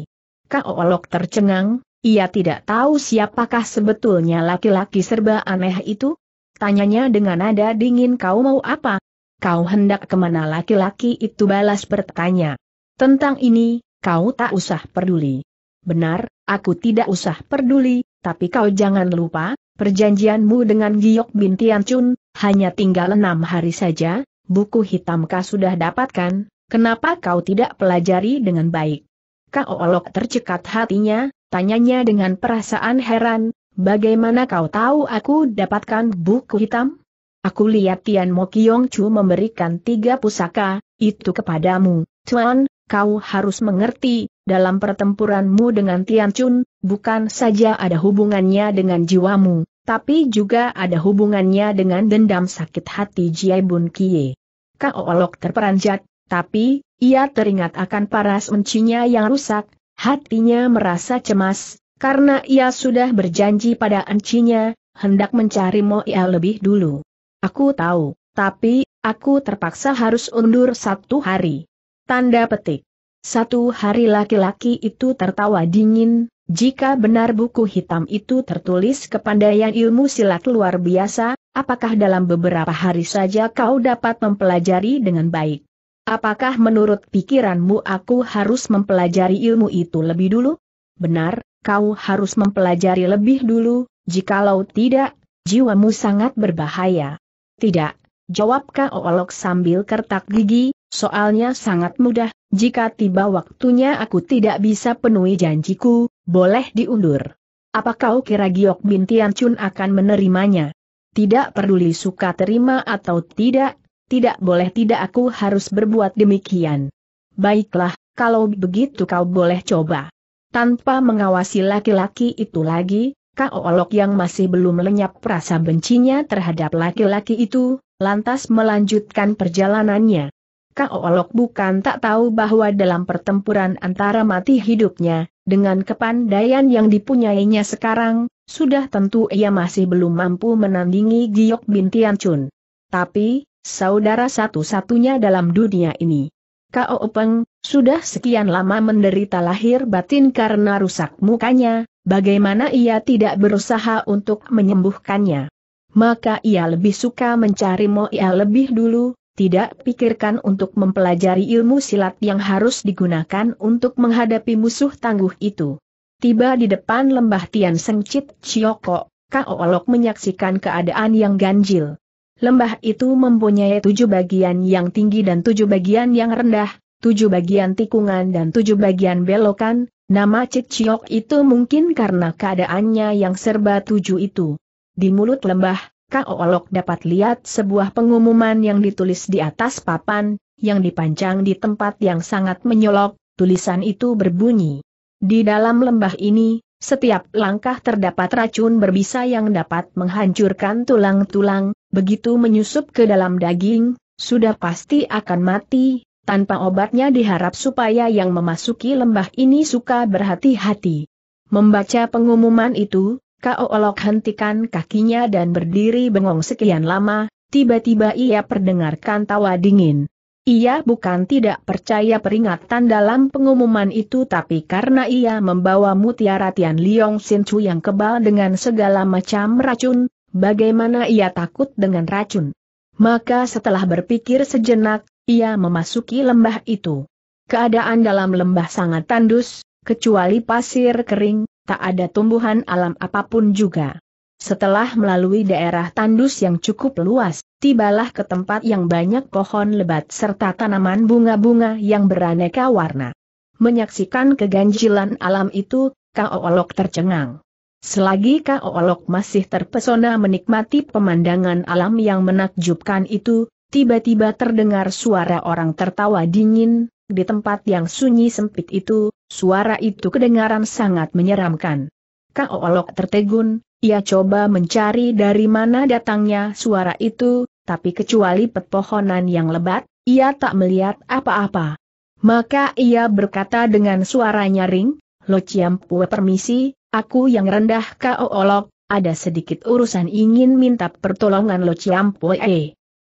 olok tercengang, ia tidak tahu siapakah sebetulnya laki-laki serba aneh itu? Tanyanya dengan nada dingin kau mau apa? Kau hendak kemana laki-laki itu balas bertanya. Tentang ini, kau tak usah peduli. Benar, aku tidak usah peduli, tapi kau jangan lupa, perjanjianmu dengan Giok Bintian Chun, hanya tinggal enam hari saja, buku hitamkah sudah dapatkan? Kenapa kau tidak pelajari dengan baik? Kau olok tercekat hatinya, tanyanya dengan perasaan heran, bagaimana kau tahu aku dapatkan buku hitam? Aku lihat Tian Mo Kiong Chu memberikan tiga pusaka, itu kepadamu, Tuan, kau harus mengerti, dalam pertempuranmu dengan Tian Chun, bukan saja ada hubungannya dengan jiwamu, tapi juga ada hubungannya dengan dendam sakit hati Jiai Bun Kie. Kau olok terperanjat, tapi, ia teringat akan paras uncinya yang rusak, hatinya merasa cemas, karena ia sudah berjanji pada encinya, hendak mencari Moia lebih dulu. Aku tahu, tapi, aku terpaksa harus undur satu hari. Tanda petik. Satu hari laki-laki itu tertawa dingin, jika benar buku hitam itu tertulis kepandaian ilmu silat luar biasa, apakah dalam beberapa hari saja kau dapat mempelajari dengan baik? Apakah menurut pikiranmu aku harus mempelajari ilmu itu lebih dulu? Benar, kau harus mempelajari lebih dulu, jikalau tidak, jiwamu sangat berbahaya. Tidak, jawab Kaolok sambil kertak gigi, soalnya sangat mudah, jika tiba waktunya aku tidak bisa penuhi janjiku, boleh diundur. Apa kau kira Giok Bintian Chun akan menerimanya? Tidak peduli suka terima atau tidak, tidak boleh tidak aku harus berbuat demikian. Baiklah, kalau begitu kau boleh coba. Tanpa mengawasi laki-laki itu lagi, Kak Olok yang masih belum lenyap perasa bencinya terhadap laki-laki itu, lantas melanjutkan perjalanannya. Kak Olok bukan tak tahu bahwa dalam pertempuran antara mati hidupnya, dengan kepandaian yang dipunyainya sekarang, sudah tentu ia masih belum mampu menandingi Giok Bintian Chun. Tapi, saudara satu-satunya dalam dunia ini. Kao Openg, sudah sekian lama menderita lahir batin karena rusak mukanya, bagaimana ia tidak berusaha untuk menyembuhkannya. Maka ia lebih suka mencari Moia lebih dulu, tidak pikirkan untuk mempelajari ilmu silat yang harus digunakan untuk menghadapi musuh tangguh itu. Tiba di depan lembah Tian Sengcit Kao Kaolok menyaksikan keadaan yang ganjil. Lembah itu mempunyai tujuh bagian yang tinggi dan tujuh bagian yang rendah, tujuh bagian tikungan dan tujuh bagian belokan, nama Ciciok itu mungkin karena keadaannya yang serba tujuh itu. Di mulut lembah, Kak Olok dapat lihat sebuah pengumuman yang ditulis di atas papan, yang dipancang di tempat yang sangat menyolok, tulisan itu berbunyi. Di dalam lembah ini, setiap langkah terdapat racun berbisa yang dapat menghancurkan tulang-tulang, begitu menyusup ke dalam daging, sudah pasti akan mati, tanpa obatnya diharap supaya yang memasuki lembah ini suka berhati-hati. Membaca pengumuman itu, Kao Olok hentikan kakinya dan berdiri bengong sekian lama, tiba-tiba ia perdengarkan tawa dingin. Ia bukan tidak percaya peringatan dalam pengumuman itu tapi karena ia membawa mutiara Tian Liong Sin Chu yang kebal dengan segala macam racun, bagaimana ia takut dengan racun. Maka setelah berpikir sejenak, ia memasuki lembah itu. Keadaan dalam lembah sangat tandus, kecuali pasir kering, tak ada tumbuhan alam apapun juga. Setelah melalui daerah tandus yang cukup luas, tibalah ke tempat yang banyak pohon lebat serta tanaman bunga-bunga yang beraneka warna. Menyaksikan keganjilan alam itu, Kaolok tercengang. Selagi Kaolok masih terpesona menikmati pemandangan alam yang menakjubkan itu, tiba-tiba terdengar suara orang tertawa dingin, di tempat yang sunyi sempit itu, suara itu kedengaran sangat menyeramkan. Kaolok tertegun, ia coba mencari dari mana datangnya suara itu, tapi kecuali pepohonan yang lebat, ia tak melihat apa-apa. Maka ia berkata dengan suara nyaring, Lo Ciampue permisi, aku yang rendah kau olok, ada sedikit urusan ingin minta pertolongan Lo Ciampue.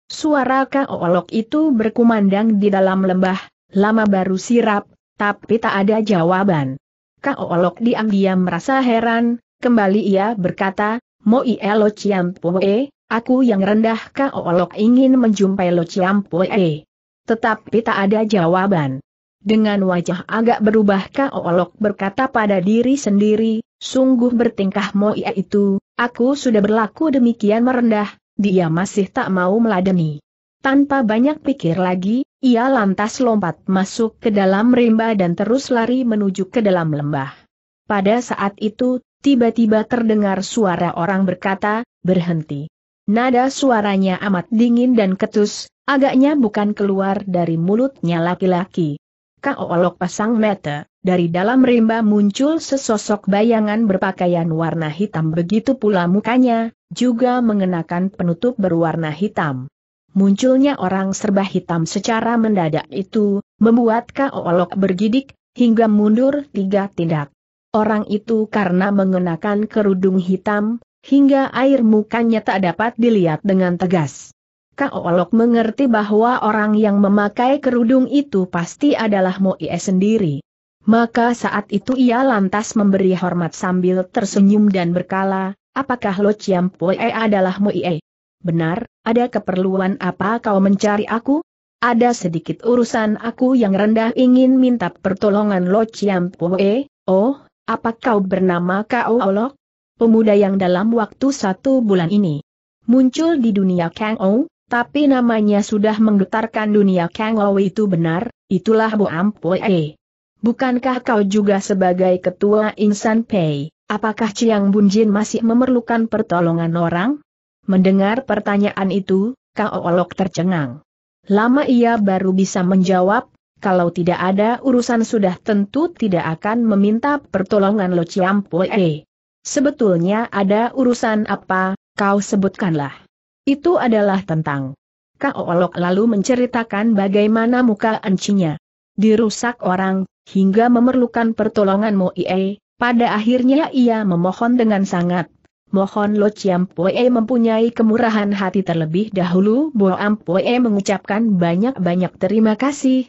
Suara kau olok itu berkumandang di dalam lembah, lama baru sirap, tapi tak ada jawaban. Kau olok diam-diam merasa heran, Kembali ia berkata, Moi Lo Chiampoe, aku yang rendah Kaolok ingin menjumpai Lo Chiampoe. Tetapi tak ada jawaban. Dengan wajah agak berubah Kaolok berkata pada diri sendiri, sungguh bertingkah Moi itu, aku sudah berlaku demikian merendah, dia masih tak mau meladeni. Tanpa banyak pikir lagi, ia lantas lompat masuk ke dalam rimba dan terus lari menuju ke dalam lembah. Pada saat itu, tiba-tiba terdengar suara orang berkata, berhenti. Nada suaranya amat dingin dan ketus, agaknya bukan keluar dari mulutnya laki-laki. Kaolok pasang mata, dari dalam rimba muncul sesosok bayangan berpakaian warna hitam begitu pula mukanya, juga mengenakan penutup berwarna hitam. Munculnya orang serba hitam secara mendadak itu, membuat Kaolok bergidik, hingga mundur tiga tindak orang itu karena mengenakan kerudung hitam, hingga air mukanya tak dapat dilihat dengan tegas. Kaolok mengerti bahwa orang yang memakai kerudung itu pasti adalah Moie sendiri. Maka saat itu ia lantas memberi hormat sambil tersenyum dan berkala, apakah Lo Chiampoe adalah Moie? Benar, ada keperluan apa kau mencari aku? Ada sedikit urusan aku yang rendah ingin minta pertolongan Lo Chiampoe, oh, apa kau bernama Kau Olok? Pemuda yang dalam waktu satu bulan ini muncul di dunia Kang Ou, tapi namanya sudah menggetarkan dunia Kang Ou itu benar, itulah Bu Ampoe. Bukankah kau juga sebagai ketua Insan Pei, apakah Chiang Bunjin masih memerlukan pertolongan orang? Mendengar pertanyaan itu, Kau Olok tercengang. Lama ia baru bisa menjawab, kalau tidak ada urusan sudah tentu tidak akan meminta pertolongan Lo E. Sebetulnya ada urusan apa, kau sebutkanlah. Itu adalah tentang. Olok lalu menceritakan bagaimana muka encinya dirusak orang, hingga memerlukan pertolongan Moie, pada akhirnya ia memohon dengan sangat. Mohon Lo Poe mempunyai kemurahan hati terlebih dahulu Bo Poe mengucapkan banyak-banyak terima kasih,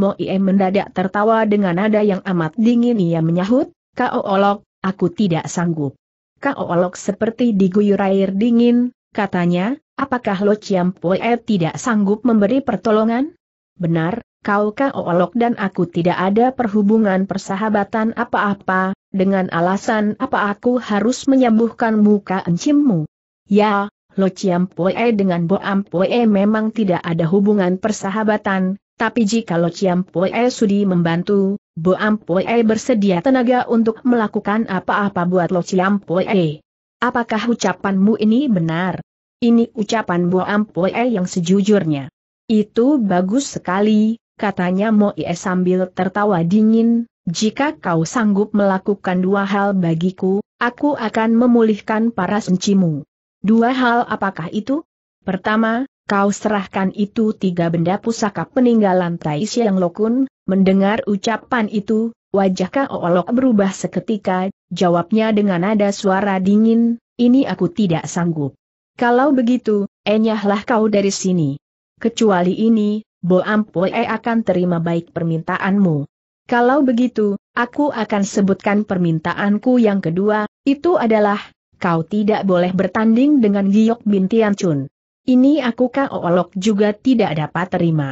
Mo Ie mendadak tertawa dengan nada yang amat dingin ia menyahut, Kau Olok, aku tidak sanggup. Kau Olok seperti diguyur air dingin, katanya, apakah Lo Chiam Poe tidak sanggup memberi pertolongan? Benar, kau Kau Olok dan aku tidak ada perhubungan persahabatan apa-apa, dengan alasan apa aku harus menyembuhkan muka encimmu. Ya, Lo Chiam Poe dengan Boam Poe memang tidak ada hubungan persahabatan, tapi jika Lo Chiam Poe sudi membantu, Am Poe bersedia tenaga untuk melakukan apa-apa buat Lo Chiam Poe. E. Apakah ucapanmu ini benar? Ini ucapan Am Poe e yang sejujurnya. Itu bagus sekali, katanya Moe sambil tertawa dingin, jika kau sanggup melakukan dua hal bagiku, aku akan memulihkan para sencimu. Dua hal apakah itu? Pertama, kau serahkan itu tiga benda pusaka peninggalan Tai Siang Lokun, mendengar ucapan itu, wajah Kaolok berubah seketika, jawabnya dengan nada suara dingin, ini aku tidak sanggup. Kalau begitu, enyahlah kau dari sini. Kecuali ini, Bo Ampoe akan terima baik permintaanmu. Kalau begitu, aku akan sebutkan permintaanku yang kedua, itu adalah, kau tidak boleh bertanding dengan Giok Bintian Chun. Ini aku olok juga tidak dapat terima.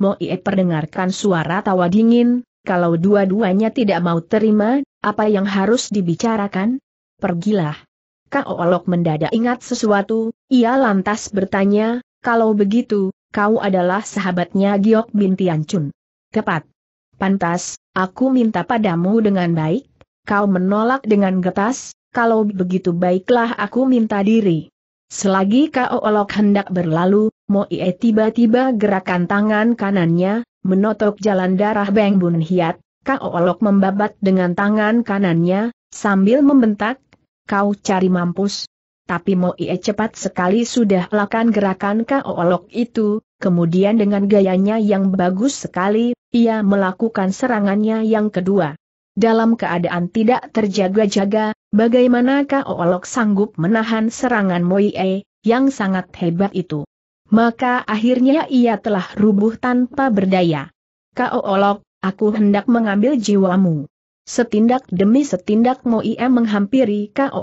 Ie perdengarkan suara tawa dingin, kalau dua-duanya tidak mau terima, apa yang harus dibicarakan? Pergilah. olok mendadak ingat sesuatu, ia lantas bertanya, kalau begitu, kau adalah sahabatnya Giok bin Tiancun. Tepat. Pantas, aku minta padamu dengan baik, kau menolak dengan getas, kalau begitu baiklah aku minta diri. Selagi Kao Olok hendak berlalu, Moie tiba-tiba gerakan tangan kanannya, menotok jalan darah Beng Bun Hiat, Kao Olok membabat dengan tangan kanannya, sambil membentak, kau cari mampus. Tapi Moie cepat sekali sudah lakukan gerakan Kao Olok itu, kemudian dengan gayanya yang bagus sekali, ia melakukan serangannya yang kedua. Dalam keadaan tidak terjaga-jaga, bagaimanakah Oolok sanggup menahan serangan Moie, yang sangat hebat itu? Maka akhirnya ia telah rubuh tanpa berdaya. Olok, aku hendak mengambil jiwamu. Setindak demi setindak Moie menghampiri Kao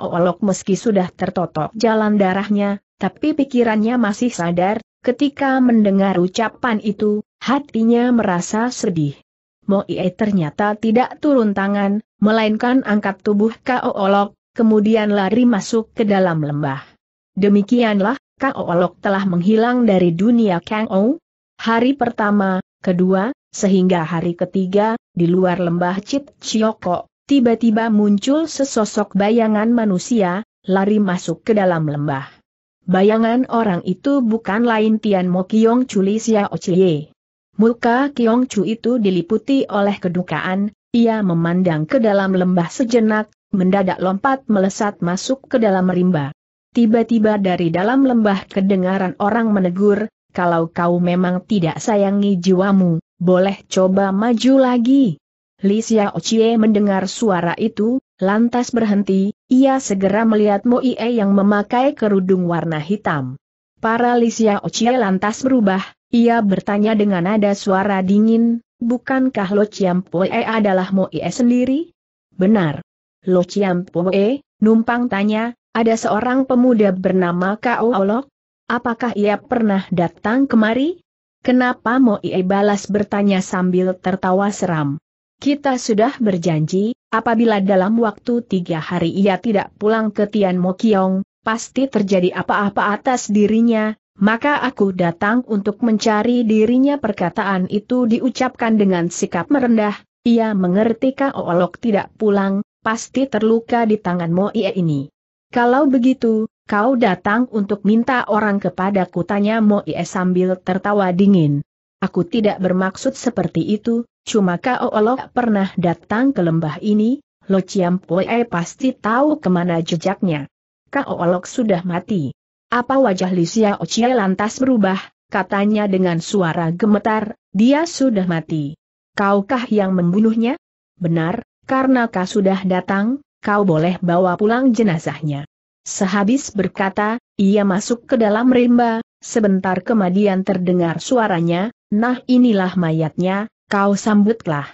Olok meski sudah tertotok jalan darahnya, tapi pikirannya masih sadar, ketika mendengar ucapan itu, hatinya merasa sedih. Mo Ie ternyata tidak turun tangan, melainkan angkat tubuh Kao Olok, kemudian lari masuk ke dalam lembah. Demikianlah, Kao Olok telah menghilang dari dunia Kang O. Hari pertama, kedua, sehingga hari ketiga, di luar lembah Cit Chioko, tiba-tiba muncul sesosok bayangan manusia, lari masuk ke dalam lembah. Bayangan orang itu bukan lain Tian Mo Chuli Xiao Chie. Muka Kiong Chu itu diliputi oleh kedukaan, ia memandang ke dalam lembah sejenak, mendadak lompat melesat masuk ke dalam rimba. Tiba-tiba dari dalam lembah kedengaran orang menegur, kalau kau memang tidak sayangi jiwamu, boleh coba maju lagi. Li Chie mendengar suara itu, lantas berhenti, ia segera melihat Mo Ie yang memakai kerudung warna hitam. Para Li Chie lantas berubah, ia bertanya dengan nada suara dingin, bukankah Lo Chiam Poe adalah Moe sendiri? Benar. Lo Chiam Poe, numpang tanya, ada seorang pemuda bernama Kao Olok? Apakah ia pernah datang kemari? Kenapa Moe balas bertanya sambil tertawa seram. Kita sudah berjanji, apabila dalam waktu tiga hari ia tidak pulang ke Tian Mo Kiong, pasti terjadi apa-apa atas dirinya, maka aku datang untuk mencari dirinya perkataan itu diucapkan dengan sikap merendah, ia mengerti kau olok tidak pulang, pasti terluka di tangan Moie ini. Kalau begitu, kau datang untuk minta orang kepadaku tanya Moie sambil tertawa dingin. Aku tidak bermaksud seperti itu, cuma kau olok pernah datang ke lembah ini, Lo ciam pasti tahu kemana jejaknya. Kau olok sudah mati. Apa wajah Lisia Ocie lantas berubah, katanya dengan suara gemetar, dia sudah mati. Kaukah yang membunuhnya? Benar, karena kau sudah datang, kau boleh bawa pulang jenazahnya. Sehabis berkata, ia masuk ke dalam rimba, sebentar kemudian terdengar suaranya, nah inilah mayatnya, kau sambutlah.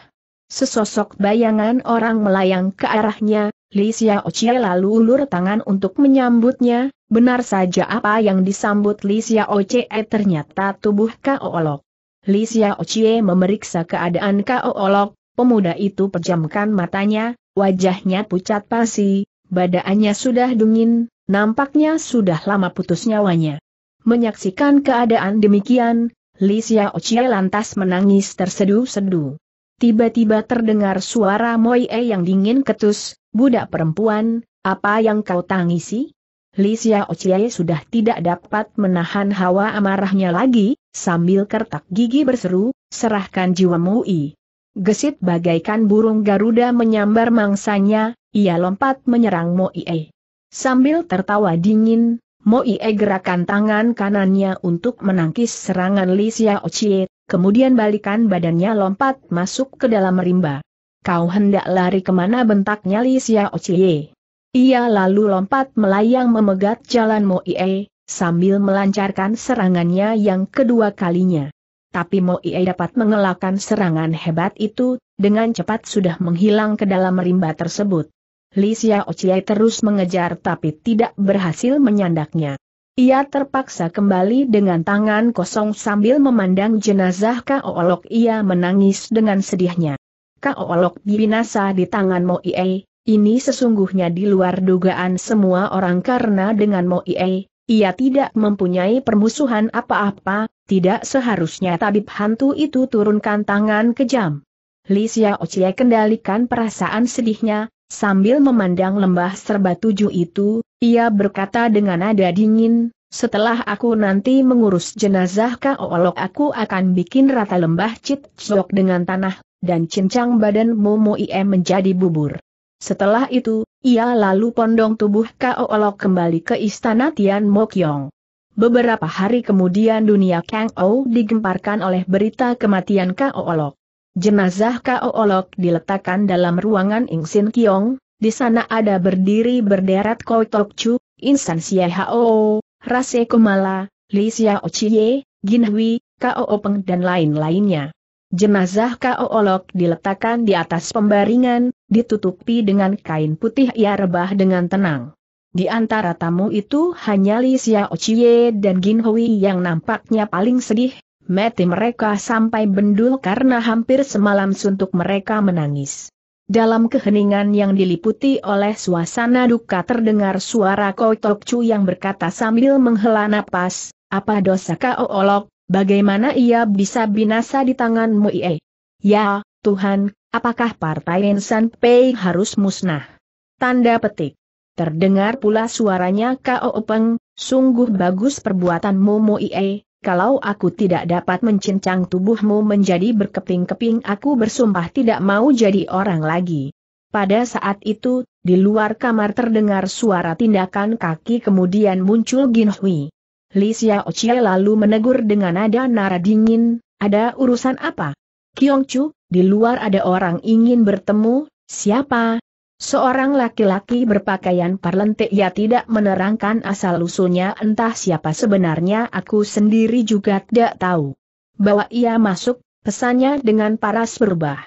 Sesosok bayangan orang melayang ke arahnya, Lisia Ocie lalu ulur tangan untuk menyambutnya, Benar saja apa yang disambut Li Xiao ternyata tubuh Kao Olok. Li Xiao memeriksa keadaan Kao Olok, pemuda itu pejamkan matanya, wajahnya pucat pasi, badannya sudah dingin, nampaknya sudah lama putus nyawanya. Menyaksikan keadaan demikian, Li Xiao lantas menangis tersedu sedu Tiba-tiba terdengar suara Moi E yang dingin ketus, budak perempuan, apa yang kau tangisi? Li Chie sudah tidak dapat menahan hawa amarahnya lagi, sambil kertak gigi berseru, serahkan jiwa mui. Gesit bagaikan burung Garuda menyambar mangsanya, ia lompat menyerang Mo Ie. Sambil tertawa dingin, Mo Ie gerakan tangan kanannya untuk menangkis serangan Li Chie, kemudian balikan badannya lompat masuk ke dalam rimba. Kau hendak lari kemana bentaknya Li Chie? Ia lalu lompat melayang memegat jalan Moie, sambil melancarkan serangannya yang kedua kalinya. Tapi Moie dapat mengelakkan serangan hebat itu, dengan cepat sudah menghilang ke dalam rimba tersebut. Li Xiao Chie terus mengejar tapi tidak berhasil menyandaknya. Ia terpaksa kembali dengan tangan kosong sambil memandang jenazah Olok ia menangis dengan sedihnya. Olok binasa di tangan Moie, ini sesungguhnya di luar dugaan semua orang karena dengan Mo Ie, ia tidak mempunyai permusuhan apa-apa, tidak seharusnya tabib hantu itu turunkan tangan kejam. Li Xiao Chie kendalikan perasaan sedihnya, sambil memandang lembah serba tujuh itu, ia berkata dengan nada dingin, setelah aku nanti mengurus jenazah Kaolok aku akan bikin rata lembah Cit Chok dengan tanah, dan cincang badan Mo Ie menjadi bubur. Setelah itu, ia lalu pondong tubuh Kao Olok kembali ke istana Tian Mokyong. Beberapa hari kemudian dunia Kang Ou digemparkan oleh berita kematian Kao Olok. Jenazah Kao Olok diletakkan dalam ruangan Sin Kiong, di sana ada berdiri berderet Koi Tok Chu, Insan Xie Hao, Rase Kumala, Li Xiao Chie, Gin Hui, Kao Openg dan lain-lainnya. Jenazah Kao Olok diletakkan di atas pembaringan, ditutupi dengan kain putih ia rebah dengan tenang. Di antara tamu itu hanya Li Xiao Chie dan Gin Hui yang nampaknya paling sedih, mati mereka sampai bendul karena hampir semalam suntuk mereka menangis. Dalam keheningan yang diliputi oleh suasana duka terdengar suara Tok Chu yang berkata sambil menghela napas, apa dosa kau olok, bagaimana ia bisa binasa di tanganmu ie? Ya, Tuhan, Apakah Partai Insan Pei harus musnah? Tanda petik. Terdengar pula suaranya Kao Openg, sungguh bagus perbuatanmu Ie, kalau aku tidak dapat mencincang tubuhmu menjadi berkeping-keping aku bersumpah tidak mau jadi orang lagi. Pada saat itu, di luar kamar terdengar suara tindakan kaki kemudian muncul Gin Hui. Li Xiao lalu menegur dengan nada nara dingin, ada urusan apa? Kiong Chu, di luar ada orang ingin bertemu, siapa? Seorang laki-laki berpakaian parlente ia tidak menerangkan asal-usulnya entah siapa sebenarnya aku sendiri juga tidak tahu. Bawa ia masuk, pesannya dengan paras berubah.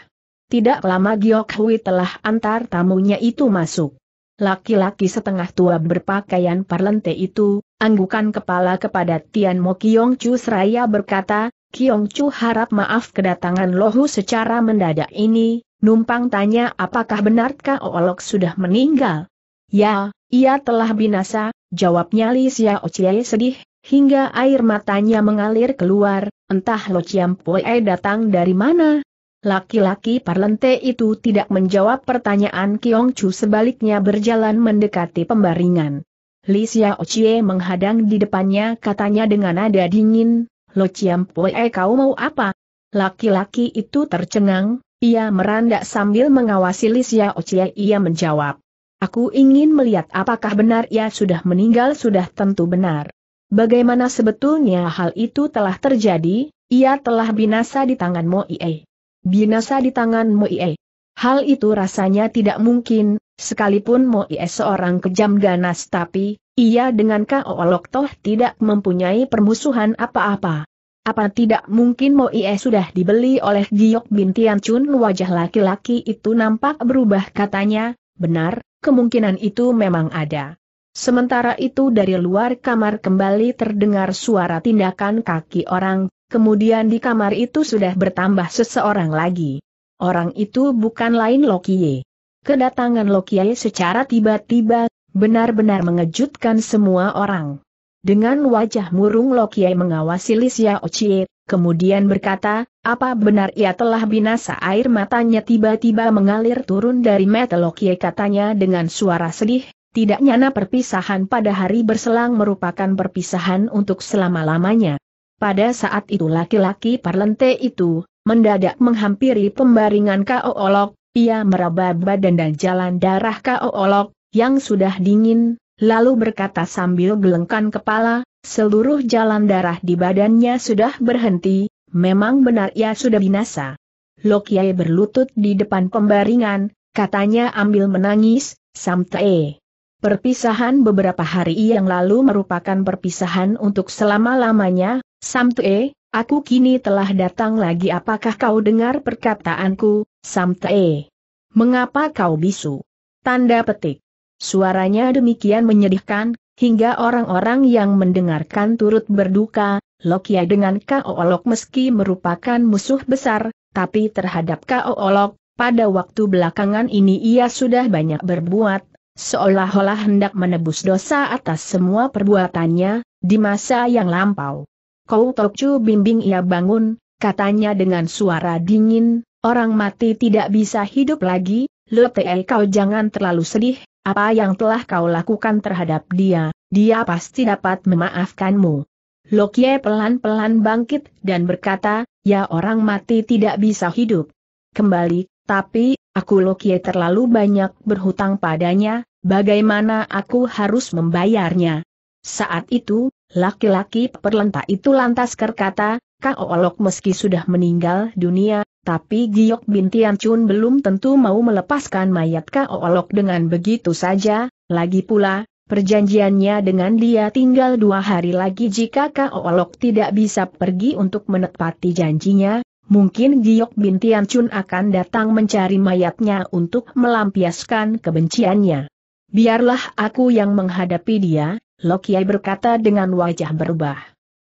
Tidak lama Giok Hui telah antar tamunya itu masuk. Laki-laki setengah tua berpakaian parlente itu, anggukan kepala kepada Tian Mo Kiong Chu seraya berkata, Kiong Chu harap maaf kedatangan Lohu secara mendadak ini, numpang tanya apakah benarkah Olok sudah meninggal? Ya, ia telah binasa, jawabnya Li Xiao Chie sedih, hingga air matanya mengalir keluar, entah Lo Chiam Pue datang dari mana. Laki-laki parlente itu tidak menjawab pertanyaan Kiong Chu sebaliknya berjalan mendekati pembaringan. Li Xiao Chie menghadang di depannya katanya dengan nada dingin, Lo Chiam Pue eh, kau mau apa? Laki-laki itu tercengang, ia merandak sambil mengawasi Licia. Ocie ia menjawab. Aku ingin melihat apakah benar ia sudah meninggal sudah tentu benar. Bagaimana sebetulnya hal itu telah terjadi, ia telah binasa di tangan Moie. Binasa di tangan Moie. Hal itu rasanya tidak mungkin, Sekalipun Ie seorang kejam ganas tapi, ia dengan Kaolok Toh tidak mempunyai permusuhan apa-apa. Apa tidak mungkin Ie sudah dibeli oleh Giok Bin Chun? wajah laki-laki itu nampak berubah katanya, benar, kemungkinan itu memang ada. Sementara itu dari luar kamar kembali terdengar suara tindakan kaki orang, kemudian di kamar itu sudah bertambah seseorang lagi. Orang itu bukan lain Lokie. Kedatangan Lokiai secara tiba-tiba, benar-benar mengejutkan semua orang. Dengan wajah murung Lokiai mengawasi Lisya Ocie, kemudian berkata, apa benar ia telah binasa air matanya tiba-tiba mengalir turun dari mata Lokiai katanya dengan suara sedih, tidak nyana perpisahan pada hari berselang merupakan perpisahan untuk selama-lamanya. Pada saat itu laki-laki parlente itu, mendadak menghampiri pembaringan K.O. Olok, ia meraba badan dan jalan darah Olok, yang sudah dingin, lalu berkata sambil gelengkan kepala, seluruh jalan darah di badannya sudah berhenti, memang benar ia sudah binasa. Lokiai berlutut di depan pembaringan, katanya ambil menangis, Samtae. Perpisahan beberapa hari yang lalu merupakan perpisahan untuk selama-lamanya, Samtue, aku kini telah datang lagi apakah kau dengar perkataanku, Samte. Mengapa kau bisu? Tanda petik. Suaranya demikian menyedihkan, hingga orang-orang yang mendengarkan turut berduka, Lokia dengan Olok meski merupakan musuh besar, tapi terhadap Olok, pada waktu belakangan ini ia sudah banyak berbuat, seolah-olah hendak menebus dosa atas semua perbuatannya, di masa yang lampau. Kau Tokcu bimbing ia bangun, katanya dengan suara dingin, Orang mati tidak bisa hidup lagi, Lute kau jangan terlalu sedih, apa yang telah kau lakukan terhadap dia, dia pasti dapat memaafkanmu. Lokye pelan-pelan bangkit dan berkata, ya orang mati tidak bisa hidup. Kembali, tapi, aku Lokye terlalu banyak berhutang padanya, bagaimana aku harus membayarnya? Saat itu, laki-laki perlenta itu lantas berkata, Kak Olok meski sudah meninggal dunia, tapi Giok bin Chun belum tentu mau melepaskan mayat Olok dengan begitu saja, lagi pula, perjanjiannya dengan dia tinggal dua hari lagi jika Olok tidak bisa pergi untuk menepati janjinya, mungkin Giok bin Chun akan datang mencari mayatnya untuk melampiaskan kebenciannya. Biarlah aku yang menghadapi dia, Lokiai berkata dengan wajah berubah.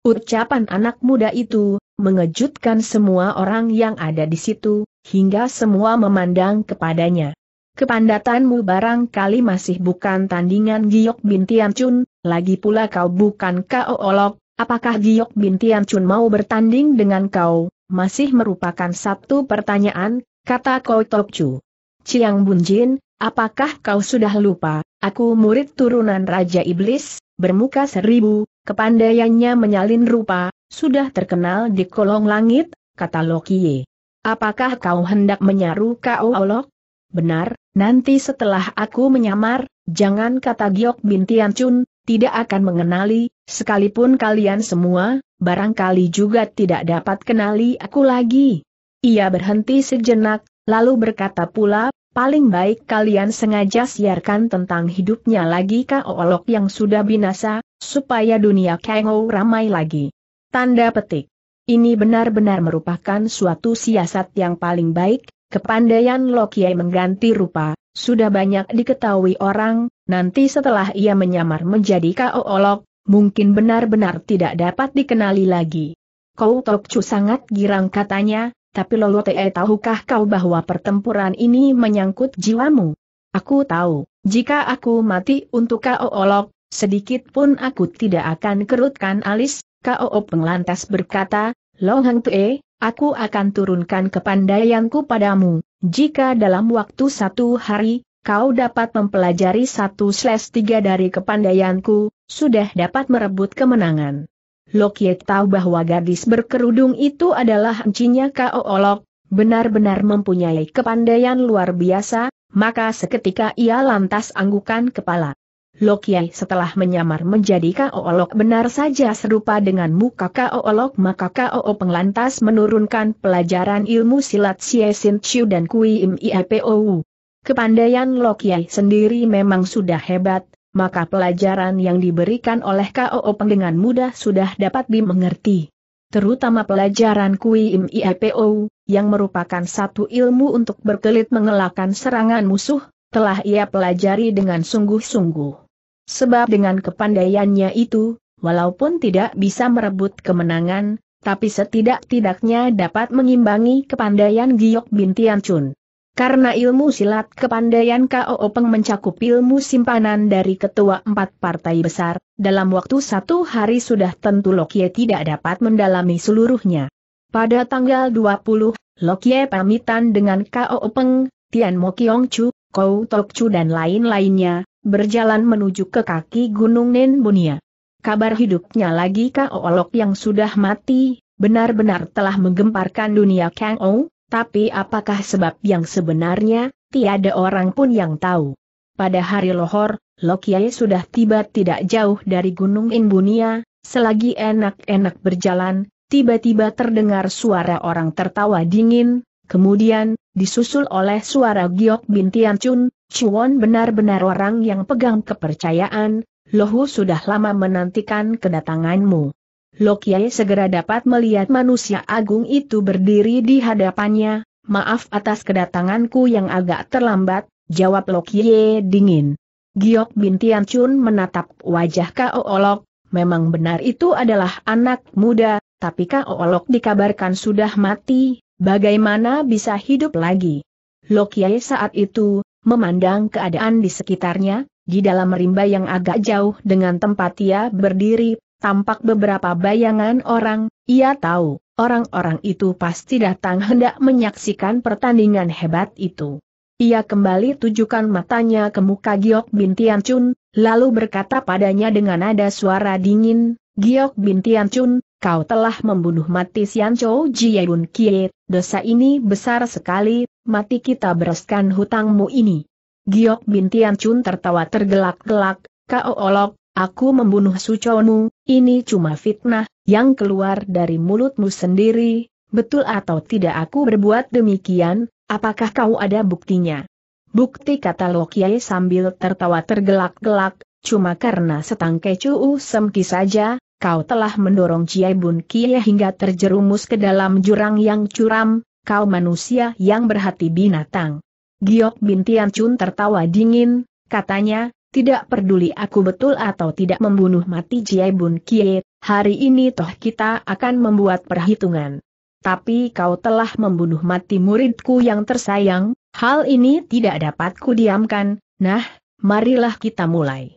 Ucapan anak muda itu, mengejutkan semua orang yang ada di situ, hingga semua memandang kepadanya. Kepandatanmu barangkali masih bukan tandingan Giok Bintian Chun, lagi pula kau bukan olok. apakah Giok Bintian Chun mau bertanding dengan kau, masih merupakan satu pertanyaan, kata kau Tok Chu. Chiang Bunjin, apakah kau sudah lupa, aku murid turunan Raja Iblis, bermuka seribu, kepandaiannya menyalin rupa, sudah terkenal di kolong langit, kata Lokie. Apakah kau hendak menyaru kau olok? Benar, nanti setelah aku menyamar, jangan kata Giok bin Chun, tidak akan mengenali, sekalipun kalian semua, barangkali juga tidak dapat kenali aku lagi. Ia berhenti sejenak, lalu berkata pula, paling baik kalian sengaja siarkan tentang hidupnya lagi kau olok yang sudah binasa, supaya dunia Kengou ramai lagi. Tanda petik. Ini benar-benar merupakan suatu siasat yang paling baik, kepandaian Lokiai mengganti rupa, sudah banyak diketahui orang, nanti setelah ia menyamar menjadi Kao Olok, mungkin benar-benar tidak dapat dikenali lagi. Kau Tokcu sangat girang katanya, tapi Lolo Te tahukah kau bahwa pertempuran ini menyangkut jiwamu? Aku tahu, jika aku mati untuk Kao Olok, sedikit pun aku tidak akan kerutkan alis, KOO Penglantas berkata, Longhang Hang Tue, aku akan turunkan kepandaianku padamu, jika dalam waktu satu hari, kau dapat mempelajari satu slash tiga dari kepandaianku, sudah dapat merebut kemenangan. Lokie tahu bahwa gadis berkerudung itu adalah encinya KOO benar-benar mempunyai kepandaian luar biasa, maka seketika ia lantas anggukan kepala. Lok setelah menyamar menjadi K.O. Lok benar saja serupa dengan muka K.O. Lok maka K.O. Penglantas menurunkan pelajaran ilmu silat Xie Sin Chiu dan Kui Im Iapou. Kepandaian Lok sendiri memang sudah hebat, maka pelajaran yang diberikan oleh K.O. Peng dengan mudah sudah dapat dimengerti. Terutama pelajaran Kui Im Iapou, yang merupakan satu ilmu untuk berkelit mengelakkan serangan musuh, telah ia pelajari dengan sungguh-sungguh. Sebab dengan kepandaiannya itu, walaupun tidak bisa merebut kemenangan, tapi setidak-tidaknya dapat mengimbangi kepandaian Giok bin Chun. Karena ilmu silat kepandaian K.O. Peng mencakup ilmu simpanan dari ketua empat partai besar, dalam waktu satu hari sudah tentu Lokye tidak dapat mendalami seluruhnya. Pada tanggal 20, Lokye pamitan dengan K.O. Peng, Tian Mo Kiong Chu, Kou Tok Chu dan lain-lainnya, berjalan menuju ke kaki Gunung Nen Bunia. Kabar hidupnya lagi Olok yang sudah mati, benar-benar telah menggemparkan dunia Kang Ou, tapi apakah sebab yang sebenarnya, tiada orang pun yang tahu. Pada hari Lohor, Lokiai sudah tiba tidak jauh dari Gunung Inbunia, selagi enak-enak berjalan, tiba-tiba terdengar suara orang tertawa dingin, kemudian, disusul oleh suara Giok Bintian Chun, Chuan benar-benar orang yang pegang kepercayaan, Lohu sudah lama menantikan kedatanganmu. Lo segera dapat melihat manusia agung itu berdiri di hadapannya, maaf atas kedatanganku yang agak terlambat, jawab Lo dingin. Giok bin Chun menatap wajah Kao Olok, memang benar itu adalah anak muda, tapi Kao Olok dikabarkan sudah mati, bagaimana bisa hidup lagi? Lo saat itu, memandang keadaan di sekitarnya, di dalam rimba yang agak jauh dengan tempat ia berdiri, tampak beberapa bayangan orang, ia tahu, orang-orang itu pasti datang hendak menyaksikan pertandingan hebat itu. Ia kembali tujukan matanya ke muka Giok Bin Tian Chun, lalu berkata padanya dengan nada suara dingin, Giok Bin Tian Chun, kau telah membunuh mati Sian Chou Jiebun Kie, dosa ini besar sekali, mati kita bereskan hutangmu ini. Giok bin Tian Chun tertawa tergelak-gelak, kau olok, aku membunuh suconmu, ini cuma fitnah, yang keluar dari mulutmu sendiri, betul atau tidak aku berbuat demikian, apakah kau ada buktinya? Bukti kata Kie sambil tertawa tergelak-gelak, cuma karena setangkai cuu uh, semki saja, kau telah mendorong Ciai Bun Kie hingga terjerumus ke dalam jurang yang curam, kau manusia yang berhati binatang. Giok Bintian Chun tertawa dingin, katanya, tidak peduli aku betul atau tidak membunuh mati Ciai Bun Kie, hari ini toh kita akan membuat perhitungan. Tapi kau telah membunuh mati muridku yang tersayang, hal ini tidak dapat kudiamkan, nah, marilah kita mulai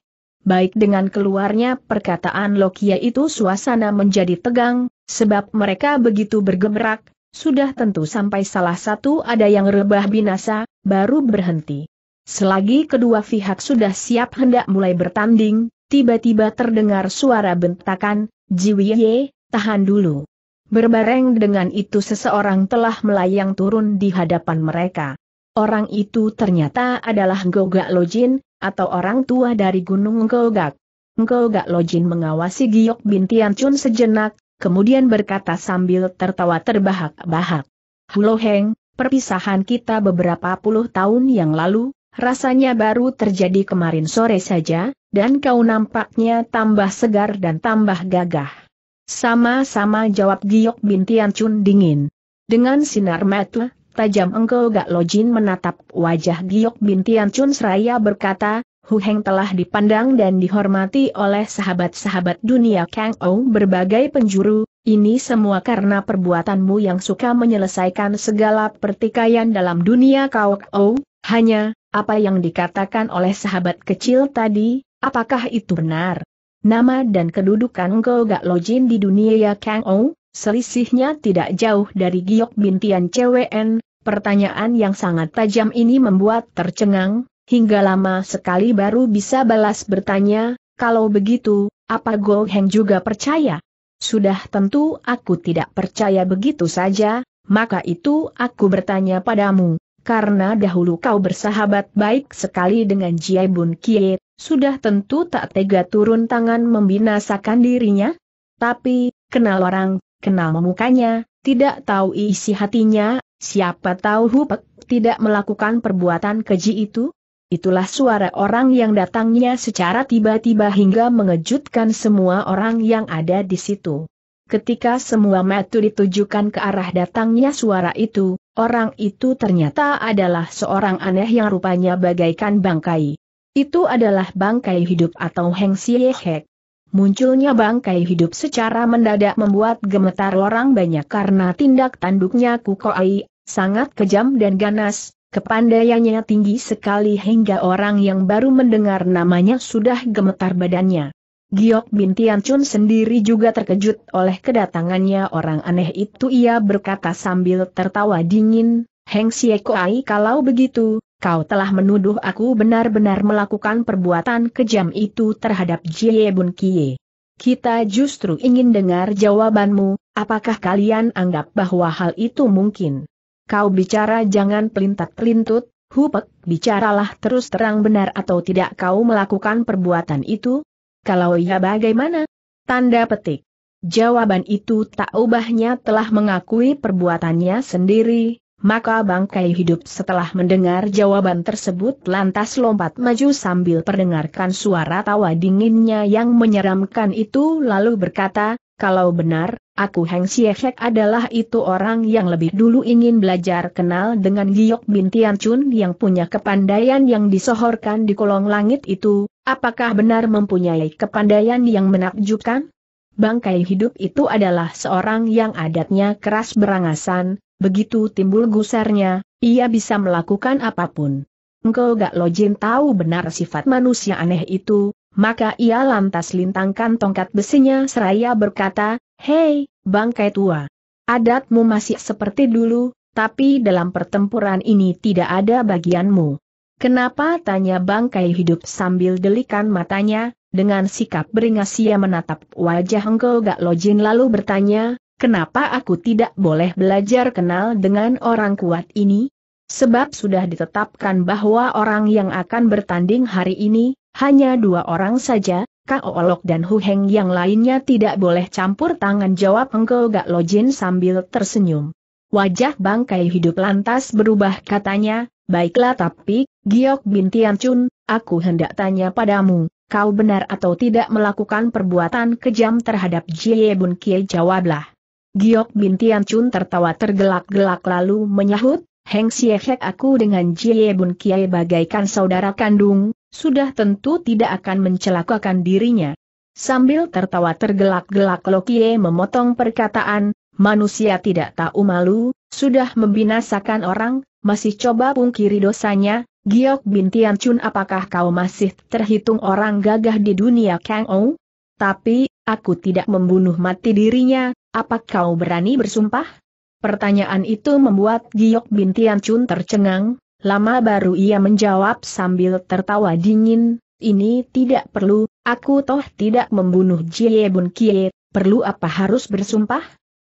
baik dengan keluarnya perkataan Lokia itu suasana menjadi tegang, sebab mereka begitu bergemerak, sudah tentu sampai salah satu ada yang rebah binasa, baru berhenti. Selagi kedua pihak sudah siap hendak mulai bertanding, tiba-tiba terdengar suara bentakan, Jiwiye, tahan dulu. Berbareng dengan itu seseorang telah melayang turun di hadapan mereka. Orang itu ternyata adalah Goga Lojin, atau orang tua dari Gunung Ngogak. Ngogak Lojin mengawasi Giok bin Chun sejenak, kemudian berkata sambil tertawa terbahak-bahak. Hulo Heng, perpisahan kita beberapa puluh tahun yang lalu, rasanya baru terjadi kemarin sore saja, dan kau nampaknya tambah segar dan tambah gagah. Sama-sama jawab Giok bin Chun dingin. Dengan sinar mata, tajam engkau Gak Lojin menatap wajah Giok Bintian Chun Seraya berkata, Hu Heng telah dipandang dan dihormati oleh sahabat-sahabat dunia Kang Ou berbagai penjuru, ini semua karena perbuatanmu yang suka menyelesaikan segala pertikaian dalam dunia Kau Ou, hanya, apa yang dikatakan oleh sahabat kecil tadi, apakah itu benar? Nama dan kedudukan engkau Gak Lojin di dunia ya, Kang Ou, selisihnya tidak jauh dari Giok Bintian CWN, Pertanyaan yang sangat tajam ini membuat tercengang, hingga lama sekali baru bisa balas bertanya, kalau begitu, apa Go Heng juga percaya? Sudah tentu aku tidak percaya begitu saja, maka itu aku bertanya padamu, karena dahulu kau bersahabat baik sekali dengan Jie Bun Kie, sudah tentu tak tega turun tangan membinasakan dirinya? Tapi, kenal orang, kenal memukanya, tidak tahu isi hatinya, Siapa tahu Hupek tidak melakukan perbuatan keji itu? Itulah suara orang yang datangnya secara tiba-tiba hingga mengejutkan semua orang yang ada di situ. Ketika semua metu ditujukan ke arah datangnya suara itu, orang itu ternyata adalah seorang aneh yang rupanya bagaikan bangkai. Itu adalah bangkai hidup atau hengsiehek. Munculnya bangkai hidup secara mendadak membuat gemetar orang banyak karena tindak tanduknya Kukoai, sangat kejam dan ganas, kepandaiannya tinggi sekali hingga orang yang baru mendengar namanya sudah gemetar badannya. Giok Bin Tianchun sendiri juga terkejut oleh kedatangannya orang aneh itu ia berkata sambil tertawa dingin, Heng Xie Ai kalau begitu, kau telah menuduh aku benar-benar melakukan perbuatan kejam itu terhadap Jie Bun Kie. Kita justru ingin dengar jawabanmu, apakah kalian anggap bahwa hal itu mungkin? Kau bicara jangan pelintat-pelintut, Hupek, bicaralah terus terang benar atau tidak kau melakukan perbuatan itu? Kalau iya bagaimana? Tanda petik. Jawaban itu tak ubahnya telah mengakui perbuatannya sendiri, maka bangkai hidup setelah mendengar jawaban tersebut lantas lompat maju sambil perdengarkan suara tawa dinginnya yang menyeramkan itu lalu berkata, kalau benar, aku Heng Siehek adalah itu orang yang lebih dulu ingin belajar kenal dengan Giyok bintian chun yang punya kepandaian yang disohorkan di kolong langit itu, apakah benar mempunyai kepandaian yang menakjubkan? Bangkai hidup itu adalah seorang yang adatnya keras berangasan, Begitu timbul gusarnya, ia bisa melakukan apapun. Engkau gak lojin tahu benar sifat manusia aneh itu, maka ia lantas lintangkan tongkat besinya seraya berkata, Hei, bangkai tua. Adatmu masih seperti dulu, tapi dalam pertempuran ini tidak ada bagianmu. Kenapa tanya bangkai hidup sambil delikan matanya, dengan sikap beringas ia menatap wajah Engkau Gak Lojin lalu bertanya, kenapa aku tidak boleh belajar kenal dengan orang kuat ini? Sebab sudah ditetapkan bahwa orang yang akan bertanding hari ini, hanya dua orang saja, Kao Olok dan Hu Heng. yang lainnya tidak boleh campur tangan jawab Engkau Gak Lojin sambil tersenyum. Wajah bangkai hidup lantas berubah katanya, baiklah tapi, Giok bin Chun, aku hendak tanya padamu, kau benar atau tidak melakukan perbuatan kejam terhadap Jie Bun Kie jawablah. Giok Bin Tian Chun tertawa tergelak-gelak lalu menyahut, Heng Siehek aku dengan Jie Bun Kiai bagaikan saudara kandung, sudah tentu tidak akan mencelakakan dirinya. Sambil tertawa tergelak-gelak Kie memotong perkataan, manusia tidak tahu malu, sudah membinasakan orang, masih coba pungkiri dosanya, Giok Bin Tian Chun apakah kau masih terhitung orang gagah di dunia Kang Ou? Tapi, Aku tidak membunuh mati dirinya, apa kau berani bersumpah? Pertanyaan itu membuat Giok bin Chun tercengang, lama baru ia menjawab sambil tertawa dingin, ini tidak perlu, aku toh tidak membunuh Jie Bun Kie, perlu apa harus bersumpah?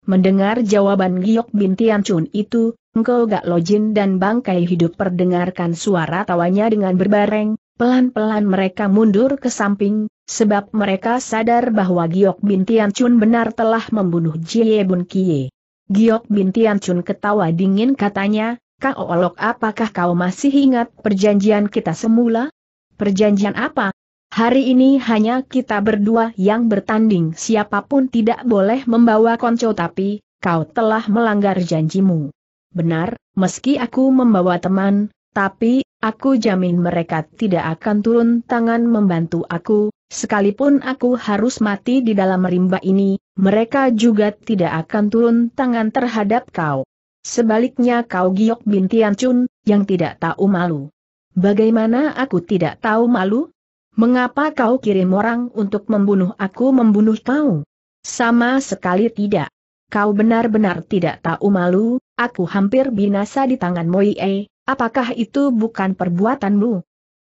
Mendengar jawaban Giok bin Chun itu, engkau gak lojin dan bangkai hidup perdengarkan suara tawanya dengan berbareng, Pelan-pelan mereka mundur ke samping, sebab mereka sadar bahwa Giok bintian Chun benar telah membunuh Jie Bun Kie. Giok bintian Chun ketawa dingin katanya, Kak Olok apakah kau masih ingat perjanjian kita semula? Perjanjian apa? Hari ini hanya kita berdua yang bertanding siapapun tidak boleh membawa konco tapi, kau telah melanggar janjimu. Benar, meski aku membawa teman, tapi, Aku jamin mereka tidak akan turun tangan membantu aku, sekalipun aku harus mati di dalam rimba ini, mereka juga tidak akan turun tangan terhadap kau. Sebaliknya kau giok bin Chun yang tidak tahu malu. Bagaimana aku tidak tahu malu? Mengapa kau kirim orang untuk membunuh aku membunuh kau? Sama sekali tidak. Kau benar-benar tidak tahu malu, aku hampir binasa di tangan Moi E. Apakah itu bukan perbuatanmu?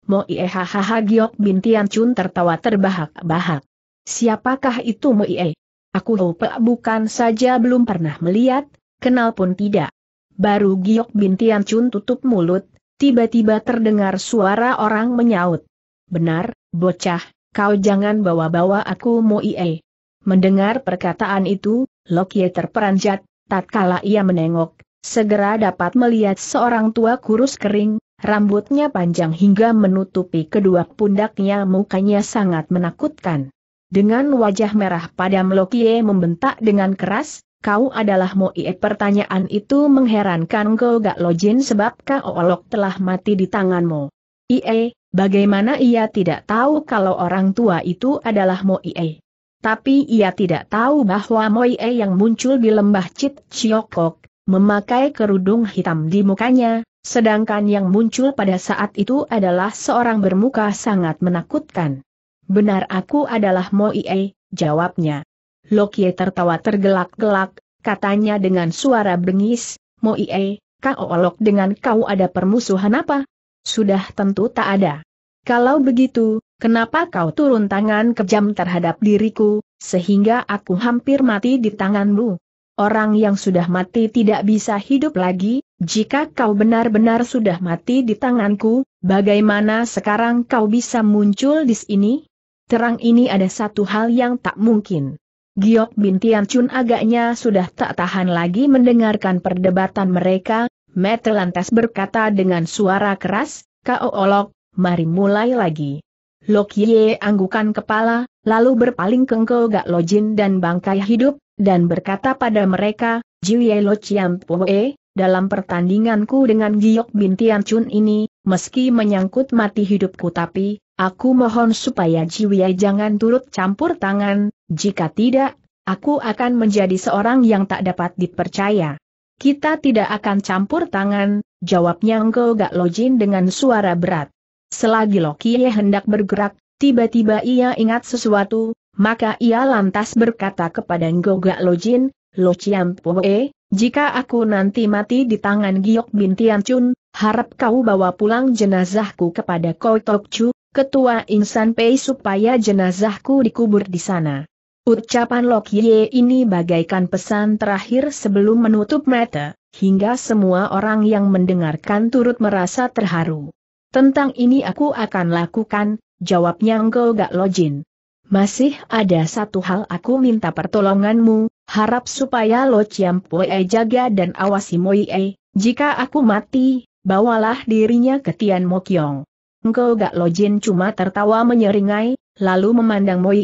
Mo Ie hahaha Giok Bin Tian Chun tertawa terbahak-bahak. Siapakah itu Mo Ie? Aku lupa bukan saja belum pernah melihat, kenal pun tidak. Baru Giok Bin Tian Chun tutup mulut, tiba-tiba terdengar suara orang menyaut. Benar, bocah, kau jangan bawa-bawa aku Mo Ie. Mendengar perkataan itu, Lokie terperanjat, tatkala ia menengok, Segera dapat melihat seorang tua kurus kering, rambutnya panjang hingga menutupi kedua pundaknya mukanya sangat menakutkan. Dengan wajah merah pada Lokie membentak dengan keras, kau adalah Moie pertanyaan itu mengherankan gak Lojin sebab kau olok telah mati di tanganmu. Ie, bagaimana ia tidak tahu kalau orang tua itu adalah Moie? Tapi ia tidak tahu bahwa Moie yang muncul di lembah Cit Ciokok, memakai kerudung hitam di mukanya, sedangkan yang muncul pada saat itu adalah seorang bermuka sangat menakutkan. Benar aku adalah Moie, jawabnya. Lokie tertawa tergelak-gelak, katanya dengan suara bengis, Moie, kau olok dengan kau ada permusuhan apa? Sudah tentu tak ada. Kalau begitu, kenapa kau turun tangan kejam terhadap diriku, sehingga aku hampir mati di tanganmu? Orang yang sudah mati tidak bisa hidup lagi, jika kau benar-benar sudah mati di tanganku, bagaimana sekarang kau bisa muncul di sini? Terang ini ada satu hal yang tak mungkin. Giok Bintian Chun agaknya sudah tak tahan lagi mendengarkan perdebatan mereka, Mete lantas berkata dengan suara keras, Kau Olok, mari mulai lagi. Lok anggukan kepala, lalu berpaling ke Gak Lojin dan bangkai hidup, dan berkata pada mereka, Jiuye Lo Chiam dalam pertandinganku dengan Giok bin Tian Chun ini, meski menyangkut mati hidupku tapi, aku mohon supaya Jiuye jangan turut campur tangan, jika tidak, aku akan menjadi seorang yang tak dapat dipercaya. Kita tidak akan campur tangan, jawabnya Enggo Gak Lojin dengan suara berat. Selagi Loki hendak bergerak, tiba-tiba ia ingat sesuatu, maka ia lantas berkata kepada Ngoga Lojin, Lo Chiam jika aku nanti mati di tangan Giok bin Chun, harap kau bawa pulang jenazahku kepada Koi Tok Chu, ketua Insan Pei supaya jenazahku dikubur di sana. Ucapan Lok Ye ini bagaikan pesan terakhir sebelum menutup mata, hingga semua orang yang mendengarkan turut merasa terharu. Tentang ini aku akan lakukan, jawabnya Ngoga Lojin. Masih ada satu hal aku minta pertolonganmu, harap supaya Lo ciam poe jaga dan awasi moe, jika aku mati, bawalah dirinya ke Tian Mokyong. Engkau Gak Lojin cuma tertawa menyeringai, lalu memandang moe,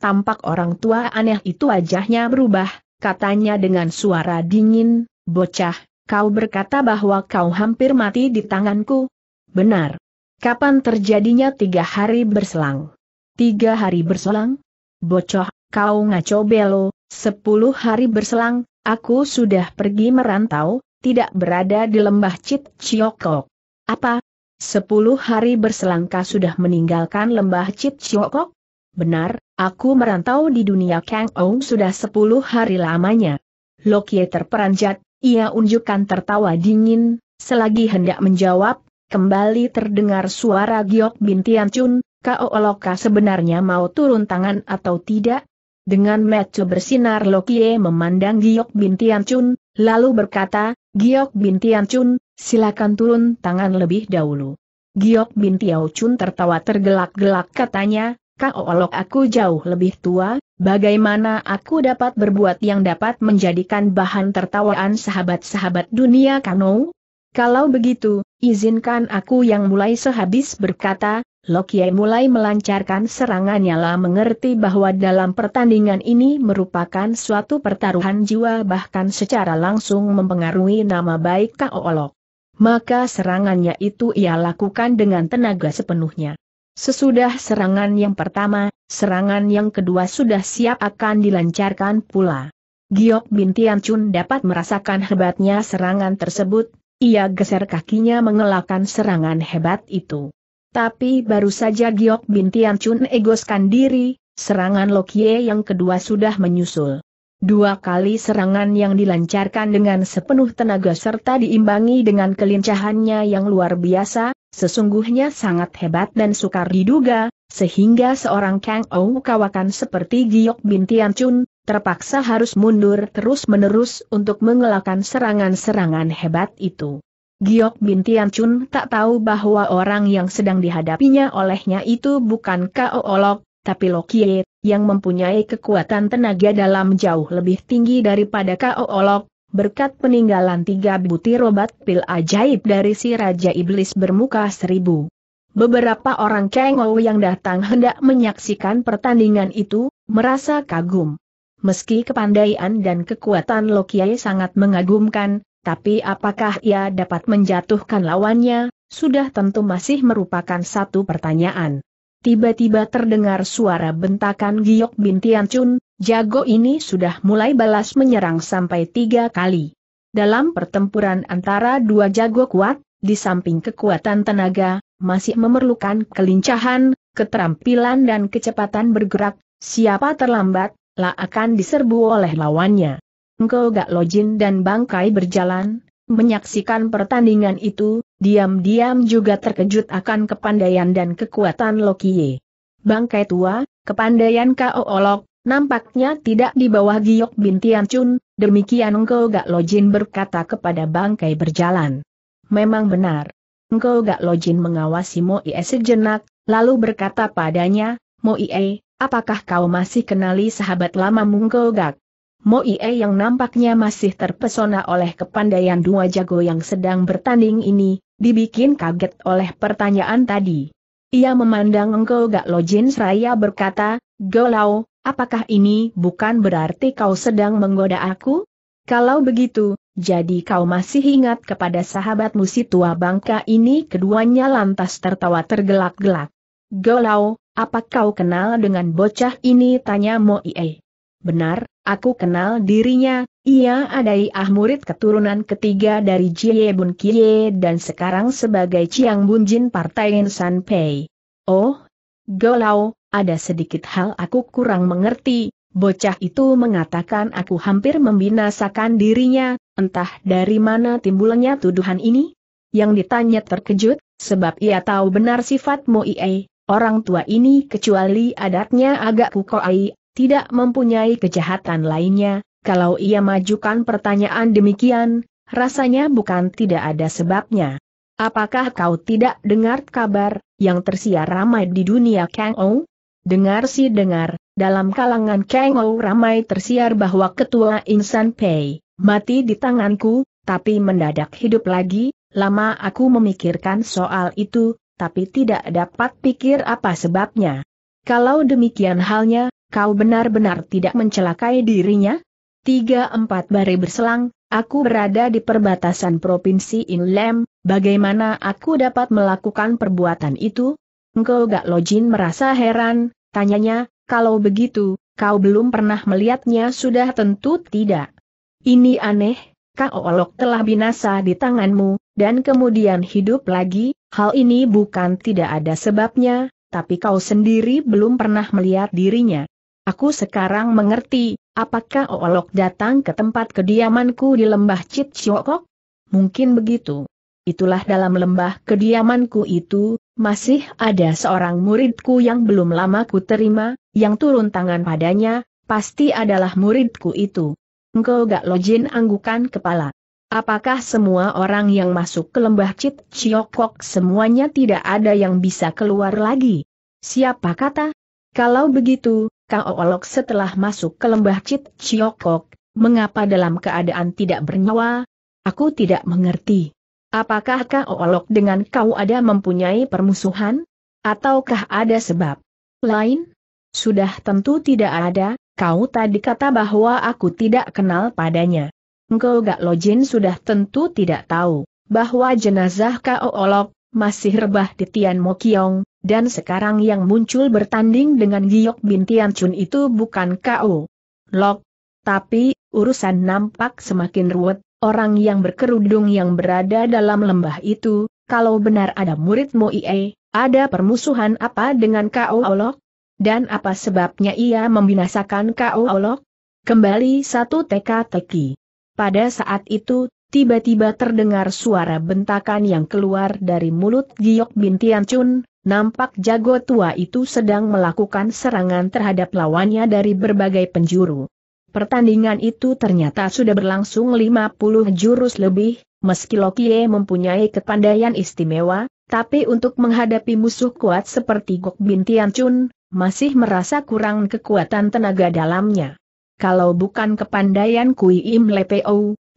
tampak orang tua aneh itu wajahnya berubah, katanya dengan suara dingin, bocah, kau berkata bahwa kau hampir mati di tanganku. Benar. Kapan terjadinya tiga hari berselang? Tiga hari berselang? Bocoh, kau ngaco belo, sepuluh hari berselang, aku sudah pergi merantau, tidak berada di lembah Cit Ciokok. Apa? Sepuluh hari berselang kau sudah meninggalkan lembah Cit Ciokok? Benar, aku merantau di dunia Kang Ong sudah sepuluh hari lamanya. Lokie terperanjat, ia unjukkan tertawa dingin, selagi hendak menjawab, kembali terdengar suara Giok bintian Chun, Oloka sebenarnya mau turun tangan atau tidak? Dengan mata bersinar Lokie memandang Giok bin Chun, lalu berkata, Giok bin Chun, silakan turun tangan lebih dahulu. Giok bin Chun tertawa tergelak-gelak katanya, Olok aku jauh lebih tua, bagaimana aku dapat berbuat yang dapat menjadikan bahan tertawaan sahabat-sahabat dunia Kano? Kalau begitu, izinkan aku yang mulai sehabis berkata, Lokie mulai melancarkan serangannya lah mengerti bahwa dalam pertandingan ini merupakan suatu pertaruhan jiwa bahkan secara langsung mempengaruhi nama baik Kao Olok. Maka serangannya itu ia lakukan dengan tenaga sepenuhnya. Sesudah serangan yang pertama, serangan yang kedua sudah siap akan dilancarkan pula. Giok Bintian Chun dapat merasakan hebatnya serangan tersebut, ia geser kakinya mengelakkan serangan hebat itu. Tapi baru saja Giok bin Tian Chun egoskan diri, serangan Lokie yang kedua sudah menyusul. Dua kali serangan yang dilancarkan dengan sepenuh tenaga serta diimbangi dengan kelincahannya yang luar biasa, sesungguhnya sangat hebat dan sukar diduga, sehingga seorang Kang Ou kawakan seperti Giok bin Tian Chun, terpaksa harus mundur terus-menerus untuk mengelakkan serangan-serangan hebat itu. Giok Bin Tian Chun tak tahu bahwa orang yang sedang dihadapinya olehnya itu bukan Kao Olok, tapi Lokie, yang mempunyai kekuatan tenaga dalam jauh lebih tinggi daripada Kao Olok, berkat peninggalan tiga butir obat pil ajaib dari si Raja Iblis bermuka seribu. Beberapa orang Kengou yang datang hendak menyaksikan pertandingan itu, merasa kagum. Meski kepandaian dan kekuatan Lokie sangat mengagumkan, tapi apakah ia dapat menjatuhkan lawannya, sudah tentu masih merupakan satu pertanyaan. Tiba-tiba terdengar suara bentakan Giok bin Chun. jago ini sudah mulai balas menyerang sampai tiga kali. Dalam pertempuran antara dua jago kuat, di samping kekuatan tenaga, masih memerlukan kelincahan, keterampilan dan kecepatan bergerak, siapa terlambat, lah akan diserbu oleh lawannya. Engkau Gak Lojin dan Bangkai berjalan, menyaksikan pertandingan itu, diam-diam juga terkejut akan kepandaian dan kekuatan Lokie. Bangkai tua, kepandaian kau Olok, nampaknya tidak di bawah giok bintian Chun, demikian Engkau Gak Lojin berkata kepada Bangkai berjalan. Memang benar. Engkau Gak Lojin mengawasi Mo Ie sejenak, lalu berkata padanya, Mo Ie, apakah kau masih kenali sahabat lama Mungkau Gak? Mo Ie yang nampaknya masih terpesona oleh kepandaian dua jago yang sedang bertanding ini, dibikin kaget oleh pertanyaan tadi. Ia memandang engkau Gak Lojin seraya berkata, Golau, apakah ini bukan berarti kau sedang menggoda aku? Kalau begitu, jadi kau masih ingat kepada sahabatmu si tua bangka ini keduanya lantas tertawa tergelak-gelak. Golau, apa kau kenal dengan bocah ini tanya Mo Ie. Benar, Aku kenal dirinya, ia ah murid keturunan ketiga dari Jie Bun Kie dan sekarang sebagai Chiang Bun Jin Partai Insan Pei. Oh, Golau, ada sedikit hal aku kurang mengerti, bocah itu mengatakan aku hampir membinasakan dirinya, entah dari mana timbulnya tuduhan ini? Yang ditanya terkejut, sebab ia tahu benar sifat sifatmu Iei. orang tua ini kecuali adatnya agak kukoai, tidak mempunyai kejahatan lainnya, kalau ia majukan pertanyaan demikian, rasanya bukan tidak ada sebabnya. Apakah kau tidak dengar kabar yang tersiar ramai di dunia Kang Ou? Dengar sih dengar, dalam kalangan Kang Ou ramai tersiar bahwa ketua Insan Pei mati di tanganku, tapi mendadak hidup lagi, lama aku memikirkan soal itu, tapi tidak dapat pikir apa sebabnya. Kalau demikian halnya, kau benar-benar tidak mencelakai dirinya? Tiga empat bari berselang, aku berada di perbatasan Provinsi Inlem, bagaimana aku dapat melakukan perbuatan itu? Engkau gak lojin merasa heran, tanyanya, kalau begitu, kau belum pernah melihatnya sudah tentu tidak. Ini aneh, Kau Olok telah binasa di tanganmu, dan kemudian hidup lagi, hal ini bukan tidak ada sebabnya, tapi kau sendiri belum pernah melihat dirinya. Aku sekarang mengerti, apakah Olok datang ke tempat kediamanku di lembah Citciokok? Mungkin begitu. Itulah dalam lembah kediamanku itu, masih ada seorang muridku yang belum lama ku terima, yang turun tangan padanya, pasti adalah muridku itu. Engkau gak lojin anggukan kepala. Apakah semua orang yang masuk ke lembah Cit Ciokok semuanya tidak ada yang bisa keluar lagi? Siapa kata? Kalau begitu, Kao Olok setelah masuk ke lembah Cit Chiokok, mengapa dalam keadaan tidak bernyawa? Aku tidak mengerti. Apakah Kao Olok dengan kau ada mempunyai permusuhan? Ataukah ada sebab lain? Sudah tentu tidak ada, kau tadi kata bahwa aku tidak kenal padanya. Engkau gak lojin sudah tentu tidak tahu, bahwa jenazah Kao Olok, masih rebah di Tian Mokiong, dan sekarang yang muncul bertanding dengan Giok bin Chun itu bukan K.O. Lok. Tapi, urusan nampak semakin ruwet, orang yang berkerudung yang berada dalam lembah itu, kalau benar ada murid Moie, ada permusuhan apa dengan K.O. Lok? Dan apa sebabnya ia membinasakan K.O. Lok? Kembali satu teka-teki. Pada saat itu, tiba-tiba terdengar suara bentakan yang keluar dari mulut Giok bin Chun, Nampak jago tua itu sedang melakukan serangan terhadap lawannya dari berbagai penjuru. Pertandingan itu ternyata sudah berlangsung 50 jurus lebih, meski Lokie mempunyai kepandaian istimewa, tapi untuk menghadapi musuh kuat seperti Gok Bin Chun, masih merasa kurang kekuatan tenaga dalamnya. Kalau bukan kepandaian Kui Im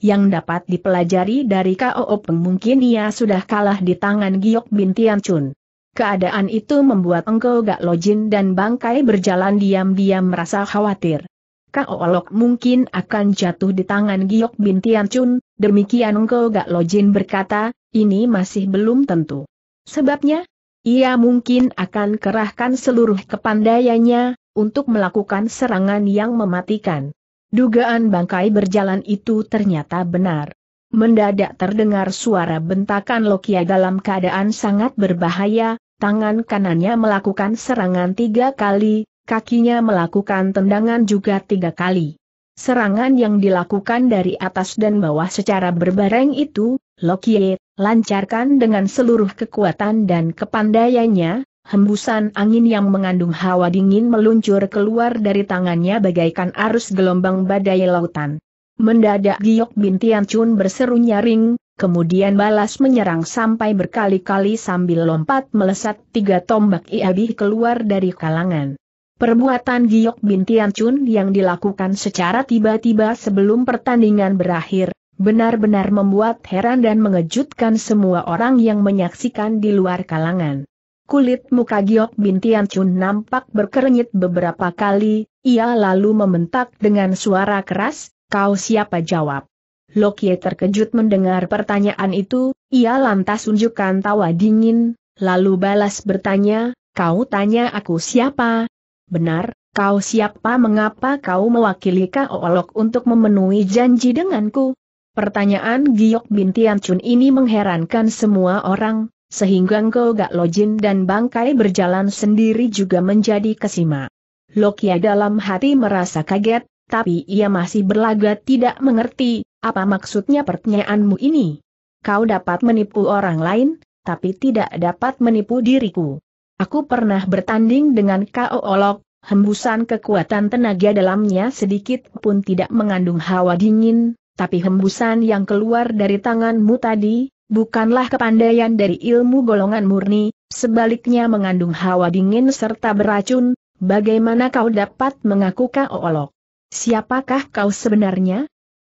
yang dapat dipelajari dari KOO mungkin ia sudah kalah di tangan Giok Bin Chun. Keadaan itu membuat engkau gak lojin dan bangkai berjalan diam-diam merasa khawatir. Olok mungkin akan jatuh di tangan Giok bin Chun, demikian engkau gak lojin berkata, ini masih belum tentu. Sebabnya, ia mungkin akan kerahkan seluruh kepandaiannya, untuk melakukan serangan yang mematikan. Dugaan bangkai berjalan itu ternyata benar. Mendadak terdengar suara bentakan Lokia dalam keadaan sangat berbahaya, tangan kanannya melakukan serangan tiga kali, kakinya melakukan tendangan juga tiga kali. Serangan yang dilakukan dari atas dan bawah secara berbareng itu, Lokie, lancarkan dengan seluruh kekuatan dan kepandaiannya, hembusan angin yang mengandung hawa dingin meluncur keluar dari tangannya bagaikan arus gelombang badai lautan. Mendadak Giok Bintian Chun berseru nyaring, kemudian balas menyerang sampai berkali-kali sambil lompat melesat tiga tombak Iabih keluar dari kalangan. Perbuatan Giok bin Chun yang dilakukan secara tiba-tiba sebelum pertandingan berakhir, benar-benar membuat heran dan mengejutkan semua orang yang menyaksikan di luar kalangan. Kulit muka Giok bin Chun nampak berkerenyit beberapa kali, ia lalu membentak dengan suara keras, kau siapa jawab. Lokie terkejut mendengar pertanyaan itu, ia lantas unjukkan tawa dingin, lalu balas bertanya, kau tanya aku siapa? Benar, kau siapa mengapa kau mewakili Olok untuk memenuhi janji denganku? Pertanyaan Giok binti Tianchun ini mengherankan semua orang, sehingga Engkau Gak Lojin dan Bangkai berjalan sendiri juga menjadi kesima. Lokia dalam hati merasa kaget, tapi ia masih berlagak tidak mengerti, apa maksudnya pertanyaanmu ini? Kau dapat menipu orang lain, tapi tidak dapat menipu diriku. Aku pernah bertanding dengan K.O. Olok, hembusan kekuatan tenaga dalamnya sedikit pun tidak mengandung hawa dingin, tapi hembusan yang keluar dari tanganmu tadi, bukanlah kepandaian dari ilmu golongan murni, sebaliknya mengandung hawa dingin serta beracun, bagaimana kau dapat mengaku K.O. Olok? Siapakah kau sebenarnya?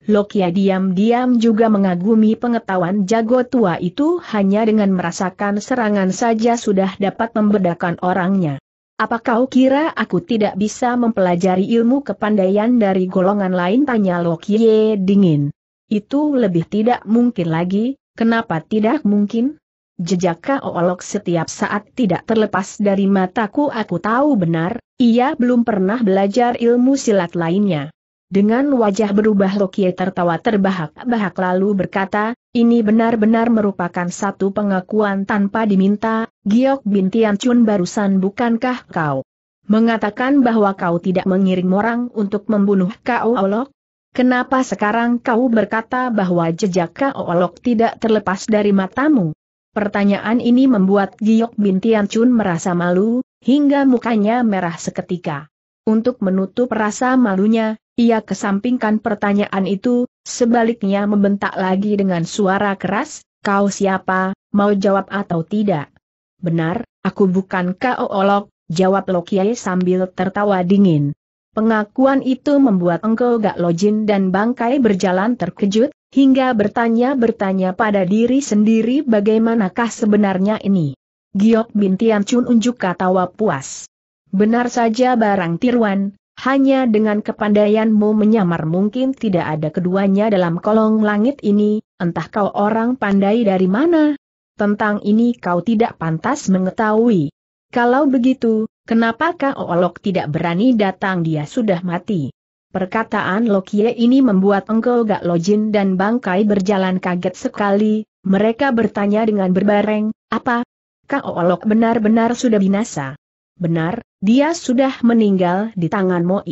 Lokia diam-diam juga mengagumi pengetahuan jago tua itu hanya dengan merasakan serangan saja sudah dapat membedakan orangnya. Apa kau kira aku tidak bisa mempelajari ilmu kepandaian dari golongan lain? Tanya Lokie dingin. Itu lebih tidak mungkin lagi, kenapa tidak mungkin? Jejak Kaolok setiap saat tidak terlepas dari mataku aku tahu benar, ia belum pernah belajar ilmu silat lainnya. Dengan wajah berubah Lokie tertawa terbahak-bahak lalu berkata, ini benar-benar merupakan satu pengakuan tanpa diminta, Giok bin Chun barusan bukankah kau? Mengatakan bahwa kau tidak mengirim orang untuk membunuh Kaolok? Kenapa sekarang kau berkata bahwa jejak Kaolok tidak terlepas dari matamu? Pertanyaan ini membuat Giok bin Tian Chun merasa malu, hingga mukanya merah seketika. Untuk menutup rasa malunya, ia kesampingkan pertanyaan itu, sebaliknya membentak lagi dengan suara keras, kau siapa, mau jawab atau tidak? Benar, aku bukan kau, Olok, jawab Lokiai sambil tertawa dingin. Pengakuan itu membuat engkau Gak Lojin dan Bangkai berjalan terkejut, hingga bertanya-bertanya pada diri sendiri bagaimanakah sebenarnya ini. Giok bin Chun unjuk katawa puas. Benar saja barang tiruan, hanya dengan kepandaianmu menyamar mungkin tidak ada keduanya dalam kolong langit ini, entah kau orang pandai dari mana. Tentang ini kau tidak pantas mengetahui. Kalau begitu, kenapakah Olok tidak berani datang dia sudah mati? Perkataan Lokie ini membuat Engkau Gak Lojin dan Bangkai berjalan kaget sekali, mereka bertanya dengan berbareng, apa? Kau Olok benar-benar sudah binasa. Benar, dia sudah meninggal di tangan Mo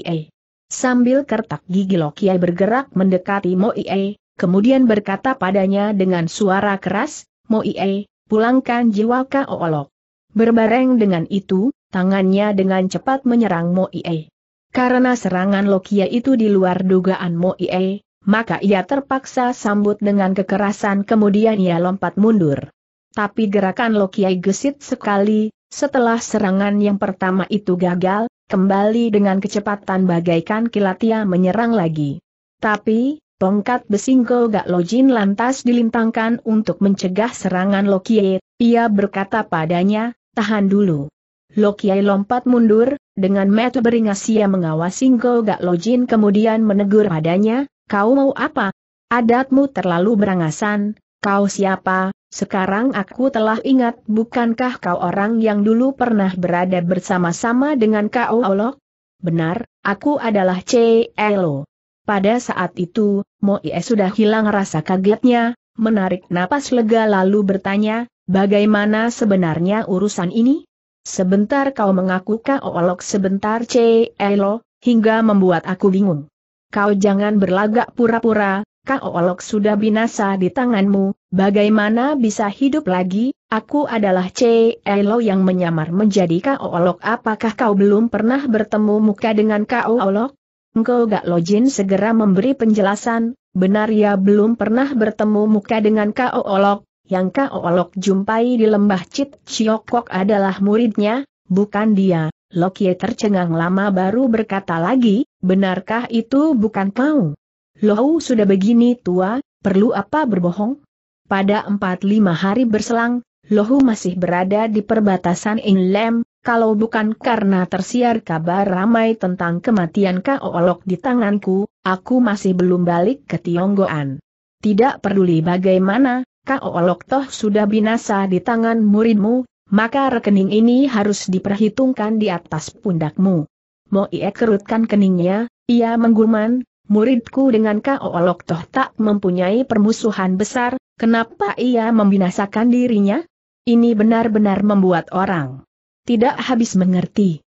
Sambil kertak gigi Lokie bergerak mendekati Mo kemudian berkata padanya dengan suara keras, Mo pulangkan jiwa Kau Olok. Berbareng dengan itu, tangannya dengan cepat menyerang Mo karena serangan Lokia itu di luar dugaan Mo Ie, maka ia terpaksa sambut dengan kekerasan kemudian ia lompat mundur. Tapi gerakan Lokia gesit sekali, setelah serangan yang pertama itu gagal, kembali dengan kecepatan bagaikan kilat ia menyerang lagi. Tapi, Tongkat Besingko Gak Lojin lantas dilintangkan untuk mencegah serangan Lokia. ia berkata padanya, tahan dulu. Lokia lompat mundur, dengan mata beringas ia mengawasi Ngo Gak Lojin kemudian menegur padanya, kau mau apa? Adatmu terlalu berangasan, kau siapa? Sekarang aku telah ingat bukankah kau orang yang dulu pernah berada bersama-sama dengan kau Olok? Benar, aku adalah C. Elo. Pada saat itu, Ie sudah hilang rasa kagetnya, menarik napas lega lalu bertanya, bagaimana sebenarnya urusan ini? Sebentar kau mengaku Kaolok sebentar Elo, hingga membuat aku bingung. Kau jangan berlagak pura-pura, Kaolok sudah binasa di tanganmu, bagaimana bisa hidup lagi, aku adalah Elo yang menyamar menjadi Kaolok apakah kau belum pernah bertemu muka dengan Kaolok? Engkau gak lojin segera memberi penjelasan, benar ya belum pernah bertemu muka dengan Kaolok, yang Kak Olok jumpai di lembah Cit Ciokok adalah muridnya, bukan dia. Lokie tercengang lama baru berkata lagi, benarkah itu bukan kau? Lohu sudah begini tua, perlu apa berbohong? Pada empat lima hari berselang, Lohu masih berada di perbatasan Inlem, kalau bukan karena tersiar kabar ramai tentang kematian Olok di tanganku, aku masih belum balik ke Tionggoan. Tidak peduli bagaimana, Oolok Toh sudah binasa di tangan muridmu, maka rekening ini harus diperhitungkan di atas pundakmu. Moie kerutkan keningnya, ia mengguman, muridku dengan Kau Toh tak mempunyai permusuhan besar, kenapa ia membinasakan dirinya? Ini benar-benar membuat orang tidak habis mengerti.